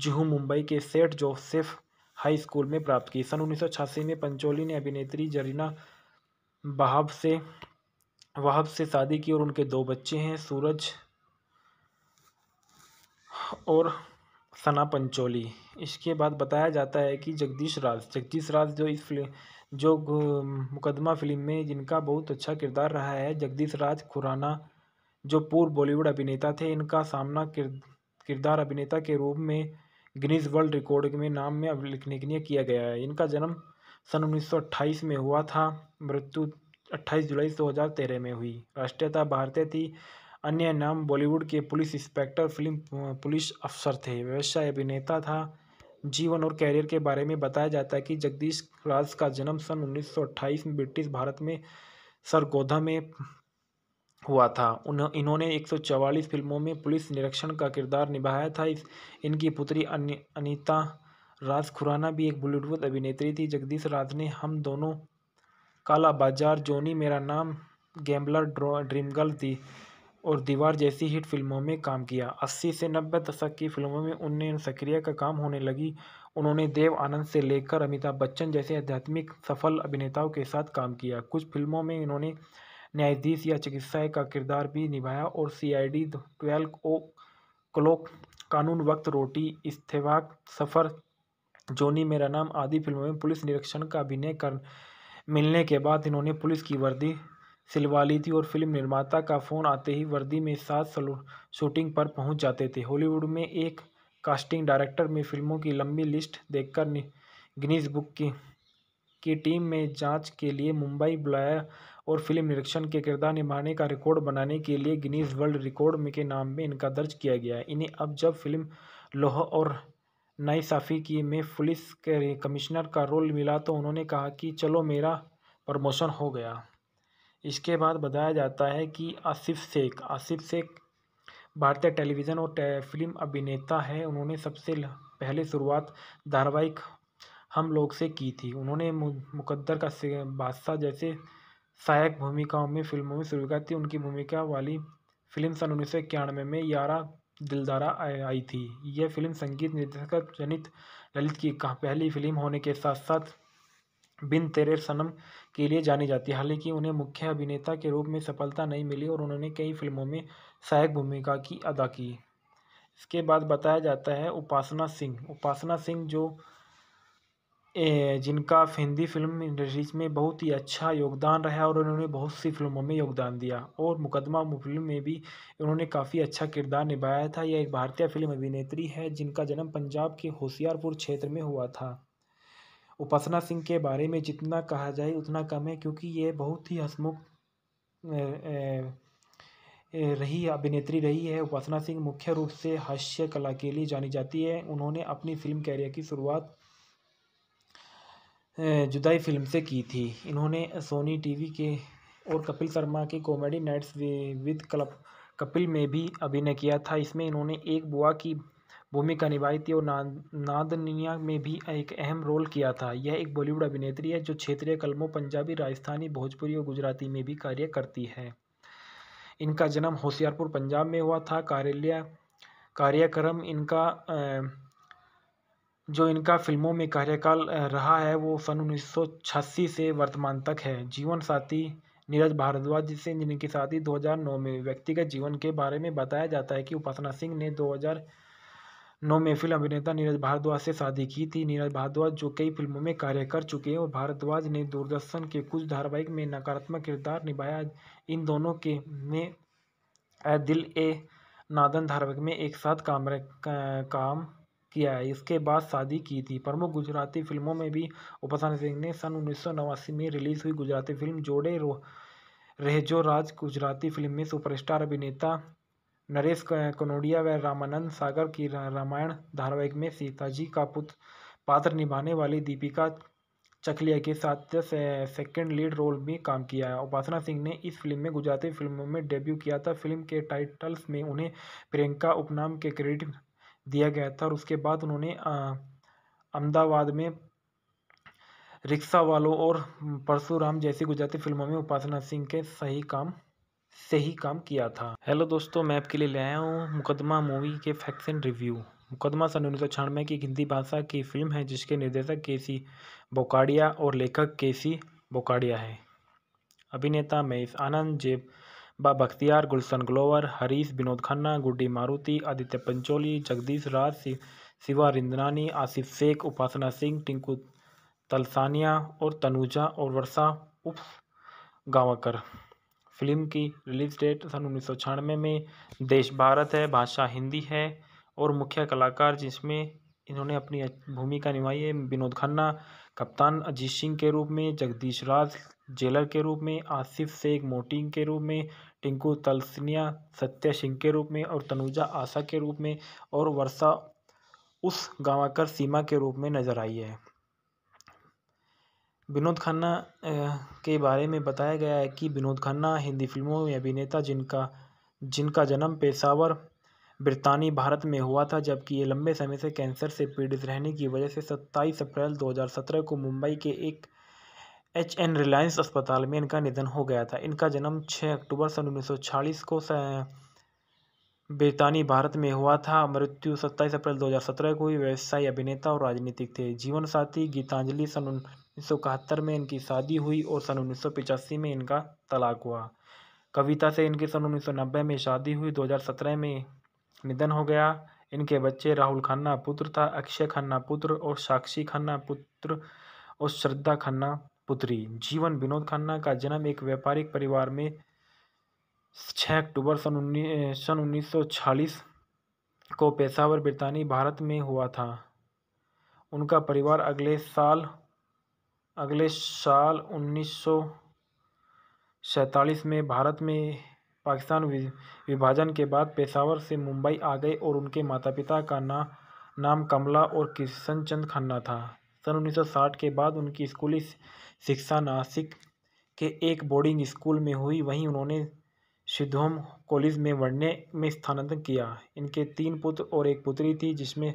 जुहू मुंबई के सेठ जोसेफ हाई स्कूल में प्राप्त की सन उन्नीस में पंचोली ने अभिनेत्री जरीना बहाब से वहाब से शादी की और उनके दो बच्चे हैं सूरज और सना पंचोली इसके बाद बताया जाता है कि जगदीश राज जगदीश राज जो इस फिल्म जो मुकदमा फिल्म में जिनका बहुत अच्छा किरदार रहा है जगदीश राज खुराना जो पूर्व बॉलीवुड अभिनेता थे इनका सामना किरदार अभिनेता के रूप में गिनीज वर्ल्ड रिकॉर्ड में नाम में अभिलेखनीय किया गया है इनका जन्म सन उन्नीस में हुआ था मृत्यु अट्ठाईस जुलाई दो में हुई राष्ट्रीयता भारतीय थी अन्य नाम बॉलीवुड के पुलिस इंस्पेक्टर फिल्म पुलिस अफसर थे व्यवसाय अभिनेता था जीवन और कैरियर के बारे में बताया जाता है कि जगदीश राज का जन्म सन उन्नीस में ब्रिटिश भारत में सरगोधा में हुआ था इन्होंने 144 फिल्मों में पुलिस निरीक्षण का किरदार निभाया था इस इनकी पुत्री अनिता राज खुराना भी एक बॉलीवुड अभिनेत्री थी जगदीश राज ने हम दोनों काला बाजार जोनी मेरा नाम गैम्बलर ड्रीम गर्ल थी और दीवार जैसी हिट फिल्मों में काम किया अस्सी से नब्बे दशक की फिल्मों में उनने सक्रिय का काम होने लगी उन्होंने देव आनंद से लेकर अमिताभ बच्चन जैसे आध्यात्मिक सफल अभिनेताओं के साथ काम किया कुछ फिल्मों में इन्होंने न्यायाधीश या चिकित्सा का किरदार भी निभाया और C I D twelve o'clock Kanoon Waqt रोटी इस्तेवाक सफ़र जोनी मेरा नाम आदि फिल्मों में पुलिस निरीक्षण का अभिनय कर मिलने के बाद इन्होंने पुलिस की वर्दी सिलवा ली थी और फिल्म निर्माता का फ़ोन आते ही वर्दी में साथ शूटिंग पर पहुंच जाते थे हॉलीवुड में एक कास्टिंग डायरेक्टर में फिल्मों की लंबी लिस्ट देखकर गिनीज बुक की की टीम में जांच के लिए मुंबई बुलाया और फिल्म निरीक्षण के किरदार निभाने का रिकॉर्ड बनाने के लिए गिनीज वर्ल्ड रिकॉर्ड के नाम में इनका दर्ज किया गया इन्हें अब जब फिल्म लोह और नई साफी की में पुलिस के कमिश्नर का रोल मिला तो उन्होंने कहा कि चलो मेरा प्रमोशन हो गया इसके बाद बताया जाता है कि आसिफ शेख आसिफ शेख भारतीय टेलीविज़न और टे, फिल्म अभिनेता है उन्होंने सबसे पहले शुरुआत धारावाहिक हम लोग से की थी उन्होंने मुकद्दर का बादशाह जैसे सहायक भूमिकाओं में फिल्मों में शुरू की उनकी भूमिका वाली फिल्म सन उन्नीस सौ इक्यानवे में यारा दिलदारा आई थी यह फिल्म संगीत निर्देशक जनित ललित की पहली फिल्म होने के साथ साथ बिन तेरे सनम के लिए जानी जाती है हालांकि उन्हें मुख्य अभिनेता के रूप में सफलता नहीं मिली और उन्होंने कई फिल्मों में सहायक भूमिका की अदा की इसके बाद बताया जाता है उपासना सिंह उपासना सिंह जो जिनका हिंदी फिल्म इंडस्ट्रीज में बहुत ही अच्छा योगदान रहा और उन्होंने बहुत सी फिल्मों में योगदान दिया और मुकदमा फिल्म में भी उन्होंने काफ़ी अच्छा किरदार निभाया था यह एक भारतीय फिल्म अभिनेत्री है जिनका जन्म पंजाब के होशियारपुर क्षेत्र में हुआ था उपासना सिंह के बारे में जितना कहा जाए उतना कम है क्योंकि ये बहुत ही हसमुख रही अभिनेत्री रही है उपासना सिंह मुख्य रूप से हास्य कला के लिए जानी जाती है उन्होंने अपनी फिल्म कैरियर की शुरुआत जुदाई फिल्म से की थी इन्होंने सोनी टीवी के और कपिल शर्मा के कॉमेडी नाइट्स विद कल कपिल में भी अभिनय किया था इसमें इन्होंने एक बुआ की भूमिका निभाई थी और ना, नादनिया में भी एक अहम रोल किया था यह एक बॉलीवुड अभिनेत्री है जो क्षेत्रीय कलमों पंजाबी राजस्थानी भोजपुरी और गुजराती में भी कार्य करती है इनका जन्म होशियारपुर पंजाब में हुआ था कार्यालय कार्यक्रम इनका जो इनका फिल्मों में कार्यकाल रहा है वो सन उन्नीस से वर्तमान तक है जीवन साथी नीरज भारद्वाज से जिनकी शादी 2009 में व्यक्तिगत जीवन के बारे में बताया जाता है कि उपासना सिंह ने फिल्म अभिनेता नीरज भारद्वाज से शादी की थी नीरज भारद्वाज जो कई फिल्मों में कार्य कर चुके हैं और भारद्वाज ने दूरदर्शन के कुछ धारावाहिक में नकारात्मक किरदार निभाया इन दोनों के ने दिल ए नादन धारावाहिक में एक साथ काम काम किया है इसके बाद शादी की थी प्रमुख गुजराती फिल्मों में भी उपासना सिंह ने सन उन्नीस में रिलीज हुई गुजराती फिल्म जोड़े रो रहजो राज गुजराती फिल्म में सुपरस्टार अभिनेता नरेश कनोडिया व रामानंद सागर की रामायण धारावाहिक में सीताजी का पुत्र पात्र निभाने वाली दीपिका चकलिया के साथ सेकंड लीड रोल में काम किया है उपासना सिंह ने इस फिल्म में गुजराती फिल्मों में डेब्यू किया था फिल्म के टाइटल्स में उन्हें प्रियंका उपनाम के क्रेडिट दिया गया था और उसके बाद उन्होंने अहमदाबाद में रिक्शा वालों और परशुराम जैसी गुजराती फिल्मों में उपासना सिंह के सही काम से ही काम किया था हेलो दोस्तों मैं आपके लिए ले आया हूँ मुकदमा मूवी के फैक्शन एंड रिव्यू मुकदमा सन उन्नीस सौ छियानवे की हिंदी भाषा की फिल्म है जिसके निर्देशक के सी बोकाडिया और लेखक के सी बोकाडिया है अभिनेता महेश आनंद जेब बा बख्तियार गुलशन ग्लोवर हरीश विनोद खन्ना गुड्डी मारुति आदित्य पंचोली जगदीश राज शिवा रिंदनानी आसिफ शेख उपासना सिंह टिंकू तलसानिया और तनुजा और वर्षा उप गावकर फिल्म की रिलीज डेट सन उन्नीस सौ छियानवे में देश भारत है भाषा हिंदी है और मुख्य कलाकार जिसमें इन्होंने अपनी भूमिका निभाई है विनोद खन्ना कप्तान अजीत सिंह के रूप में जगदीश राज जेलर के रूप में आसिफ शेख मोटिंग के रूप में टिंकू तलसनिया सत्या सिंह के रूप में और तनुजा आशा के रूप में और वर्षा उस गावाकर सीमा के रूप में नजर आई है विनोद खन्ना के बारे में बताया गया है कि विनोद खन्ना हिंदी फ़िल्मों में अभिनेता जिनका जिनका जन्म पेशावर ब्रितानी भारत में हुआ था जबकि ये लंबे समय से कैंसर से पीड़ित रहने की वजह से 27 अप्रैल 2017 को मुंबई के एक एच एन रिलायंस अस्पताल में इनका निधन हो गया था इनका जन्म 6 अक्टूबर सन उन्नीस को ब्रितानी भारत में हुआ था मृत्यु 27 अप्रैल 2017 को ही व्यवसायी अभिनेता और राजनीतिक थे जीवन साथी गीतांजलि सन उन्नीस में इनकी शादी हुई और सन उन्नीस में इनका तलाक हुआ कविता से इनकी सन उन्नीस में शादी हुई 2017 में निधन हो गया इनके बच्चे राहुल खन्ना पुत्र था अक्षय खन्ना पुत्र और साक्षी खन्ना पुत्र और श्रद्धा खन्ना पुत्री जीवन विनोद खन्ना का जन्म एक व्यापारिक परिवार में छः अक्टूबर सन उन्नीस सन उन्नीस को पेशावर ब्रितानी भारत में हुआ था उनका परिवार अगले साल अगले साल उन्नीस सौ सैंतालीस में भारत में पाकिस्तान विभाजन के बाद पेशावर से मुंबई आ गए और उनके माता पिता का ना नाम कमला और किशन चंद खन्ना था सन 1960 के बाद उनकी स्कूली शिक्षा नासिक के एक बोर्डिंग स्कूल में हुई वहीं उन्होंने सिद्धोम कॉलेज में पढ़ने में स्थानांतरण किया इनके तीन पुत्र और एक पुत्री थी जिसमें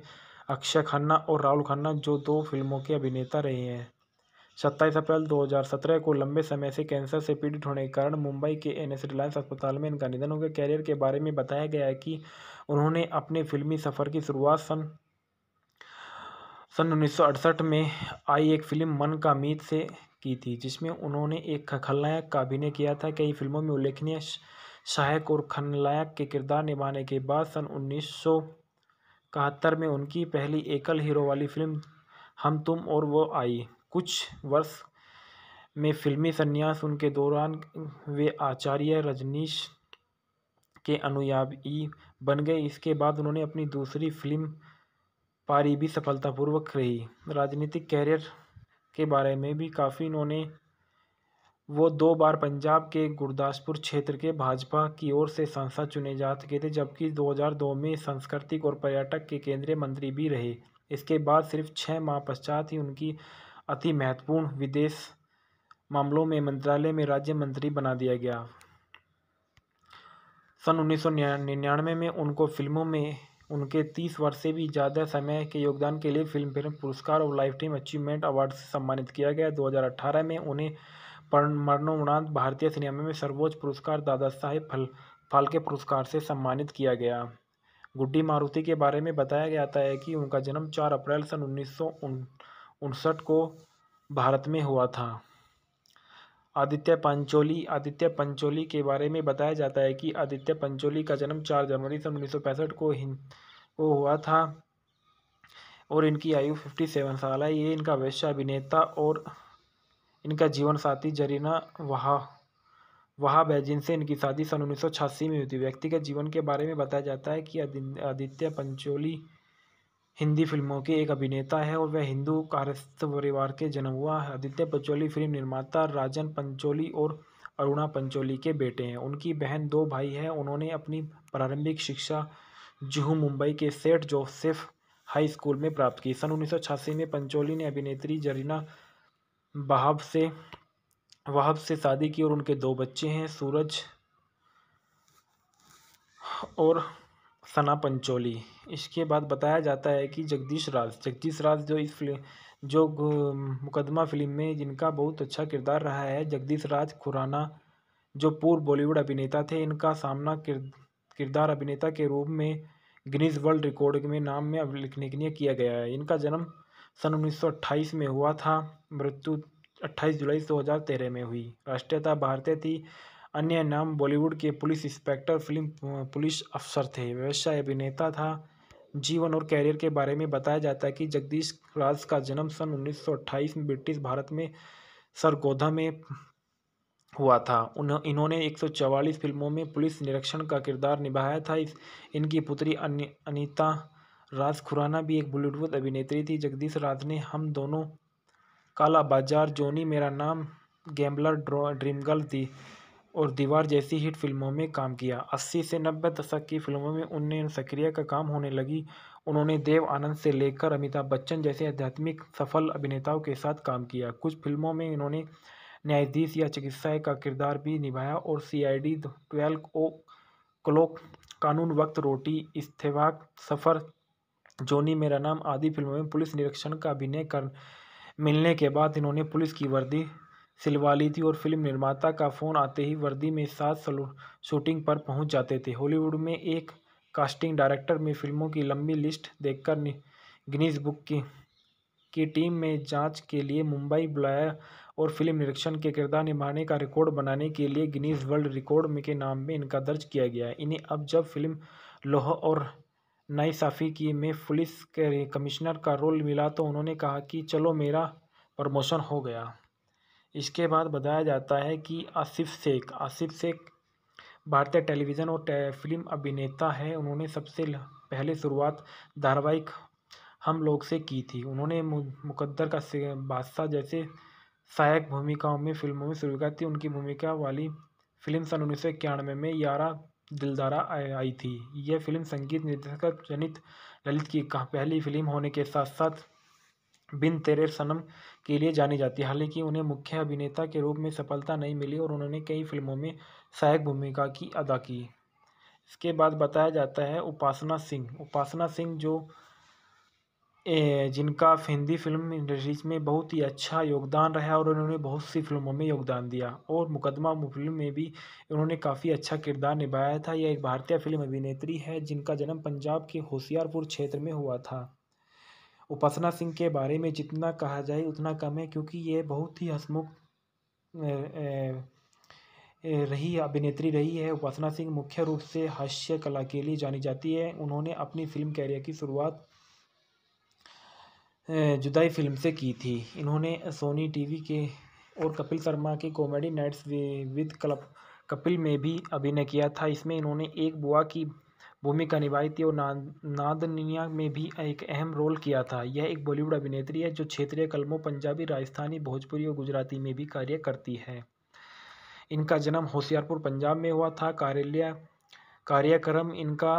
अक्षय खन्ना और राहुल खन्ना जो दो फिल्मों के अभिनेता रहे हैं सत्ताईस अप्रैल 2017 को लंबे समय से कैंसर से पीड़ित होने के कारण मुंबई के एन रिलायंस अस्पताल में इनका निधन हो गया कैरियर के बारे में बताया गया है कि उन्होंने अपने फिल्मी सफ़र की शुरुआत सन सन उन्नीस में आई एक फिल्म मन का मीत से की थी जिसमें उन्होंने एक खलनायक का अभिनय किया था कई फिल्मों में उल्लेखनीय सहायक और खलनायक के किरदार निभाने के बाद सन उन्नीस में उनकी पहली एकल हीरो वाली फिल्म हम तुम और वो आई कुछ वर्ष में फिल्मी संन्यास उनके दौरान वे आचार्य रजनीश के अनुयायी बन गए इसके बाद उन्होंने अपनी दूसरी फिल्म पारी भी सफलतापूर्वक रही राजनीतिक कैरियर के बारे में भी काफ़ी इन्होंने वो दो बार पंजाब के गुरदासपुर क्षेत्र के भाजपा की ओर से सांसद चुने जा चुके थे जबकि 2002 में सांस्कृतिक और पर्यटक के केंद्रीय मंत्री भी रहे इसके बाद सिर्फ छः माह पश्चात ही उनकी अति महत्वपूर्ण विदेश मामलों में मंत्रालय में राज्य मंत्री बना दिया गया सन उन्नीस निन्यानवे में उनको फिल्मों में उनके तीस वर्ष से भी ज़्यादा समय के योगदान के लिए फिल्म फेयर पुरस्कार और लाइफ टाइम अचीवमेंट अवार्ड से सम्मानित किया गया 2018 में उन्हें मरणोपरांत भारतीय सिनेमा में सर्वोच्च पुरस्कार दादा साहेब फल फाल्के पुरस्कार से सम्मानित किया गया गुड्डी मारुति के बारे में बताया गया है कि उनका जन्म चार अप्रैल सन उन्नीस उनसठ को भारत में हुआ था आदित्य पंचोली आदित्य पंचोली के बारे में बताया जाता है कि आदित्य पंचोली का जन्म चार जनवरी सन उन्नीस को को हुआ था और इनकी आयु फिफ्टी सेवन साल है ये इनका वैश्य अभिनेता और इनका जीवन साथी जरीना वहा वहा बैजिन से इनकी शादी सन उन्नीस में हुई थी व्यक्तिगत जीवन के बारे में बताया जाता है कि आदित्य पंचोली हिंदी फिल्मों के एक अभिनेता हैं और वह हिंदू कार्यस्थ परिवार के जन्म हुआ आदित्य पंचोली फिल्म निर्माता राजन पंचोली और अरुणा पंचोली के बेटे हैं उनकी बहन दो भाई हैं उन्होंने अपनी प्रारंभिक शिक्षा जुहू मुंबई के सेठ जोसेफ हाई स्कूल में प्राप्त की सन उन्नीस में पंचोली ने अभिनेत्री जरीना बहाब से वहाब से शादी की और उनके दो बच्चे हैं सूरज और सना पंचोली इसके बाद बताया जाता है कि जगदीश राज जगदीश राज जो इस फिल्म जो मुकदमा फिल्म में जिनका बहुत अच्छा किरदार रहा है जगदीश राज खुराना जो पूर्व बॉलीवुड अभिनेता थे इनका सामना किरदार अभिनेता के रूप में गिनीज वर्ल्ड रिकॉर्ड में नाम में लिखने के लिए किया गया है इनका जन्म सन उन्नीस में हुआ था मृत्यु 28 जुलाई 2013 में हुई राष्ट्रीयता भारतीय थी अन्य नाम बॉलीवुड के पुलिस इंस्पेक्टर फिल्म पुलिस अफसर थे व्यवसाय अभिनेता था जीवन और कैरियर के बारे में बताया जाता है कि जगदीश राज का जन्म सन 1928 में ब्रिटिश भारत में सरगोधा में हुआ था उन इन्होंने 144 फिल्मों में पुलिस निरीक्षण का किरदार निभाया था इस इनकी पुत्री अनिता राज खुराना भी एक बॉलीवुड अभिनेत्री थी जगदीश राज ने हम दोनों काला बाजार जोनी मेरा नाम गैम्बलर ड्रीम गर्ल थी और दीवार जैसी हिट फिल्मों में काम किया अस्सी से नब्बे दशक की फिल्मों में उन्हें सक्रिय का काम होने लगी उन्होंने देव आनंद से लेकर अमिताभ बच्चन जैसे आध्यात्मिक सफल अभिनेताओं के साथ काम किया कुछ फिल्मों में इन्होंने न्यायाधीश या चिकित्सा का किरदार भी निभाया और सी आई twelve o'clock Kanoon Waqt रोटी इस्तेवाक सफ़र जोनी मेरा नाम आदि फिल्मों में पुलिस निरीक्षण का अभिनय कर मिलने के बाद इन्होंने पुलिस की वर्दी सिलवा ली थी और फिल्म निर्माता का फ़ोन आते ही वर्दी में सात शूटिंग पर पहुंच जाते थे हॉलीवुड में एक कास्टिंग डायरेक्टर में फिल्मों की लंबी लिस्ट देखकर गिनीज बुक की की टीम में जांच के लिए मुंबई बुलाया और फिल्म निरीक्षण के किरदार निभाने का रिकॉर्ड बनाने के लिए गिनीज वर्ल्ड रिकॉर्ड के नाम में इनका दर्ज किया गया है इन्हें अब जब फिल्म लोह और नाइसाफ़ी की में पुलिस के कमिश्नर का रोल मिला तो उन्होंने कहा कि चलो मेरा प्रमोशन हो गया इसके बाद बताया जाता है कि आसिफ शेख आसिफ शेख भारतीय टेलीविज़न और टे, फिल्म अभिनेता है उन्होंने सबसे पहले शुरुआत धारावाहिक हम लोग से की थी उन्होंने मुकद्दर का बादशाह जैसे सहायक भूमिकाओं में फिल्मों में शुरू की उनकी भूमिका वाली फिल्म सन उन्नीस सौ इक्यानवे में यारा दिलदारा आई थी यह फिल्म संगीत निर्देशक जनित ललित की पहली फिल्म होने के साथ साथ बिन तेरे सनम के लिए जानी जाती है हालांकि उन्हें मुख्य अभिनेता के रूप में सफलता नहीं मिली और उन्होंने कई फिल्मों में सहायक भूमिका की अदा की इसके बाद बताया जाता है उपासना सिंह उपासना सिंह जो जिनका हिंदी फिल्म इंडस्ट्रीज में बहुत ही अच्छा योगदान रहा और उन्होंने बहुत सी फिल्मों में योगदान दिया और मुकदमा फिल्म में भी उन्होंने काफ़ी अच्छा किरदार निभाया था यह एक भारतीय फिल्म अभिनेत्री है जिनका जन्म पंजाब के होशियारपुर क्षेत्र में हुआ था उपासना सिंह के बारे में जितना कहा जाए उतना कम है क्योंकि ये बहुत ही हसमुख रही अभिनेत्री रही है उपासना सिंह मुख्य रूप से हास्य कला के लिए जानी जाती है उन्होंने अपनी फिल्म कैरियर की शुरुआत जुदाई फिल्म से की थी इन्होंने सोनी टीवी के और कपिल शर्मा के comedy nights with club Kapil में भी अभिनय किया था इसमें इन्होंने एक बुआ की भूमिका निभाई थी और नादनिया में भी एक अहम रोल किया था यह एक बॉलीवुड अभिनेत्री है जो क्षेत्रीय कलमों पंजाबी राजस्थानी भोजपुरी और गुजराती में भी कार्य करती है इनका जन्म होशियारपुर पंजाब में हुआ था कार्यालय कार्यक्रम इनका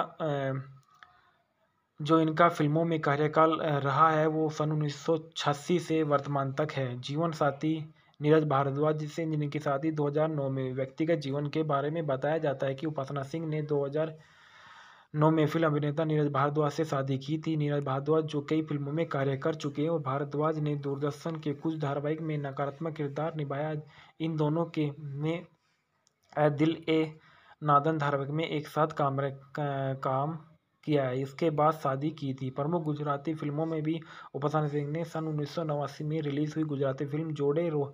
जो इनका फिल्मों में कार्यकाल रहा है वो सन उन्नीस से वर्तमान तक है जीवन साथी नीरज भारद्वाज जिसे जिनकी शादी 2009 में व्यक्तिगत जीवन के बारे में बताया जाता है कि उपासना सिंह ने फिल्म अभिनेता नीरज भारद्वाज से शादी की थी नीरज भारद्वाज जो कई फिल्मों में कार्य कर चुके हैं और भारद्वाज ने दूरदर्शन के कुछ धारावाहिक में नकारात्मक किरदार निभाया इन दोनों के ने दिल ए नादन धारावाहिक में एक साथ काम काम किया है इसके बाद शादी की थी प्रमुख गुजराती फिल्मों में भी उपासना सिंह ने सन उन्नीस में रिलीज हुई गुजराती फिल्म जोड़े रो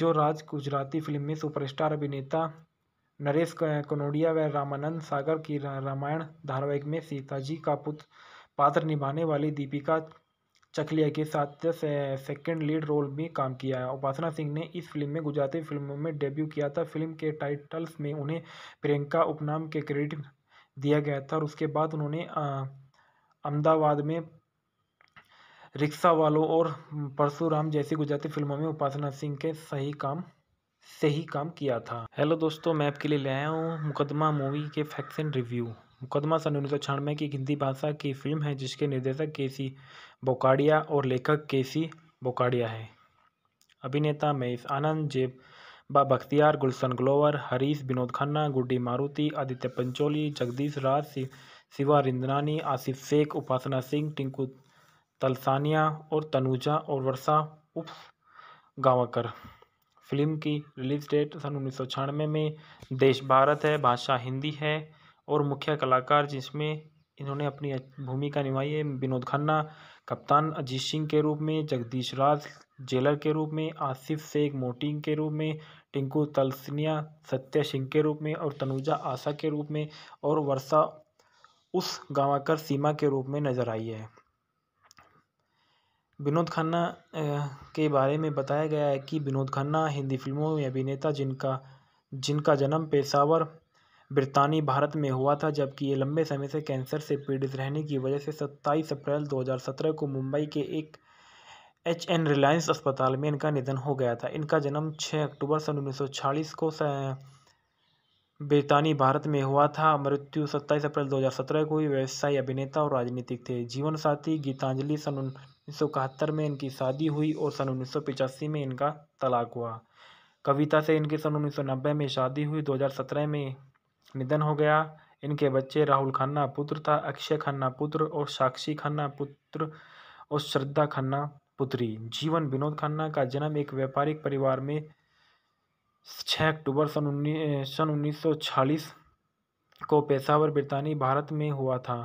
जो राज गुजराती फिल्म में सुपरस्टार अभिनेता नरेश कनोडिया व रामानंद सागर की रामायण धारावाहिक में जी का पुत्र पात्र निभाने वाली दीपिका चकलिया के साथ से सेकंड लीड रोल में काम किया है उपासना सिंह ने इस फिल्म में गुजराती फिल्मों में डेब्यू किया था फिल्म के टाइटल्स में उन्हें प्रियंका उपनाम के क्रेडिट दिया गया था और उसके बाद उन्होंने अहमदाबाद में रिक्शा वालों और परशुराम जैसी गुजराती फिल्मों में उपासना सिंह के सही काम से ही काम किया था हेलो दोस्तों मैं आपके लिए ले आया हूँ मुकदमा मूवी के फैक्शन एंड रिव्यू मुकदमा सन उन्नीस सौ छियानवे की हिंदी भाषा की फिल्म है जिसके निर्देशक के सी बोकाडिया और लेखक के सी बोकाडिया है अभिनेता महेश आनंद जेब बा बख्तियार गुलशन ग्लोवर हरीश विनोद खन्ना गुड्डी मारुति आदित्य पंचोली जगदीश राज शिवा रिंदनानी आसिफ शेख उपासना सिंह टिंकू तलसानिया और तनुजा और वर्षा उप गावकर फिल्म की रिलीज डेट सन उन्नीस सौ छियानवे में देश भारत है भाषा हिंदी है और मुख्य कलाकार जिसमें इन्होंने अपनी भूमिका निभाई है विनोद खन्ना कप्तान अजीत सिंह के रूप में जगदीश राज जेलर के रूप में आसिफ शेख मोटिंग के रूप में टिंकू तलसनिया सत्य सिंह के रूप में और तनुजा आशा के रूप में और वर्षा उस गावाकर सीमा के रूप में नजर आई है विनोद खन्ना के बारे में बताया गया है कि विनोद खन्ना हिंदी फ़िल्मों में अभिनेता जिनका जिनका जन्म पेशावर ब्रितानी भारत में हुआ था जबकि ये लंबे समय से कैंसर से पीड़ित रहने की वजह से 27 अप्रैल 2017 को मुंबई के एक एच एन रिलायंस अस्पताल में इनका निधन हो गया था इनका जन्म 6 अक्टूबर सन उन्नीस को ब्रितानी भारत में हुआ था मृत्यु 27 अप्रैल 2017 को ही व्यवसायी अभिनेता और राजनीतिक थे जीवन साथी गीतांजलि सन उन्नीस में इनकी शादी हुई और सन उन्नीस में इनका तलाक हुआ कविता से इनके सन उन्नीस में शादी हुई 2017 में निधन हो गया इनके बच्चे राहुल खन्ना पुत्र था अक्षय खन्ना पुत्र और साक्षी खन्ना पुत्र और श्रद्धा खन्ना पुत्री जीवन विनोद खन्ना का जन्म एक व्यापारिक परिवार में छः अक्टूबर सन उन्नीस सन उन्नीस को पेशावर बरतानी भारत में हुआ था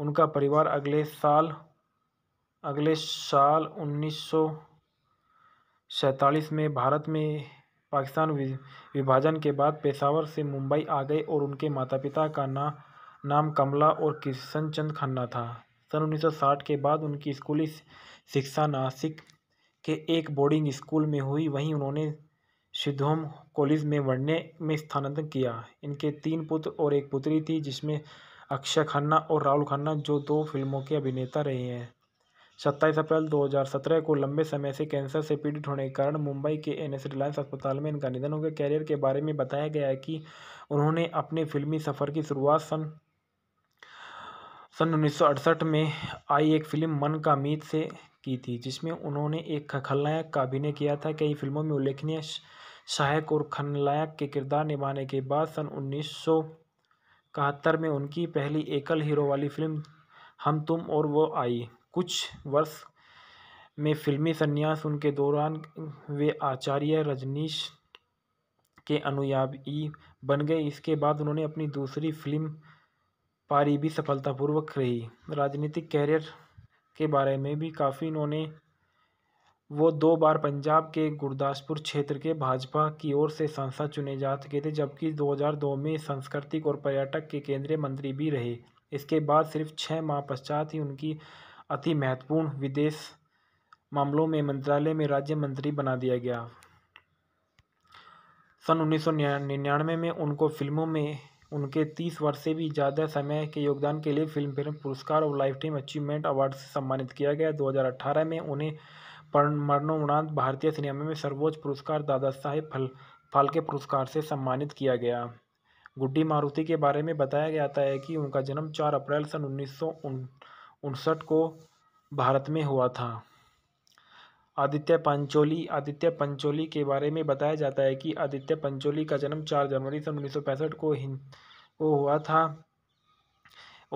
उनका परिवार अगले साल अगले साल उन्नीस सौ सैंतालीस में भारत में पाकिस्तान विभाजन के बाद पेशावर से मुंबई आ गए और उनके माता पिता का ना नाम कमला और किशन चंद खन्ना था सन 1960 के बाद उनकी स्कूली शिक्षा नासिक के एक बोर्डिंग स्कूल में हुई वहीं उन्होंने सिद्धोम कॉलेज में पढ़ने में स्थानांतरण किया इनके तीन पुत्र और एक पुत्री थी जिसमें अक्षय खन्ना और राहुल खन्ना जो दो फिल्मों के अभिनेता रहे हैं सत्ताईस अप्रैल 2017 को लंबे समय से कैंसर से पीड़ित होने के कारण मुंबई के एस रिलायंस अस्पताल में इनका निधन हो गया कैरियर के बारे में बताया गया है कि उन्होंने अपने फिल्मी सफ़र की शुरुआत सन सन उन्नीस में आई एक फिल्म मन का मीत से की थी जिसमें उन्होंने एक खलनायक का अभिनय किया था कई फिल्मों में उल्लेखनीय सहायक और खलनायक के किरदार निभाने के बाद सन उन्नीस में उनकी पहली एकल हीरो वाली फिल्म हम तुम और वो आई कुछ वर्ष में फिल्मी संन्यास उनके दौरान वे आचार्य रजनीश के अनुयायी बन गए इसके बाद उन्होंने अपनी दूसरी फिल्म पारी भी सफलतापूर्वक रही राजनीतिक कैरियर के बारे में भी काफ़ी इन्होंने वो दो बार पंजाब के गुरदासपुर क्षेत्र के भाजपा की ओर से सांसद चुने जा चुके थे जबकि 2002 में सांस्कृतिक और पर्यटक के केंद्रीय मंत्री भी रहे इसके बाद सिर्फ छः माह पश्चात ही उनकी अति महत्वपूर्ण विदेश मामलों में मंत्रालय में राज्य मंत्री बना दिया गया सन उन्नीस निन्यानवे में उनको फिल्मों में उनके तीस वर्ष से भी ज़्यादा समय के योगदान के लिए फिल्म फेयर पुरस्कार और लाइफ टाइम अचीवमेंट अवार्ड से सम्मानित किया गया 2018 में उन्हें मरणोमरांत भारतीय सिनेमा में सर्वोच्च पुरस्कार दादा साहेब फल फाल्के पुरस्कार से सम्मानित किया गया गुड्डी मारुति के बारे में बताया गया है कि उनका जन्म 4 अप्रैल सन उन्नीस उनसठ को भारत में हुआ था आदित्य पंचोली आदित्य पंचोली के बारे में बताया जाता है कि आदित्य पंचोली का जन्म चार जनवरी सन उन्नीस को हिंद को हुआ था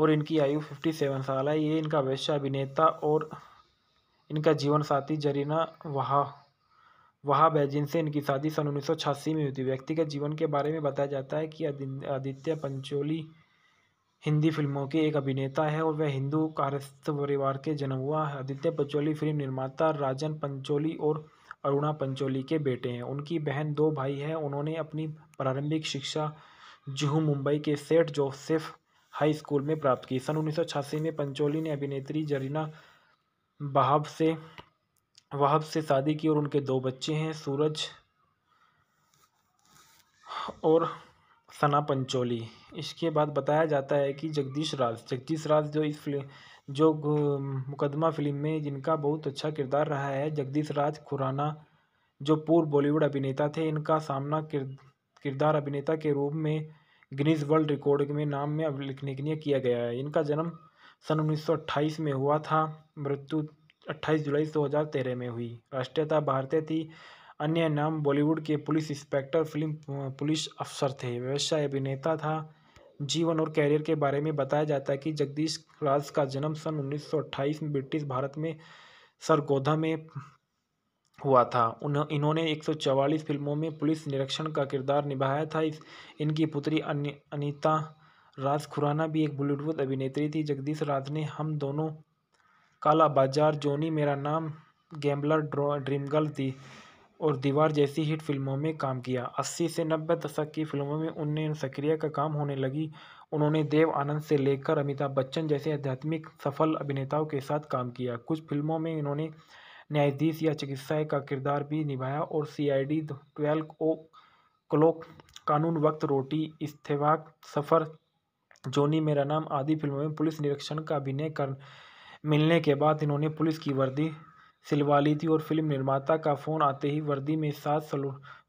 और इनकी आयु फिफ्टी सेवन साल है ये इनका वैश्य अभिनेता और इनका जीवन साथी जरीना वहा वहाब है जिनसे इनकी शादी सन उन्नीस में हुई थी व्यक्तिगत जीवन के बारे में बताया जाता है कि आदित्य पंचोली हिंदी फिल्मों के एक अभिनेता है और वह हिंदू कारस्थ परिवार के जन्म हुआ आदित्य पंचोली फिल्म निर्माता राजन पंचोली और अरुणा पंचोली के बेटे हैं उनकी बहन दो भाई हैं उन्होंने अपनी प्रारंभिक शिक्षा जुहू मुंबई के सेठ जोसेफ हाई स्कूल में प्राप्त की सन उन्नीस में पंचोली ने अभिनेत्री जरीना बहाब से वहाब से शादी की और उनके दो बच्चे हैं सूरज और सना पंचोली इसके बाद बताया जाता है कि जगदीश राज जगदीश राज जो इस फिल्म जो मुकदमा फिल्म में जिनका बहुत अच्छा किरदार रहा है जगदीश राज खुराना जो पूर्व बॉलीवुड अभिनेता थे इनका सामना किरदार अभिनेता के रूप में गिनीज वर्ल्ड रिकॉर्ड में नाम में के लिए किया गया है इनका जन्म सन उन्नीस में हुआ था मृत्यु 28 जुलाई 2013 में हुई राष्ट्रीयता भारतीय थी अन्य नाम बॉलीवुड के पुलिस इंस्पेक्टर फिल्म पुलिस अफसर थे व्यवसाय अभिनेता था जीवन और कैरियर के बारे में बताया जाता है कि जगदीश राज का जन्म सन 1928 में ब्रिटिश भारत में सरगोधा में हुआ था इन्होंने 144 फिल्मों में पुलिस निरीक्षण का किरदार निभाया था इस इनकी पुत्री अनिता राज खुराना भी एक बॉलीवुड अभिनेत्री थी जगदीश राज ने हम दोनों काला बाजार जोनी मेरा नाम गैम्बलर ड्रीम गर्ल थी और दीवार जैसी हिट फिल्मों में काम किया अस्सी से नब्बे दशक की फिल्मों में उनने सक्रिय का काम होने लगी उन्होंने देव आनंद से लेकर अमिताभ बच्चन जैसे आध्यात्मिक सफल अभिनेताओं के साथ काम किया कुछ फिल्मों में इन्होंने न्यायाधीश या चिकित्सा का किरदार भी निभाया और C I D twelve o'clock Kanoon Waqt रोटी इस्तेवाक सफ़र जोनी मेरा नाम आदि फिल्मों में पुलिस निरीक्षण का अभिनय कर मिलने के बाद इन्होंने पुलिस की वर्दी सिलवा ली थी और फिल्म निर्माता का फ़ोन आते ही वर्दी में साथ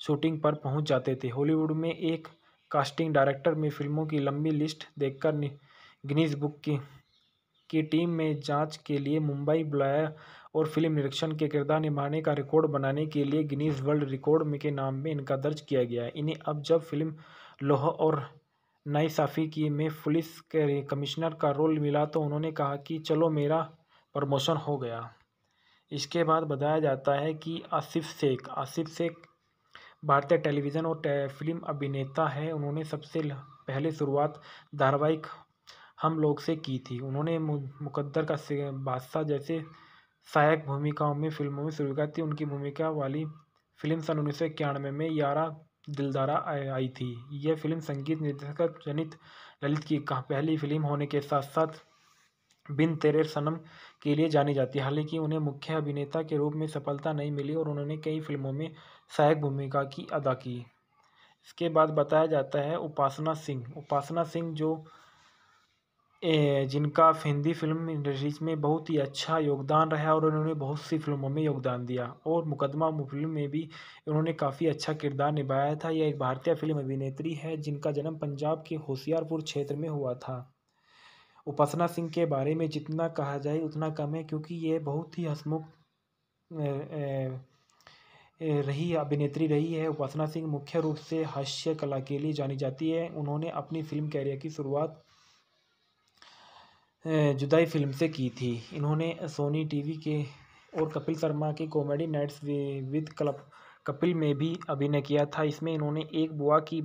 शूटिंग पर पहुंच जाते थे हॉलीवुड में एक कास्टिंग डायरेक्टर में फिल्मों की लंबी लिस्ट देखकर गिनीज बुक की की टीम में जांच के लिए मुंबई बुलाया और फिल्म निरीक्षण के किरदार निभाने का रिकॉर्ड बनाने के लिए गिनीज वर्ल्ड रिकॉर्ड के नाम में इनका दर्ज किया गया इन्हें अब जब फिल्म लोह और नई साफी की में पुलिस के कमिश्नर का रोल मिला तो उन्होंने कहा कि चलो मेरा प्रमोशन हो गया इसके बाद बताया जाता है कि आसिफ शेख आसिफ शेख भारतीय टेलीविज़न और टे, फिल्म अभिनेता है उन्होंने सबसे पहले शुरुआत धारावाहिक हम लोग से की थी उन्होंने मुकद्दर का बादशाह जैसे सहायक भूमिकाओं में फिल्मों में शुरू की थी उनकी भूमिका वाली फिल्म सन उन्नीस सौ इक्यानवे में यारा दिलदारा आई थी यह फिल्म संगीत निर्देशक जनित ललित की पहली फिल्म होने के साथ साथ बिन तेरे सनम के लिए जानी जाती है हालांकि उन्हें मुख्य अभिनेता के रूप में सफलता नहीं मिली और उन्होंने कई फिल्मों में सहायक भूमिका की अदा की इसके बाद बताया जाता है उपासना सिंह उपासना सिंह जो ए, जिनका हिंदी फिल्म इंडस्ट्रीज में बहुत ही अच्छा योगदान रहा और उन्होंने बहुत सी फिल्मों में योगदान दिया और मुकदमा फिल्म में भी उन्होंने काफ़ी अच्छा किरदार निभाया था यह एक भारतीय फिल्म अभिनेत्री है जिनका जन्म पंजाब के होशियारपुर क्षेत्र में हुआ था उपासना सिंह के बारे में जितना कहा जाए उतना कम है क्योंकि ये बहुत ही हसमुख रही अभिनेत्री रही है उपासना सिंह मुख्य रूप से हास्य कला के लिए जानी जाती है उन्होंने अपनी फिल्म कैरियर की शुरुआत जुदाई फिल्म से की थी इन्होंने सोनी टीवी के और कपिल शर्मा के comedy nights with club Kapil में भी अभिनय किया था इसमें इन्होंने एक बुआ की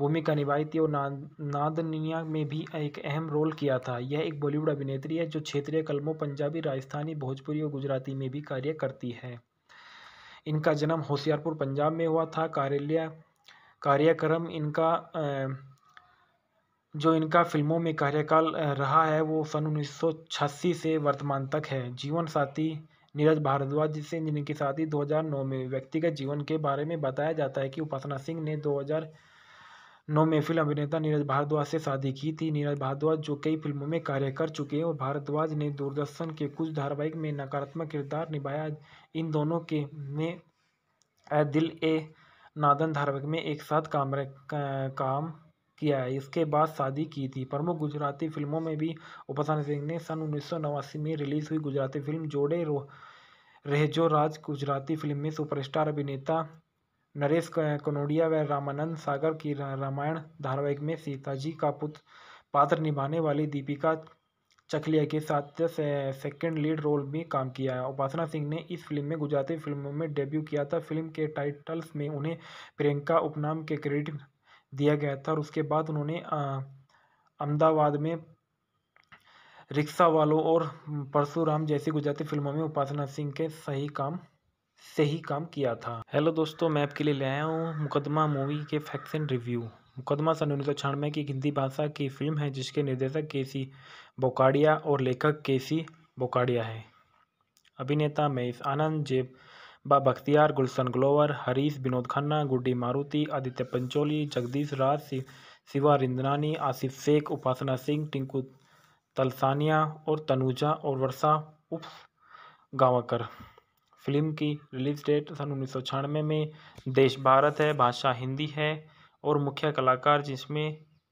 भूमिका निभाई थी और नादनिया में भी एक अहम रोल किया था यह एक बॉलीवुड अभिनेत्री है जो क्षेत्रीय कलमों पंजाबी राजस्थानी भोजपुरी और गुजराती में भी कार्य करती है इनका जन्म होशियारपुर पंजाब में हुआ था कार्यालय कार्यक्रम इनका जो इनका फिल्मों में कार्यकाल रहा है वो सन उन्नीस से वर्तमान तक है जीवन साथी नीरज भारद्वाज जिससे जिनकी शादी 2009 में व्यक्तिगत जीवन के बारे में बताया जाता है कि उपासना सिंह ने नौ महफिल अभिनेता नीरज भारद्वाज से शादी की थी नीरज भारद्वाज जो कई फिल्मों में कार्य कर चुके हैं और भारद्वाज ने दूरदर्शन के कुछ धारावाहिक में नकारात्मक किरदार निभाया इन दोनों के में दिल ए नादन धारावाहिक में एक साथ काम काम किया है इसके बाद शादी की थी प्रमुख गुजराती फिल्मों में भी उपासन सिंह ने सन उन्नीस में रिलीज हुई गुजराती फिल्म जोड़े रो रहजो राज गुजराती फिल्म में सुपरस्टार अभिनेता नरेश कनोडिया व रामानंद सागर की रामायण धारावाहिक में सीताजी का पुत्र पात्र निभाने वाली दीपिका चकलिया के साथ से, सेकंड लीड रोल में काम किया है उपासना सिंह ने इस फिल्म में गुजराती फिल्मों में डेब्यू किया था फिल्म के टाइटल्स में उन्हें प्रियंका उपनाम के क्रेडिट दिया गया था और उसके बाद उन्होंने अहमदाबाद में रिक्शा वालों और परशुराम जैसी गुजराती फिल्मों में उपासना सिंह के सही काम से ही काम किया था हेलो दोस्तों मैं आपके लिए ले आया हूँ मुकदमा मूवी के फैक्स एंड रिव्यू मुकदमा सन उन्नीस सौ छियानवे की हिंदी भाषा की फिल्म है जिसके निर्देशक के सी बोकाडिया और लेखक के सी बोकाडिया है अभिनेता महेश आनंद जेब बा बख्तियार गुलशन ग्लोवर हरीश विनोद खन्ना गुड्डी मारुति आदित्य पंचोली जगदीश राज शिवा रिंदनानी आसिफ शेख उपासना सिंह टिंकू तलसानिया और तनुजा और वर्षा उप गावकर फिल्म की रिलीज़ डेट सन उन्नीस सौ छियानवे में देश भारत है भाषा हिंदी है और मुख्य कलाकार जिसमें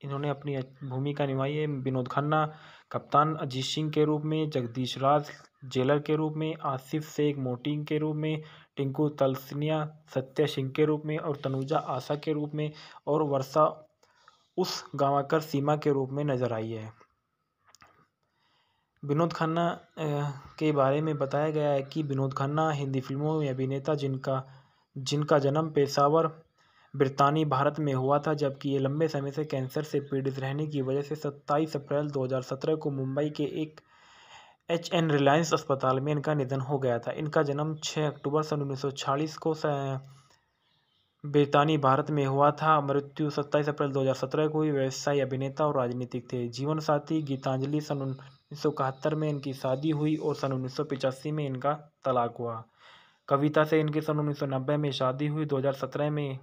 इन्होंने अपनी भूमिका निभाई है विनोद खन्ना कप्तान अजीत सिंह के रूप में जगदीश राज जेलर के रूप में आसिफ शेख मोटिंग के रूप में टिंकू तलसनिया सत्य सिंह के रूप में और तनुजा आशा के रूप में और वर्षा उस गावाकर सीमा के रूप में नजर आई है विनोद खन्ना के बारे में बताया गया है कि विनोद खन्ना हिंदी फ़िल्मों में अभिनेता जिनका जिनका जन्म पेशावर ब्रितानी भारत में हुआ था जबकि ये लंबे समय से कैंसर से पीड़ित रहने की वजह से 27 अप्रैल 2017 को मुंबई के एक एच एन रिलायंस अस्पताल में इनका निधन हो गया था इनका जन्म 6 अक्टूबर सन उन्नीस को ब्रितानी भारत में हुआ था मृत्यु 27 अप्रैल 2017 को ही व्यवसायी अभिनेता और राजनीतिक थे जीवन साथी गीतांजलि सन उन्नीस में इनकी शादी हुई और सन उन्नीस में इनका तलाक हुआ कविता से इनकी सन उन्नीस में शादी हुई 2017 में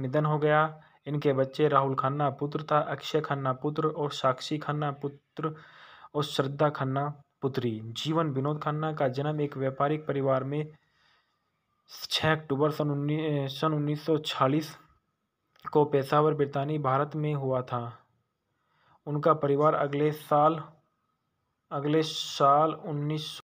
निधन हो गया इनके बच्चे राहुल खन्ना पुत्र था अक्षय खन्ना पुत्र और साक्षी खन्ना पुत्र और श्रद्धा खन्ना पुत्री जीवन विनोद खन्ना का जन्म एक व्यापारिक परिवार में छः अक्टूबर सन उन्नीस सन उन्नीस को पेशावर ब्रितानी भारत में हुआ था उनका परिवार अगले साल अगले साल उन्नीस